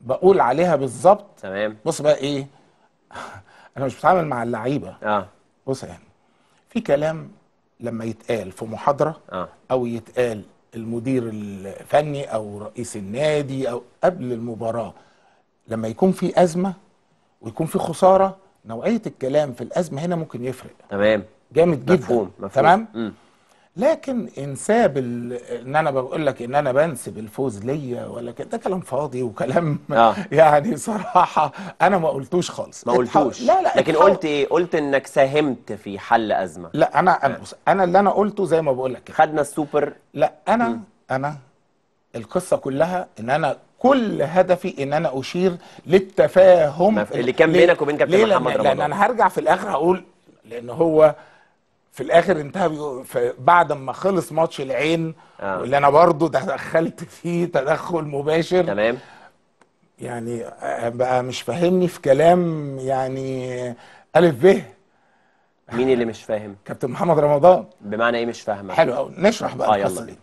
بقول عليها بالظبط تمام بص بقى ايه انا مش بتعامل مع اللعيبه اه بص يعني في كلام لما يتقال في محاضره آه. او يتقال المدير الفني او رئيس النادي او قبل المباراه لما يكون في ازمه ويكون في خساره نوعيه الكلام في الازمه هنا ممكن يفرق تمام جامد جدا مفهوم مفهوم تمام م. لكن انساب ال... ان انا بقول لك ان انا بنسب الفوز ليا ولا كده ده كلام فاضي وكلام آه. يعني صراحه انا ما قلتوش خالص ما قلتوش لا لا لكن اتحول. قلت ايه قلت انك ساهمت في حل ازمه لا انا انا آه. انا اللي انا قلته زي ما بقول لك خدنا السوبر لا انا م. انا القصه كلها ان انا كل هدفي ان انا اشير للتفاهم اللي كان بينك وبين كابتن محمد رمضان لان انا هرجع في الاخر هقول لان هو في الاخر انتهى بعد ما خلص ماتش العين آه. اللي انا برضه تدخلت فيه تدخل مباشر تمام يعني آه، بقى مش فاهمني في كلام يعني الف به مين اللي مش فاهم؟ كابتن محمد رمضان بمعنى ايه مش فاهمك؟ حلو قوي نشرح بقى آه القصه دي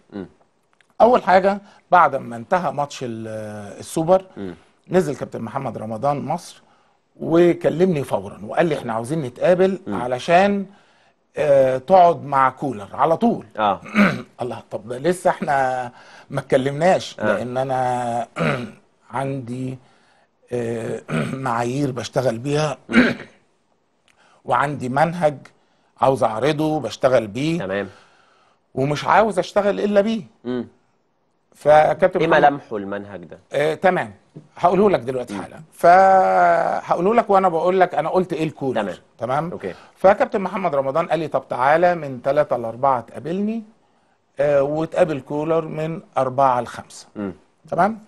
اول حاجه بعد ما انتهى ماتش السوبر م. نزل كابتن محمد رمضان مصر وكلمني فورا وقال لي احنا عاوزين نتقابل م. علشان آه تقعد مع كولر على طول اه الله طب ده لسه احنا ما اتكلمناش آه. لان انا عندي آه معايير بشتغل بيها وعندي منهج عاوز اعرضه بشتغل بيه تمام ومش عاوز اشتغل الا بيه فكابتن ايه ملامحه المنهج ده؟ آه تمام هقوله لك دلوقتي حالا فهقوله لك وانا بقول لك انا قلت ايه الكورس تمام تمام اوكي فكابتن محمد رمضان قال لي طب تعالى من 3 ل 4 تقابلني آه وتقابل كولر من 4 ل 5 تمام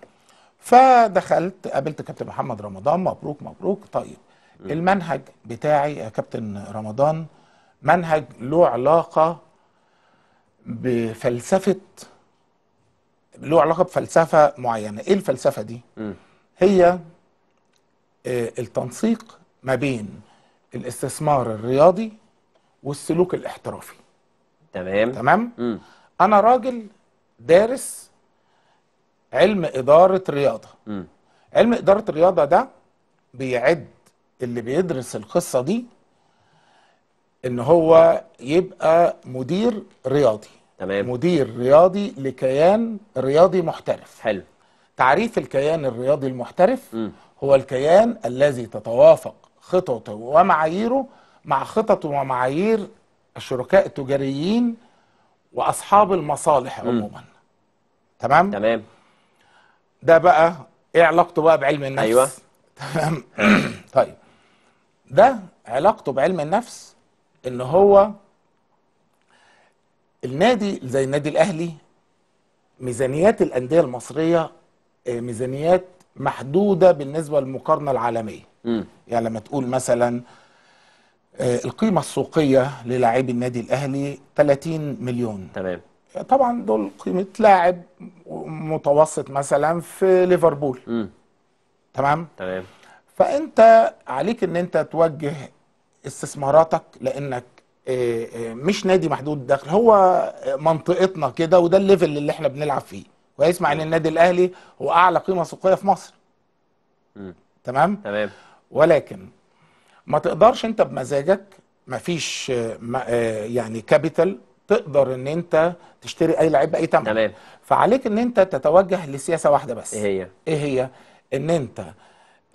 فدخلت قابلت كابتن محمد رمضان مبروك مبروك طيب م. المنهج بتاعي يا كابتن رمضان منهج له علاقه بفلسفه له علاقه بفلسفه معينه ايه الفلسفه دي م. هي آه، التنسيق ما بين الاستثمار الرياضي والسلوك الاحترافي تمام تمام م. انا راجل دارس علم اداره رياضه م. علم اداره الرياضه ده بيعد اللي بيدرس القصه دي ان هو يبقى مدير رياضي تمام مدير رياضي لكيان رياضي محترف حلو تعريف الكيان الرياضي المحترف م. هو الكيان الذي تتوافق خططه ومعاييره مع خطط ومعايير الشركاء التجاريين واصحاب المصالح عموما تمام تمام ده بقى ايه علاقته بقى بعلم النفس ايوه تمام طيب ده علاقته بعلم النفس ان هو النادي زي النادي الاهلي ميزانيات الانديه المصريه آه، ميزانيات محدوده بالنسبه للمقارنه العالميه م. يعني لما تقول مثلا آه، القيمه السوقيه للاعبي النادي الاهلي 30 مليون تمام طبعا دول قيمه لاعب متوسط مثلا في ليفربول تمام تمام فانت عليك ان انت توجه استثماراتك لانك مش نادي محدود الدخل هو منطقتنا كده وده الليفل اللي احنا بنلعب فيه ويسمع ان النادي الاهلي هو اعلى قيمه سوقيه في مصر م. تمام تمام ولكن ما تقدرش انت بمزاجك مفيش آه، يعني كابيتال تقدر ان انت تشتري اي لعيب باي ثمن تمام فعليك ان انت تتوجه لسياسه واحده بس ايه هي ايه هي ان انت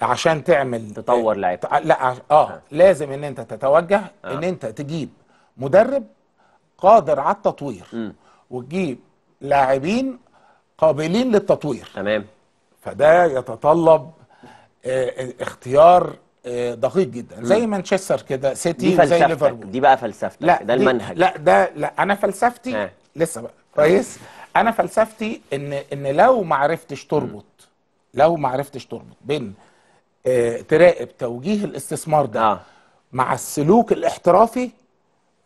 عشان تعمل تطور آه، لعيب لا آه،, اه, لازم ان انت تتوجه ان انت تجيب مدرب قادر على التطوير م. وتجيب لاعبين قابلين للتطوير تمام فده يتطلب اه اختيار اه دقيق جدا م. زي مانشستر كده سيتي زي ليفربول دي بقى فلسفتك لا ده المنهج لا ده لا انا فلسفتي ها. لسه بقى كويس انا فلسفتي ان ان لو ما عرفتش تربط لو ما عرفتش تربط بين اه تراقب توجيه الاستثمار ده آه. مع السلوك الاحترافي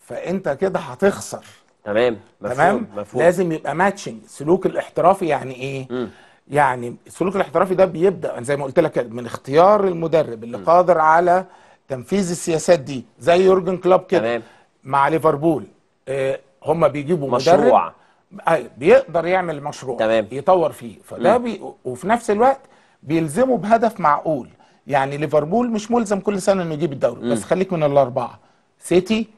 فانت كده هتخسر تمام مفهوم تمام مفهوم. لازم يبقى ماتشنج سلوك الاحترافي يعني ايه م. يعني السلوك الاحترافي ده بيبدا زي ما قلت لك من اختيار المدرب اللي م. قادر على تنفيذ السياسات دي زي يورجن كلوب كده تمام. مع ليفربول آه هم بيجيبوا مشروع مدرب ايوه بيقدر يعمل مشروع تمام. يطور فيه فده بي وفي نفس الوقت بيلزمه بهدف معقول يعني ليفربول مش ملزم كل سنه انه يجيب الدوري بس خليك من الاربعه سيتي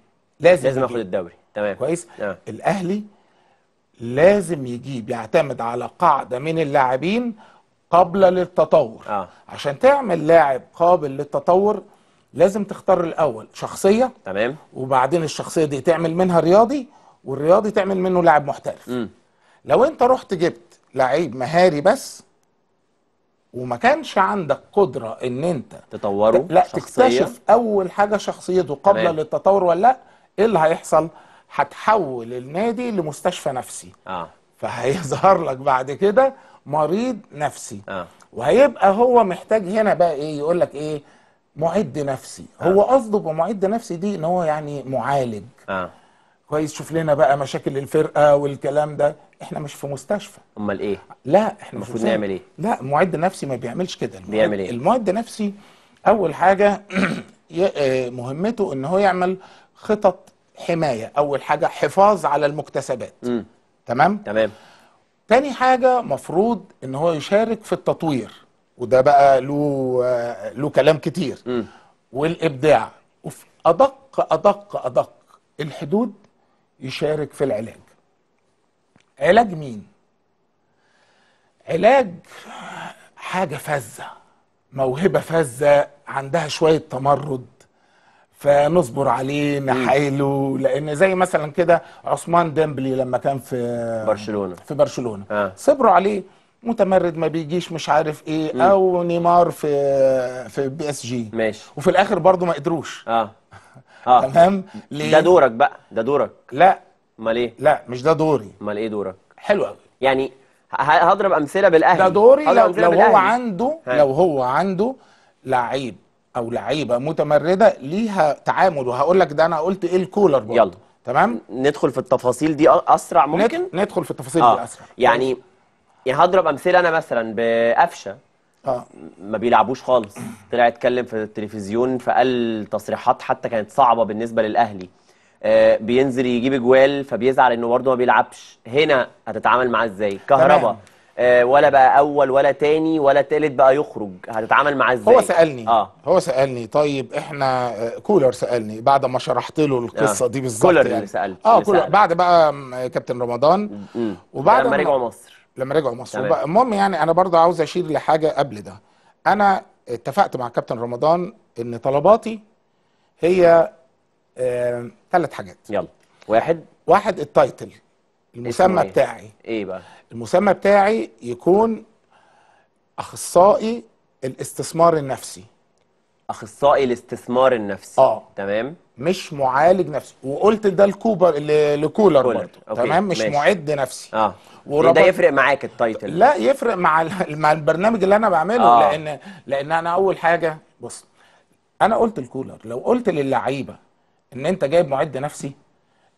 لازم لازم اخد الدوري تمام كويس نعم. الاهلي لازم يجيب يعتمد على قاعده من اللاعبين قابله للتطور آه. عشان تعمل لاعب قابل للتطور لازم تختار الاول شخصيه تمام وبعدين الشخصيه دي تعمل منها رياضي والرياضي تعمل منه لاعب محترف م. لو انت رحت جبت لعيب مهاري بس وما كانش عندك قدره ان انت تطوره لا شخصية. تكتشف اول حاجه شخصيته قابله للتطور ولا لا ايه اللي هيحصل هتحول النادي لمستشفى نفسي اه فهيظهر لك بعد كده مريض نفسي آه. وهيبقى هو محتاج هنا بقى ايه يقول لك ايه معد نفسي آه. هو قصده بمعد نفسي دي ان هو يعني معالج آه. كويس شوف لنا بقى مشاكل الفرقه والكلام ده احنا مش في مستشفى امال ايه لا احنا المفروض نعمل ايه لا معد نفسي ما بيعملش كده بيعمل ايه المعد نفسي اول حاجه آه، مهمته ان هو يعمل خطط حمايه اول حاجه حفاظ على المكتسبات م. تمام تمام تاني حاجه مفروض ان هو يشارك في التطوير وده بقى له له كلام كتير م. والابداع وفي ادق ادق ادق الحدود يشارك في العلاج علاج مين علاج حاجه فذه موهبه فذه عندها شويه تمرد فنصبر عليه نحايله لان زي مثلا كده عثمان ديمبلي لما كان في برشلونه في برشلونه آه. صبروا عليه متمرد ما بيجيش مش عارف ايه مم. او نيمار في في بي اس جي ماشي وفي الاخر برضه ما قدروش اه اه تمام ليه؟ ده دورك بقى ده دورك لا امال ايه لا مش ده دوري امال ايه دورك حلو قوي يعني هضرب امثله بالاهلي ده دوري لو, لو هو عنده لو هو عنده لعيب او لعيبه متمرده ليها تعامل وهقول لك ده انا قلت ايه الكولر برضه يلا تمام ندخل في التفاصيل دي اسرع ممكن ندخل في التفاصيل آه. دي اسرع يعني يعني هضرب امثله انا مثلا بقفشه اه ما بيلعبوش خالص طلع اتكلم في التلفزيون فقال تصريحات حتى كانت صعبه بالنسبه للاهلي آه بينزل يجيب جوال فبيزعل انه برضه ما بيلعبش هنا هتتعامل معاه ازاي كهربا آه، ولا بقى اول ولا تاني ولا تالت بقى يخرج هتتعامل معاه ازاي هو سالني اه هو سالني طيب احنا آه، كولر سالني بعد ما شرحت له القصه آه. دي بالظبط كولر يعني. اللي سال اه كولر سأل. بعد بقى كابتن رمضان وبعد لما رجعوا مصر لما رجعوا مصر المهم يعني انا برضه عاوز اشير لحاجه قبل ده انا اتفقت مع كابتن رمضان ان طلباتي هي ثلاث آه حاجات يلا واحد واحد التايتل المسمى إيه؟ بتاعي ايه بقى المسمى بتاعي يكون اخصائي الاستثمار النفسي اخصائي الاستثمار النفسي اه تمام مش معالج نفسي وقلت ده الكوبر لكولر برضه تمام مش ماشي. معد نفسي اه وربط... ده يفرق معاك التايتل لا يفرق مع ال... مع البرنامج اللي انا بعمله آه. لان لان انا اول حاجه بص انا قلت الكولر لو قلت للعيبه ان انت جايب معد نفسي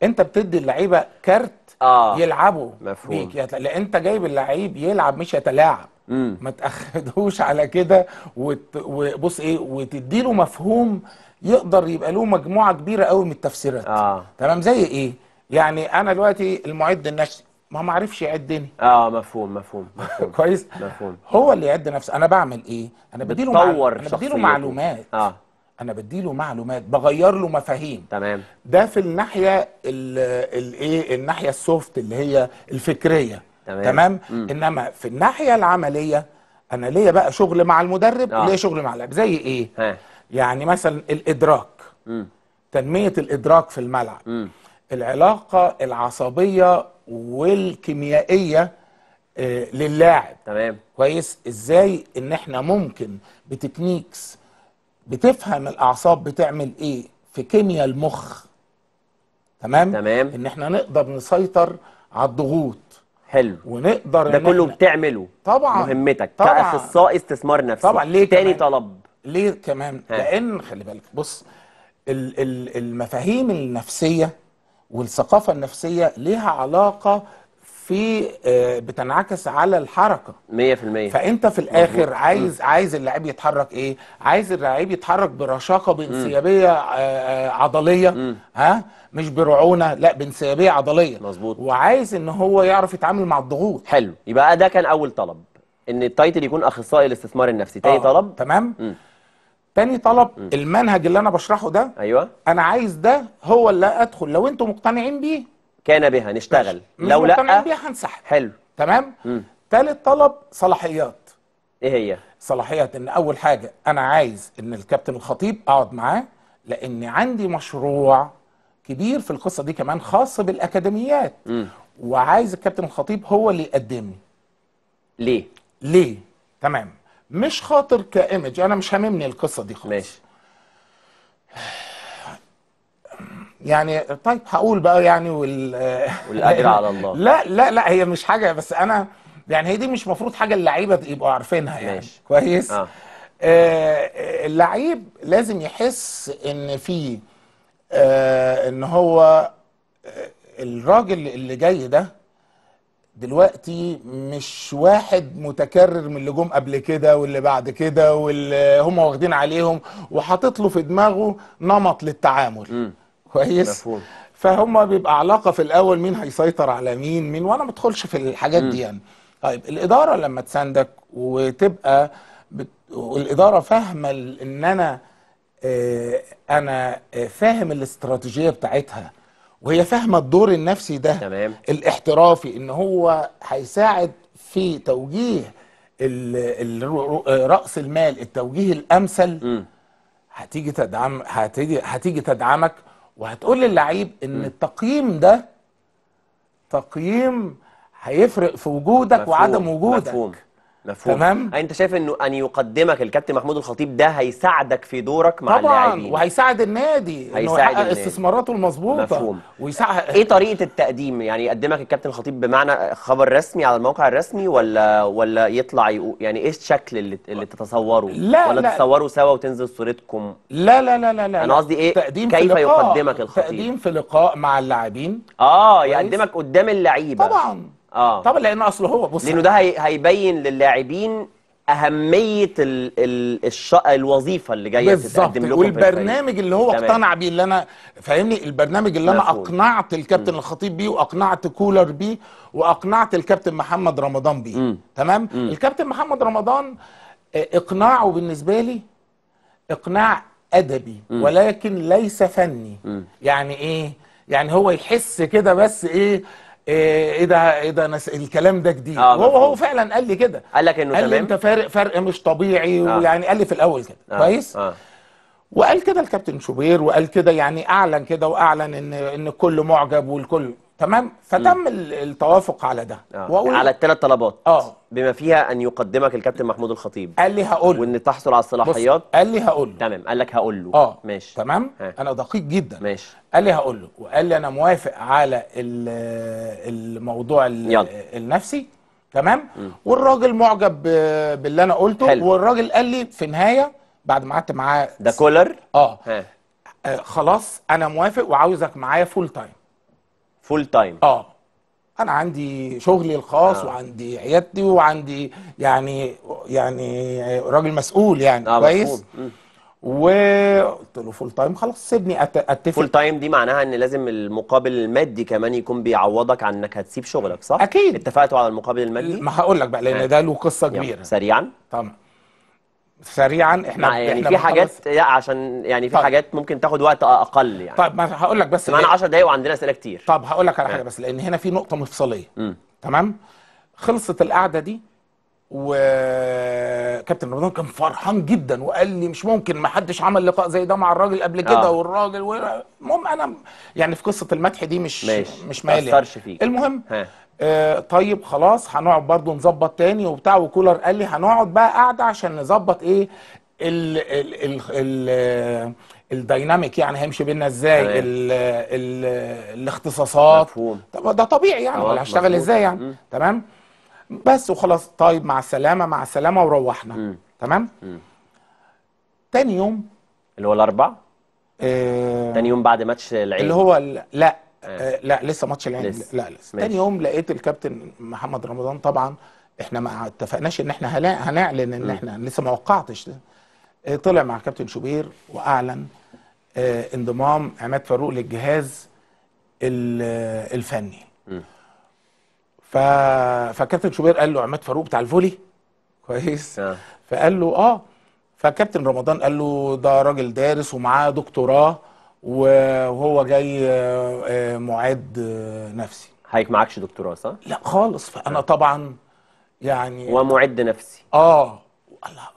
انت بتدي اللعيبه كارت آه. يلعبوا مفهوم بيك لان انت جايب اللعيب يلعب مش يتلاعب ما تاخدهوش على كده وت... وبص ايه وتدي له مفهوم يقدر يبقى له مجموعه كبيره قوي من التفسيرات آه. تمام زي ايه يعني انا دلوقتي المعد النفسي ما ما عرفش يعدني اه مفهوم مفهوم, مفهوم. كويس مفهوم هو اللي يعد نفسه انا بعمل ايه انا بديله انا بديله معلومات اه انا بديله معلومات بغير له مفاهيم تمام ده في الناحيه الايه الناحيه السوفت اللي هي الفكريه تمام, تمام؟ انما في الناحيه العمليه انا ليا بقى شغل مع المدرب آه. ليا شغل مع اللاعب زي ايه ها. يعني مثلا الادراك مم. تنميه الادراك في الملعب مم. العلاقه العصبيه والكيميائيه آه، للاعب تمام كويس ازاي ان احنا ممكن بتكنيكس بتفهم الاعصاب بتعمل ايه في كيمياء المخ تمام تمام ان احنا نقدر نسيطر على الضغوط حلو ونقدر ده كله احنا... بتعمله طبعا مهمتك طبعا كاخصائي استثمار نفسي طبعا ليه تاني كمان؟ طلب ليه كمان ها. لان خلي بالك بص ال ال المفاهيم النفسيه والثقافه النفسيه ليها علاقه في آه، بتنعكس على الحركه 100% فانت في الاخر عايز عايز اللاعب يتحرك ايه عايز اللاعب يتحرك برشاقه بانسيابيه آه، آه، عضليه ها مش برعونه لا بانسيابيه عضليه مظبوط وعايز ان هو يعرف يتعامل مع الضغوط حلو يبقى ده كان اول طلب ان التايتل يكون اخصائي الاستثمار النفسي تاني آه. طلب تمام م. تاني طلب م. المنهج اللي انا بشرحه ده ايوه انا عايز ده هو اللي ادخل لو انتم مقتنعين بيه كان بها نشتغل لو لا تمام بيها هنسحب حلو تمام ثالث طلب صلاحيات ايه هي صلاحيات ان اول حاجه انا عايز ان الكابتن الخطيب اقعد معاه لاني عندي مشروع كبير في القصه دي كمان خاص بالاكاديميات م. وعايز الكابتن الخطيب هو اللي يقدمني ليه ليه تمام مش خاطر كايمج انا مش هاممني القصه دي خالص ماشي يعني طيب هقول بقى يعني وال والاجر على الله لا لا لا هي مش حاجه بس انا يعني هي دي مش المفروض حاجه اللعيبه يبقوا عارفينها يعني ماشي. كويس آه. آه. آه اللعيب لازم يحس ان في آه ان هو آه، الراجل اللي جاي ده دلوقتي مش واحد متكرر من اللي جم قبل كده واللي بعد كده واللي هم واخدين عليهم وحاطط له في دماغه نمط للتعامل م. كويس مفهوم. فهم بيبقى علاقه في الاول مين هيسيطر على مين مين وانا ما بدخلش في الحاجات م. دي يعني طيب الاداره لما تساندك وتبقى بت... والاداره فاهمه ان انا آه انا آه، فاهم الاستراتيجيه بتاعتها وهي فاهمه الدور النفسي ده تمام. الاحترافي ان هو هيساعد في توجيه ال... ال... راس المال التوجيه الامثل م. هتيجي تدعم هتيجي هتيجي تدعمك وهتقول للعيب ان التقييم ده تقييم هيفرق في وجودك مفهوم. وعدم وجودك مفهوم. مفهوم تمام يعني انت شايف انه ان يقدمك الكابتن محمود الخطيب ده هيساعدك في دورك مع طبعا اللاعبين وهيساعد النادي انه يحقق استثماراته المظبوطه مفهوم ويساعد ايه طريقه التقديم يعني يقدمك الكابتن الخطيب بمعنى خبر رسمي على الموقع الرسمي ولا ولا يطلع يقو... يعني ايه الشكل اللي, اللي تتصوره لا ولا لا تتصوروا سوا وتنزل صورتكم لا لا لا لا, لا انا قصدي ايه تقديم كيف يقدمك الخطيب تقديم في لقاء مع اللاعبين اه يقدمك قدام اللعيبه طبعا اه طبعا لان اصل هو بص لانه ده هيبين للاعبين اهميه الـ الـ الش... الوظيفه اللي جايه تتقدم لكم والبرنامج اللي هو اقتنع بيه اللي انا فاهمني البرنامج اللي مفهول. انا اقنعت الكابتن م. الخطيب بيه واقنعت كولر بيه واقنعت الكابتن محمد رمضان بيه م. تمام م. الكابتن محمد رمضان آه، اقناعه بالنسبه لي اقناع ادبي م. ولكن ليس فني م. يعني ايه يعني هو يحس كده بس ايه إيه،, ايه ده ايه ده نس... الكلام ده جديد آه هو هو فعلا قال لي كده قال لك انه قال تمام. لي انت فارق فرق مش طبيعي آه. ويعني قال لي في الاول كده آه. كويس آه. وقال كده الكابتن شوبير وقال كده يعني اعلن كده واعلن ان ان الكل معجب والكل تمام فتم التوافق على ده آه. وأقول... على الثلاث طلبات اه بما فيها ان يقدمك الكابتن محمود الخطيب قال لي هقول وان تحصل على الصلاحيات قال لي هقول تمام قال لك هقول له اه ماشي تمام ها. انا دقيق جدا ماشي قال لي هقول له وقال لي انا موافق على الموضوع يلا. النفسي تمام م. والراجل معجب باللي انا قلته حلو. والراجل قال لي في النهايه بعد ما قعدت معاه ده كولر اه, آه. خلاص انا موافق وعاوزك معايا فول تايم فول تايم اه انا عندي شغلي الخاص آه. وعندي عيادتي وعندي يعني يعني راجل مسؤول يعني آه كويس وقلت له فول تايم خلاص سيبني اتفق فول تايم دي معناها ان لازم المقابل المادي كمان يكون بيعوضك عن انك هتسيب شغلك صح؟ اكيد اتفقتوا على المقابل المادي؟ ما هقول لك بقى لان آه. ده له قصه كبيره سريعا طبعا سريعا احنا يعني احنا في حاجات لا عشان يعني في طب. حاجات ممكن تاخد وقت اقل يعني طب ما هقول لك بس معانا 10 دقايق وعندنا اسئله كتير طب هقول لك على حاجه آه. بس لان هنا في نقطه مفصليه تمام خلصت القعده دي وكابتن رمضان كان فرحان جدا وقال لي مش ممكن ما حدش عمل لقاء زي ده مع الراجل قبل كده آه. والراجل المهم انا يعني في قصه المدح دي مش ماشي. مش مالي يعني. فيك. المهم ها. آه طيب خلاص هنقعد برضو نظبط تاني وبتاع وكولر قال لي هنقعد بقى قاعده عشان نظبط ايه ال ال ال ال آه، الديناميك يعني هيمشي بينا ازاي ال ال الاختصاصات مفهوم. طب ده طبيعي يعني ولا هشتغل ازاي يعني تمام بس وخلاص طيب مع السلامه مع السلامه وروحنا مم. تمام مم. تاني يوم اللي هو الاربع آه تاني يوم بعد ماتش العين اللي هو لا آه. آه. لا لسه ماتش العين لسه. لا لسه ماشي. تاني يوم لقيت الكابتن محمد رمضان طبعا احنا ما اتفقناش ان احنا هنعلن ان احنا لسه ما وقعتش ده. آه، طلع مع كابتن شوبير واعلن آه، انضمام عماد فاروق للجهاز الفني م. ف... فكابتن شوبير قال له عماد فاروق بتاع الفولي كويس آه. فقال له اه فكابتن رمضان قال له ده راجل دارس ومعاه دكتوراه وهو جاي آه، آه، معاد نفسي حضرتك معكش دكتوراه صح؟ لا خالص فانا ها. طبعا يعني ومعد نفسي اه الله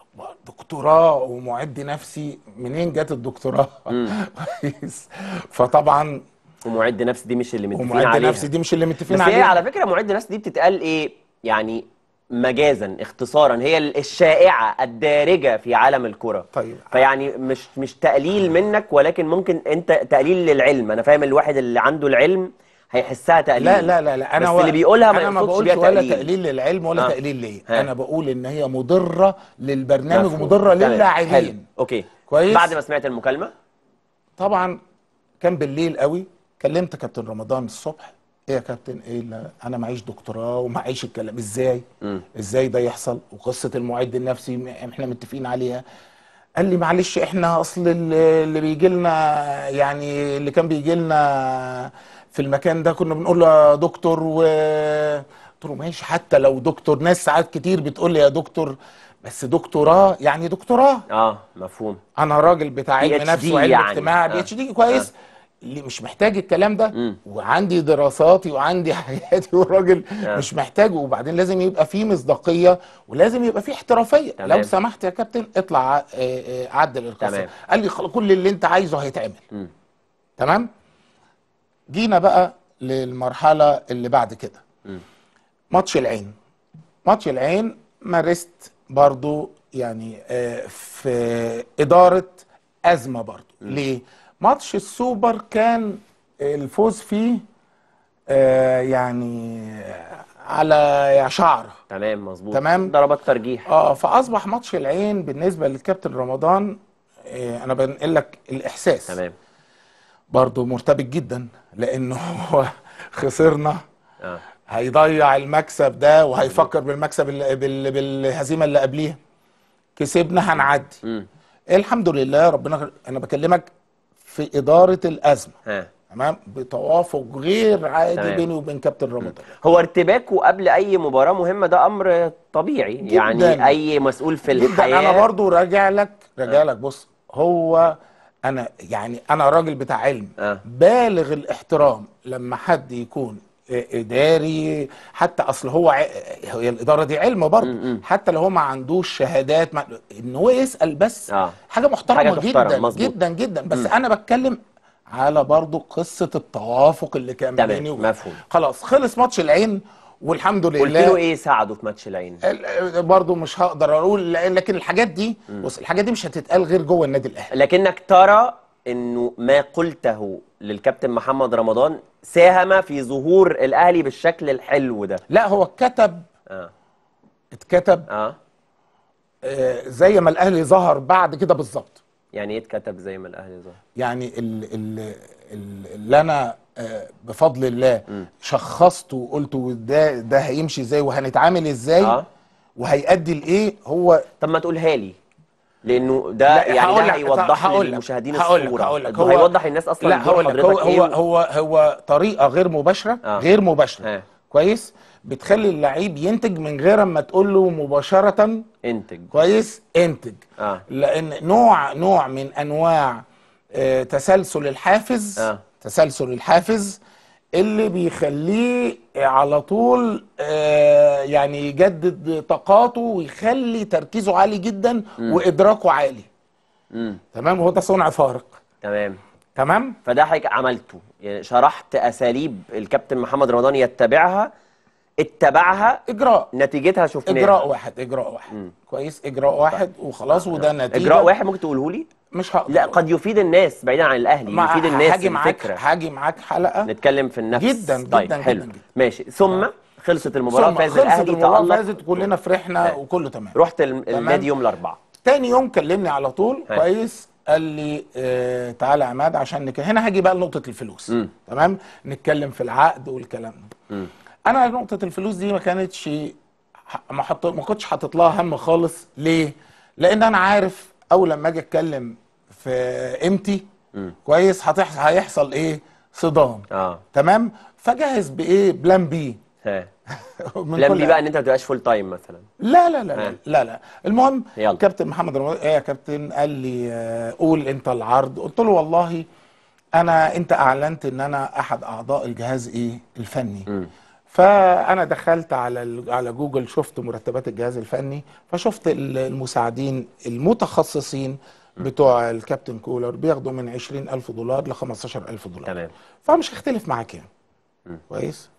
دكتوراه ومعد نفسي منين جت الدكتوراه؟ كويس فطبعا ومعد نفس دي مش اللي متفقين عليها ومعد نفس دي مش اللي متفقين عليها بس هي على فكره معد نفس دي بتتقال ايه يعني مجازا اختصارا هي الشائعه الدارجه في عالم الكره طيب فيعني مش مش تقليل منك ولكن ممكن انت تقليل للعلم انا فاهم الواحد اللي عنده العلم هيحسها تقليل لا لا لا, انا بس و... اللي بيقولها ما انا ما بقولش بيها ولا تقليل. للعلم ولا آه. تقليل ليا انا بقول ان هي مضره للبرنامج ومضره للاعبين اوكي كويس بعد ما سمعت المكالمه طبعا كان بالليل قوي كلمت كابتن رمضان الصبح ايه يا كابتن ايه انا معيش دكتوراه ومعيش الكلام ازاي م. ازاي ده يحصل وقصه المعد النفسي احنا متفقين عليها قال لي معلش احنا اصل اللي بيجي لنا يعني اللي كان بيجي لنا في المكان ده كنا بنقول له دكتور و قلت له ماشي حتى لو دكتور ناس ساعات كتير بتقول لي يا دكتور بس دكتوراه يعني دكتوراه اه مفهوم انا راجل بتاع علم نفس وعلم يعني. اجتماع بي اتش دي كويس آه. اللي مش محتاج الكلام ده وعندي دراساتي وعندي حياتي والراجل مش محتاجه وبعدين لازم يبقى فيه مصداقيه ولازم يبقى فيه احترافيه تمام. لو سمحت يا كابتن اطلع آه، آه، عدل القصه قال لي كل اللي انت عايزه هيتعمل م. تمام جينا بقى للمرحله اللي بعد كده ماتش العين ماتش العين مارست برضو يعني آه، في اداره ازمه برضو م. ليه ماتش السوبر كان الفوز فيه آه يعني آه، على شعره تمام مظبوط تمام ضربات ترجيح اه فاصبح ماتش العين بالنسبه للكابتن رمضان آه انا بنقل لك الاحساس تمام برضه مرتبك جدا لانه هو خسرنا آه. هيضيع المكسب ده وهيفكر بالمكسب اللي بال... بالهزيمه اللي قبليها كسبنا هنعدي الحمد لله ربنا انا بكلمك في اداره الازمه تمام بتوافق غير عادي تمام. بيني وبين كابتن رمضان هو ارتباكه قبل اي مباراه مهمه ده امر طبيعي جداً. يعني اي مسؤول في جداً. الحياه انا برضو راجع لك راجع لك بص هو انا يعني انا راجل بتاع علم آه. بالغ الاحترام لما حد يكون اداري حتى اصل هو ع... هي الاداره دي علم برضه حتى لو هو ما عندوش شهادات ما... ان هو يسال بس آه. حاجه محترمه حاجة جدا مزبوط. جدا جدا بس مم. انا بتكلم على برضه قصه التوافق اللي كان بيني مفهوم خلاص خلص ماتش العين والحمد لله قلت له ايه ساعده في ماتش العين؟ برضه مش هقدر اقول لكن الحاجات دي بص الحاجات دي مش هتتقال غير جوه النادي الاهلي لكنك ترى انه ما قلته للكابتن محمد رمضان ساهم في ظهور الاهلي بالشكل الحلو ده لا هو اتكتب اه اتكتب اه, آه زي ما الاهلي ظهر بعد كده بالظبط يعني ايه اتكتب زي ما الاهلي ظهر يعني ال ال اللي انا آه، بفضل الله شخصته وقلت ده ده هيمشي ازاي وهنتعامل ازاي آه. وهيأدي لايه هو طب ما تقولها لي لانه ده لا يعني هقول ده هيوضح للمشاهدين الصوره هقولك. هو هيوضح للناس اصلا لا هقول لك هو, هو أيوه. هو هو طريقه غير مباشره آه. غير مباشره آه. كويس بتخلي اللعيب ينتج من غير ما تقول له مباشره انتج كويس انتج آه. لان نوع نوع من انواع آه، تسلسل الحافز آه. تسلسل الحافز اللي بيخليه على طول آه، يعني يجدد طاقاته ويخلي تركيزه عالي جدا وادراكه عالي تمام هو ده صنع فارق تمام تمام فده حضرتك عملته يعني شرحت اساليب الكابتن محمد رمضان يتبعها اتبعها اجراء نتيجتها شفناها اجراء واحد اجراء واحد مم. كويس اجراء واحد طيب. وخلاص وده نتيجه اجراء واحد ممكن تقوله لي مش هقدر لا قد يفيد الناس بعيدا عن الاهلي يفيد الناس هاجي معاك هاجي معاك حلقه نتكلم في النفس جدا جدا طيب جدا حلو جدا, جداً. ماشي ثم خلصت المباراه فاز الاهلي تعلق فازت كلنا فرحنا طيب. وكله تمام رحت النادي يوم الاربعاء تاني يوم كلمني على طول آه. كويس قال لي آه تعالى عماد عشان نك... هنا هاجي بقى لنقطه الفلوس تمام نتكلم في العقد والكلام ده انا نقطه الفلوس دي ما كانتش ما حط ما كنتش حاطط لها هم خالص ليه لان انا عارف اول لما اجي اتكلم في قيمتي كويس هتحصل هيحصل ايه صدام اه تمام فجهز بايه بلان بي بلان بي بقى ان انت ما تبقاش فول تايم مثلا لا لا لا ها. لا لا المهم يلا. كابتن محمد رمضان ايه يا كابتن قال لي آه، قول انت العرض قلت له والله انا انت اعلنت ان انا احد اعضاء الجهاز ايه الفني م. فانا دخلت على على جوجل شفت مرتبات الجهاز الفني فشفت المساعدين المتخصصين بتوع الكابتن كولر بياخدوا من 20000 دولار ل 15000 دولار تمام فمش هختلف معاك يعني كويس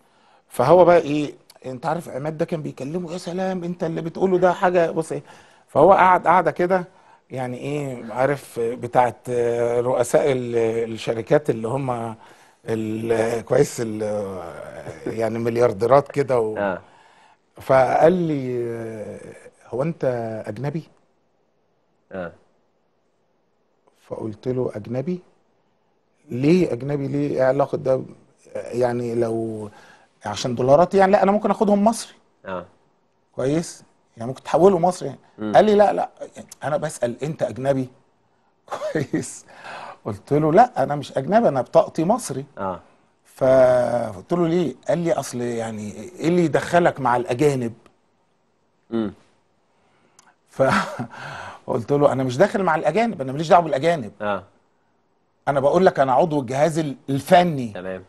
فهو بقى ايه انت عارف عماد ده كان بيكلمه يا سلام انت اللي بتقوله ده حاجه بص ايه فهو قعد قعده كده يعني ايه عارف بتاعت رؤساء الشركات اللي هم كويس يعني مليارديرات كده و... آه. فقال لي هو انت اجنبي؟ اه فقلت له اجنبي؟ ليه اجنبي ليه ايه علاقه ده يعني لو عشان دولارات يعني لا انا ممكن اخدهم مصري اه كويس يعني ممكن تحوله مصري يعني. قال لي لا لا انا بسال انت اجنبي كويس قلت له لا انا مش اجنبي انا بطاقتي مصري اه فقلت له ليه قال لي اصل يعني ايه اللي يدخلك مع الاجانب امم فقلت له انا مش داخل مع الاجانب انا ماليش دعوه بالاجانب اه انا بقول لك انا عضو الجهاز الفني تمام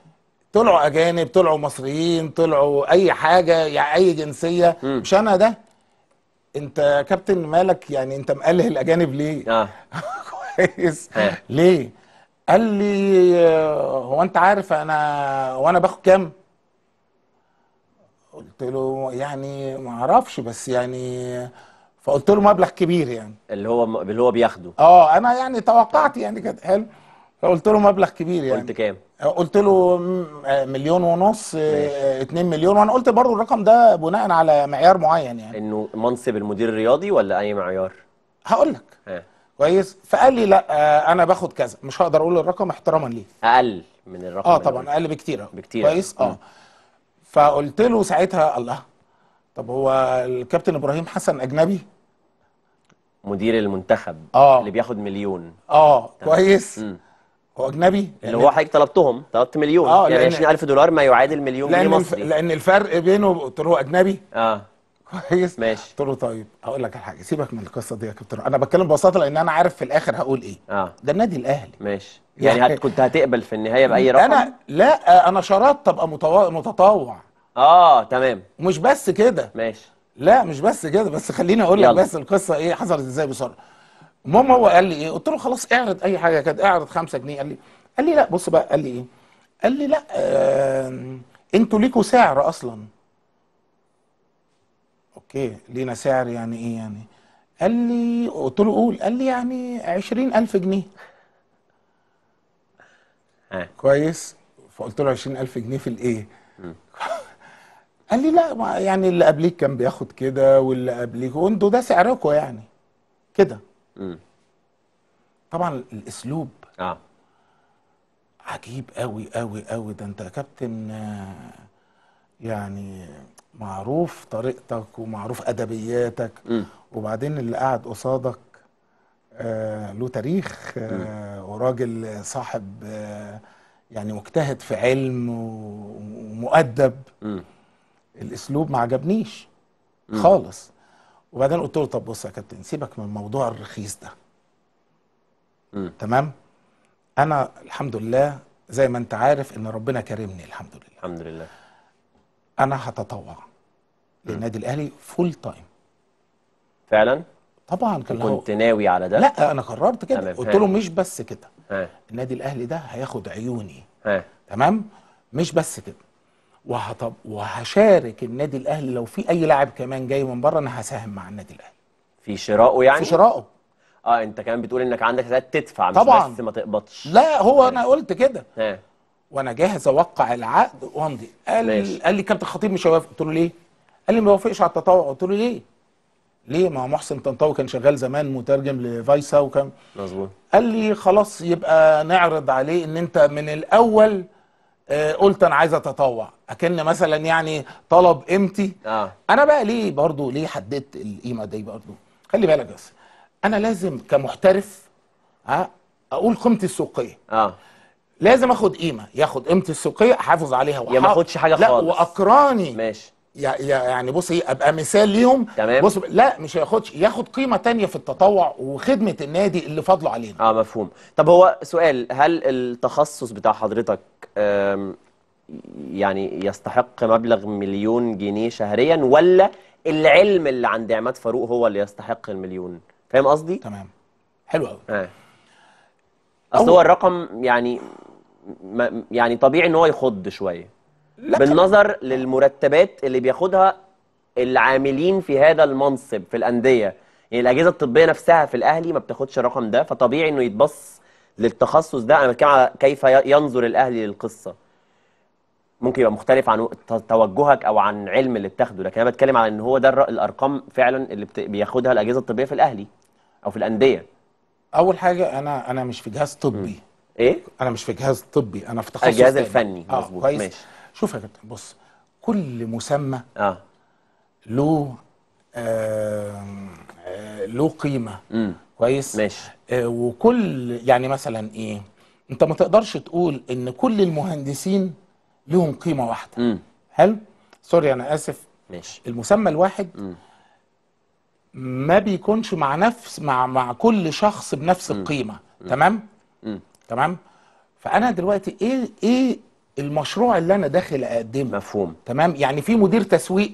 طلعوا اجانب طلعوا مصريين طلعوا اي حاجه يعني اي جنسيه مم. مش انا ده انت كابتن مالك يعني انت مقله الاجانب ليه آه. كويس اه. ليه قال لي هو انت عارف انا وانا باخد كام قلت له يعني ما اعرفش بس يعني فقلت له مبلغ كبير يعني اللي هو اللي هو بياخده اه انا يعني توقعت يعني كانت حلو فقلت له مبلغ كبير يعني قلت كام قلت له مليون ونص 2 مليون وانا قلت برضو الرقم ده بناء على معيار معين يعني انه منصب المدير الرياضي ولا اي معيار هقول لك اه. كويس فقال لي لا آه انا باخد كذا مش هقدر اقول الرقم احتراما ليه اقل من الرقم اه طبعا اقل بكتير بكتير كويس اه فقلت له ساعتها الله طب هو الكابتن ابراهيم حسن اجنبي مدير المنتخب آه. اللي بياخد مليون اه طبعا. كويس م. هو اجنبي اللي هو حضرتك طلبتهم طلبت مليون آه يعني 20000 دولار ما يعادل مليون جنيه مصري لان الفرق بينه قلت له هو اجنبي اه كويس ماشي قلت له طيب هقول لك على حاجه سيبك من القصه دي يا كابتن انا بتكلم ببساطه لان انا عارف في الاخر هقول ايه اه ده النادي الاهلي ماشي يعني, يعني هت كنت هتقبل في النهايه باي رقم انا لا انا شرطت ابقى متو... متطوع اه تمام مش بس كده ماشي لا مش بس كده بس خليني اقول لك بس القصه ايه حصلت ازاي بسرعه المهم هو قال لي ايه قلت له خلاص اعرض اي حاجه كانت اعرض 5 جنيه قال لي قال لي لا بص بقى قال لي ايه قال لي لا آه انتوا ليكوا سعر اصلا اوكي لينا سعر يعني ايه يعني قال لي قلت له قول قال لي يعني عشرين ألف جنيه كويس فقلت له عشرين ألف جنيه في الإيه قال لي لا يعني اللي قبليك كان بياخد كده واللي قبليك وانتوا ده سعركم يعني كده طبعا الاسلوب اه عجيب قوي قوي قوي ده انت يا كابتن آه، يعني معروف طريقتك ومعروف ادبياتك م. وبعدين اللي قاعد قصادك آه له تاريخ آه وراجل صاحب آه يعني مجتهد في علم ومؤدب م. الاسلوب ما عجبنيش م. خالص وبعدين قلت له طب بص يا كابتن سيبك من الموضوع الرخيص ده م. تمام انا الحمد لله زي ما انت عارف ان ربنا كرمني الحمد لله الحمد لله انا هتطوع للنادي الاهلي فول تايم فعلا طبعا كان كنت ناوي على ده لا انا قررت كده قلت له مش بس كده النادي الاهلي ده هياخد عيوني ها. تمام مش بس كده وهطب وهشارك النادي الاهلي لو في اي لاعب كمان جاي من بره انا هساهم مع النادي الاهلي في شراؤه يعني في شراؤه اه انت كمان بتقول انك عندك استعداد تدفع مش طبعا. بس ما تقبطش لا هو ها. انا قلت كده وانا جاهز اوقع العقد وامضي قال ماشي. قال لي كابتن الخطيب مش هيوافق قلت له ليه؟ قال لي ما يوافقش على التطوع قلت له ليه؟ ليه ما محسن طنطاوي كان شغال زمان مترجم لفايسا وكان مظبوط قال لي خلاص يبقى نعرض عليه ان انت من الاول آه قلت انا عايز اتطوع اكن مثلا يعني طلب قيمتي آه. انا بقى ليه برضو ليه حددت القيمه دي برضو خلي بالك بس انا لازم كمحترف ها آه اقول قيمتي السوقيه اه لازم اخد قيمه ياخد قيمتي السوقيه احافظ عليها يا ما اخدش حاجه لا خالص لا واقراني ماشي يعني بص ايه ابقى مثال ليهم تمام بص لا مش هياخدش ياخد قيمه تانية في التطوع وخدمه النادي اللي فضله علينا اه مفهوم طب هو سؤال هل التخصص بتاع حضرتك يعني يستحق مبلغ مليون جنيه شهريا ولا العلم اللي عند عماد فاروق هو اللي يستحق المليون فاهم قصدي تمام حلو قوي آه. اصل هو الرقم يعني يعني طبيعي ان هو يخض شويه بالنظر للمرتبات اللي بياخدها العاملين في هذا المنصب في الانديه يعني الاجهزه الطبيه نفسها في الاهلي ما بتاخدش الرقم ده فطبيعي انه يتبص للتخصص ده انا بتكلم على كيف ينظر الاهلي للقصه ممكن يبقى مختلف عن توجهك او عن علم اللي بتاخده لكن انا بتكلم على ان هو ده الارقام فعلا اللي بياخدها الاجهزه الطبيه في الاهلي او في الانديه اول حاجه انا انا مش في جهاز طبي ايه انا مش في جهاز طبي انا في تخصص الجهاز الفني آه، مظبوط آه ماشي شوف يا كابتن بص كل مسمى اه له آه له قيمه مم. كويس ماشي آه وكل يعني مثلا ايه انت ما تقدرش تقول ان كل المهندسين لهم قيمه واحده حلو سوري انا اسف ماشي المسمى الواحد مم. ما بيكونش مع نفس مع مع كل شخص بنفس القيمه تمام تمام فانا دلوقتي ايه ايه المشروع اللي انا داخل اقدمه مفهوم تمام يعني في مدير تسويق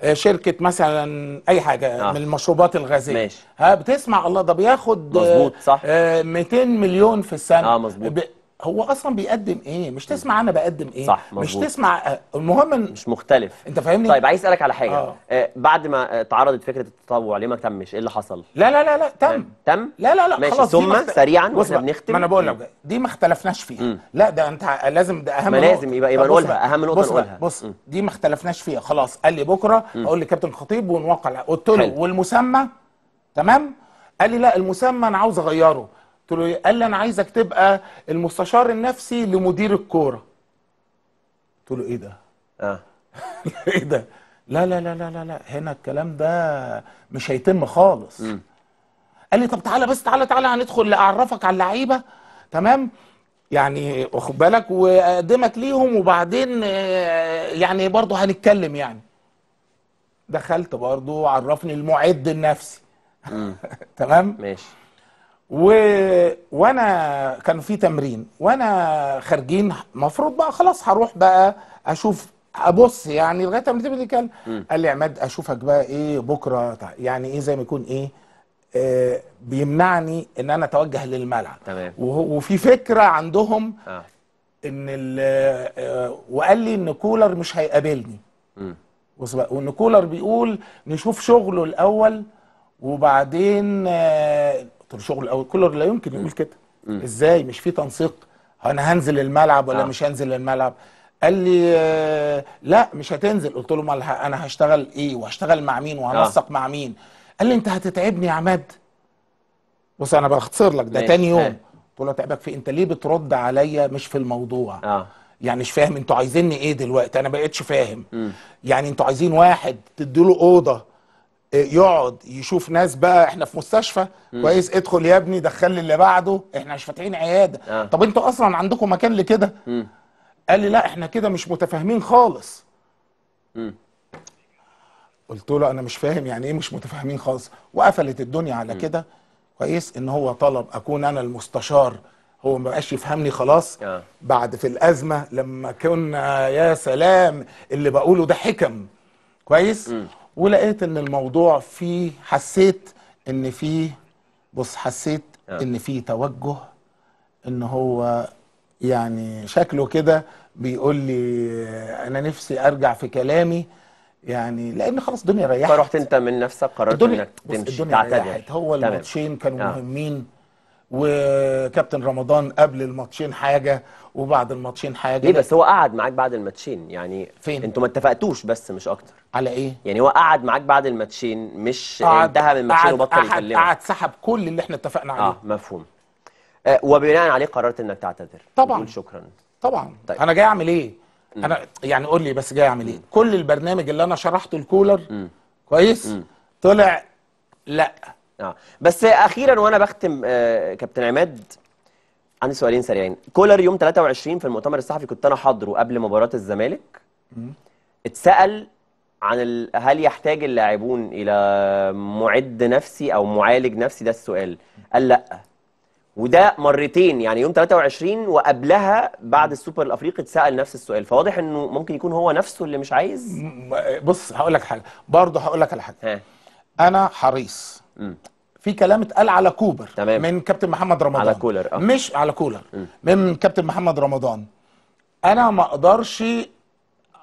آه شركه مثلا اي حاجه آه. من المشروبات الغازيه ماشي. ها بتسمع الله ده بياخد مظبوط صح آه 200 مليون في السنه اه مظبوط هو اصلا بيقدم ايه مش تسمع انا بقدم ايه صح مظبوط. مش تسمع آه، المهم إن مش مختلف انت فاهمني طيب عايز اسالك على حاجه آه. آه بعد ما اتعرضت آه، فكره التطوع ليه ما تمش ايه اللي حصل لا لا لا لا تم آه. تم لا لا لا ماشي خلاص ثم مخت... سريعا واحنا بنختم ما انا بقول لك دي ما اختلفناش فيها م. لا ده انت لازم ده اهم ما لازم يبقى يبقى نقولها اهم نقطه بص نقولها بص م. دي ما اختلفناش فيها خلاص قال لي بكره اقول لكابتن خطيب ونوقع قلت له والمسمى تمام قال لي لا المسمى انا عاوز اغيره قلت له إيه؟ قال لي انا عايزك تبقى المستشار النفسي لمدير الكوره قلت له ايه ده اه ايه ده لا لا لا لا لا هنا الكلام ده مش هيتم خالص م. قال لي طب تعالى بس تعالى تعالى هندخل اعرفك على اللعيبه تمام يعني واخد بالك واقدمك ليهم وبعدين آه، يعني برضه هنتكلم يعني دخلت برضه عرفني المعد النفسي تمام ماشي و... وانا كان في تمرين وانا خارجين مفروض بقى خلاص هروح بقى اشوف ابص يعني لغايه ما اللي كان قال لي عماد اشوفك بقى ايه بكره طيب يعني ايه زي ما يكون ايه آه، بيمنعني ان انا اتوجه للملعب تمام وفي فكره عندهم آه. ان آه، وقال لي ان كولر مش هيقابلني وان كولر بيقول نشوف شغله الاول وبعدين آه، طب شغل قوي كولر لا يمكن يقول كده ازاي مش في تنسيق انا هنزل الملعب ولا آه. مش هنزل الملعب قال لي آه، لا مش هتنزل قلت له مالها انا هشتغل ايه وهشتغل مع مين وهنسق آه. مع مين قال لي انت هتتعبني يا عماد بص انا بختصر لك ده تاني يوم آه. قلت له تعبك في إيه؟ انت ليه بترد عليا مش في الموضوع آه. يعني مش فاهم انتوا عايزيني ايه دلوقتي انا بقيتش فاهم م. يعني انتوا عايزين واحد تدي له اوضه يقعد يشوف ناس بقى احنا في مستشفى مم. كويس ادخل يا ابني دخل لي اللي بعده احنا مش فاتحين عياده آه. طب انتوا اصلا عندكم مكان لكده قال لي لا احنا كده مش متفاهمين خالص مم. قلت له انا مش فاهم يعني ايه مش متفاهمين خالص وقفلت الدنيا على كده كويس ان هو طلب اكون انا المستشار هو ما بقاش يفهمني خلاص آه. بعد في الازمه لما كنا يا سلام اللي بقوله ده حكم كويس م. ولقيت ان الموضوع فيه حسيت ان فيه بص حسيت آه. ان فيه توجه ان هو يعني شكله كده بيقول لي انا نفسي ارجع في كلامي يعني لان خلاص الدنيا ريحت فرحت انت من نفسك قررت انك تمشي تعتذر ريحت هو الماتشين كانوا آه. مهمين وكابتن رمضان قبل الماتشين حاجه وبعد الماتشين حاجه ليه بس هو قعد معاك بعد الماتشين يعني فين انتوا ما اتفقتوش بس مش اكتر على ايه يعني هو قعد معاك بعد الماتشين مش انتهى من الماتشين وبطل يكلمك قعد سحب كل اللي احنا اتفقنا عليه اه مفهوم آه وبناء عليه قررت انك تعتذر طبعا تقول شكرا طبعا طيب. انا جاي اعمل ايه م. انا يعني قول لي بس جاي اعمل ايه م. كل البرنامج اللي انا شرحته الكولر م. كويس م. طلع لا اه بس اخيرا وانا بختم آه كابتن عماد عندي سؤالين سريعين كولر يوم 23 في المؤتمر الصحفي كنت انا حاضره قبل مباراه الزمالك اتسال عن هل يحتاج اللاعبون الى معد نفسي او معالج نفسي ده السؤال قال لا وده مرتين يعني يوم 23 وقبلها بعد السوبر الافريقي اتسال نفس السؤال فواضح انه ممكن يكون هو نفسه اللي مش عايز بص هقول لك حاجه برضه هقول لك على حاجه انا حريص في كلام اتقال على كوبر تمام. من كابتن محمد رمضان على كولر أه. مش على كولر م. من كابتن محمد رمضان انا ما اقدرش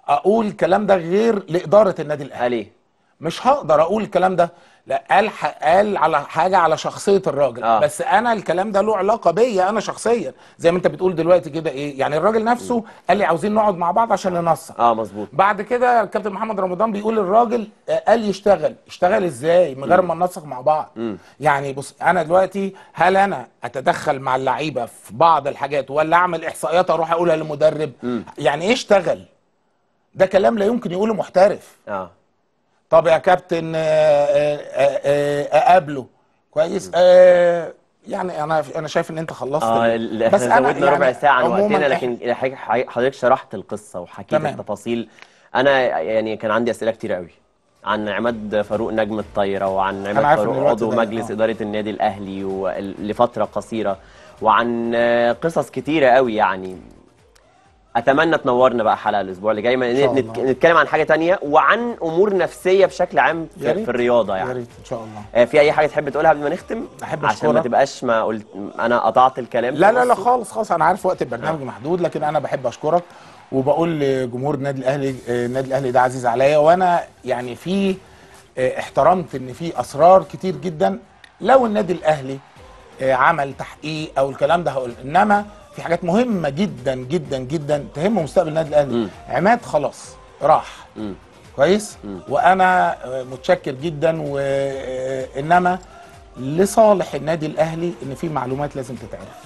اقول الكلام ده غير لاداره النادي الاهلي إيه؟ مش هقدر اقول الكلام ده لا قال قال على حاجه على شخصيه الراجل آه. بس انا الكلام ده له علاقه بيا انا شخصيا زي ما انت بتقول دلوقتي كده ايه يعني الراجل نفسه قال لي عاوزين نقعد مع بعض عشان ننسق اه مظبوط بعد كده الكابتن محمد رمضان بيقول الراجل آه، قال يشتغل اشتغل ازاي من غير ما ننسق مع بعض م. يعني بص انا دلوقتي هل انا اتدخل مع اللعيبه في بعض الحاجات ولا اعمل احصائيات اروح اقولها للمدرب م. يعني ايه اشتغل ده كلام لا يمكن يقوله محترف اه طب يا كابتن آه، آه، آه، اقابله كويس يعني انا انا شايف ان انت خلصت آه بس احنا زودنا يعني ربع ساعه عن وقتنا لكن حضرتك شرحت القصه وحكيت تمام. التفاصيل انا يعني كان عندي اسئله كتير قوي عن عماد فاروق نجم الطايره وعن عماد فاروق عضو مجلس ده. اداره النادي الاهلي لفتره قصيره وعن قصص كتيره قوي يعني اتمنى تنورنا بقى حلقه الاسبوع اللي جاي نتكلم عن حاجه ثانيه وعن امور نفسيه بشكل عام في, في الرياضه يعني يا ريت ان شاء الله آه، في اي حاجه تحب تقولها قبل ما نختم احب عشان ما تبقاش ما قلت انا قطعت الكلام لا لا لا خالص خالص انا عارف وقت البرنامج آه. محدود لكن انا بحب اشكرك وبقول لجمهور النادي الاهلي آه، النادي الاهلي ده عزيز عليا وانا يعني في آه، احترمت ان في اسرار كتير جدا لو النادي الاهلي عمل تحقيق او الكلام ده هقول انما في حاجات مهمه جدا جدا جدا تهم مستقبل النادي الاهلي عماد خلاص راح م. كويس م. وانا آه، متشكر جدا وانما آه، لصالح النادي الاهلي ان في معلومات لازم تتعرف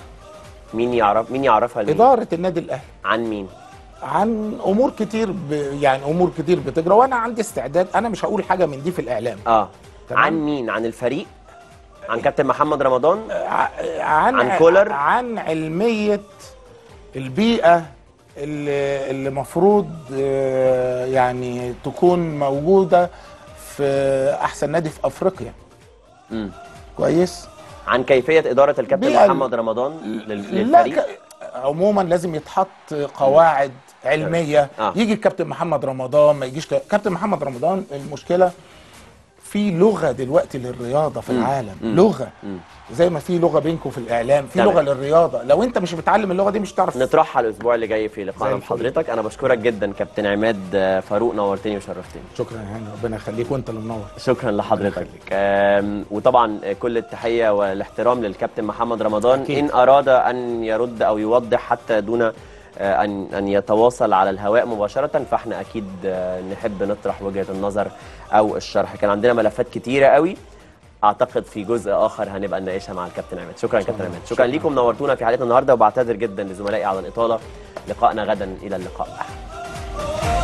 مين يعرف مين يعرفها لمين؟ اداره النادي الاهلي عن مين عن امور كتير ب... يعني امور كتير بتجرى وانا عندي استعداد انا مش هقول حاجه من دي في الاعلام اه تمام؟ عن مين عن الفريق عن كابتن محمد رمضان آه، آه، عن عن كولر عن علميه البيئه اللي المفروض آه، يعني تكون موجوده في احسن نادي في افريقيا امم كويس عن كيفيه اداره الكابتن محمد رمضان للفريق لا ك... عموما لازم يتحط قواعد علميه آه. يجي الكابتن محمد رمضان ما يجيش كابتن محمد رمضان المشكله في لغه دلوقتي للرياضه في العالم لغه زي ما في لغه بينكم في الاعلام في لغه للرياضه لو انت مش متعلم اللغه دي مش هتعرف نطرحها الاسبوع اللي جاي في لقائنا بحضرتك انا بشكرك جدا كابتن عماد آه، فاروق نورتني وشرفتني شكرا يا هاني ربنا يخليك وانت اللي منور شكرا لحضرتك وطبعا كل التحيه والاحترام للكابتن محمد رمضان أكيد. ان اراد ان يرد او يوضح حتى دون آه، أن أن يتواصل على الهواء مباشرة فإحنا أكيد آه، نحب نطرح وجهة النظر أو الشرح كان عندنا ملفات كتيرة قوي اعتقد في جزء اخر هنبقى نناقشها مع الكابتن عماد شكرا كابتن عماد شكرا, لكم نورتونا في حلقتنا النهارده وبعتذر جدا لزملائي على الاطاله لقائنا غدا الى اللقاء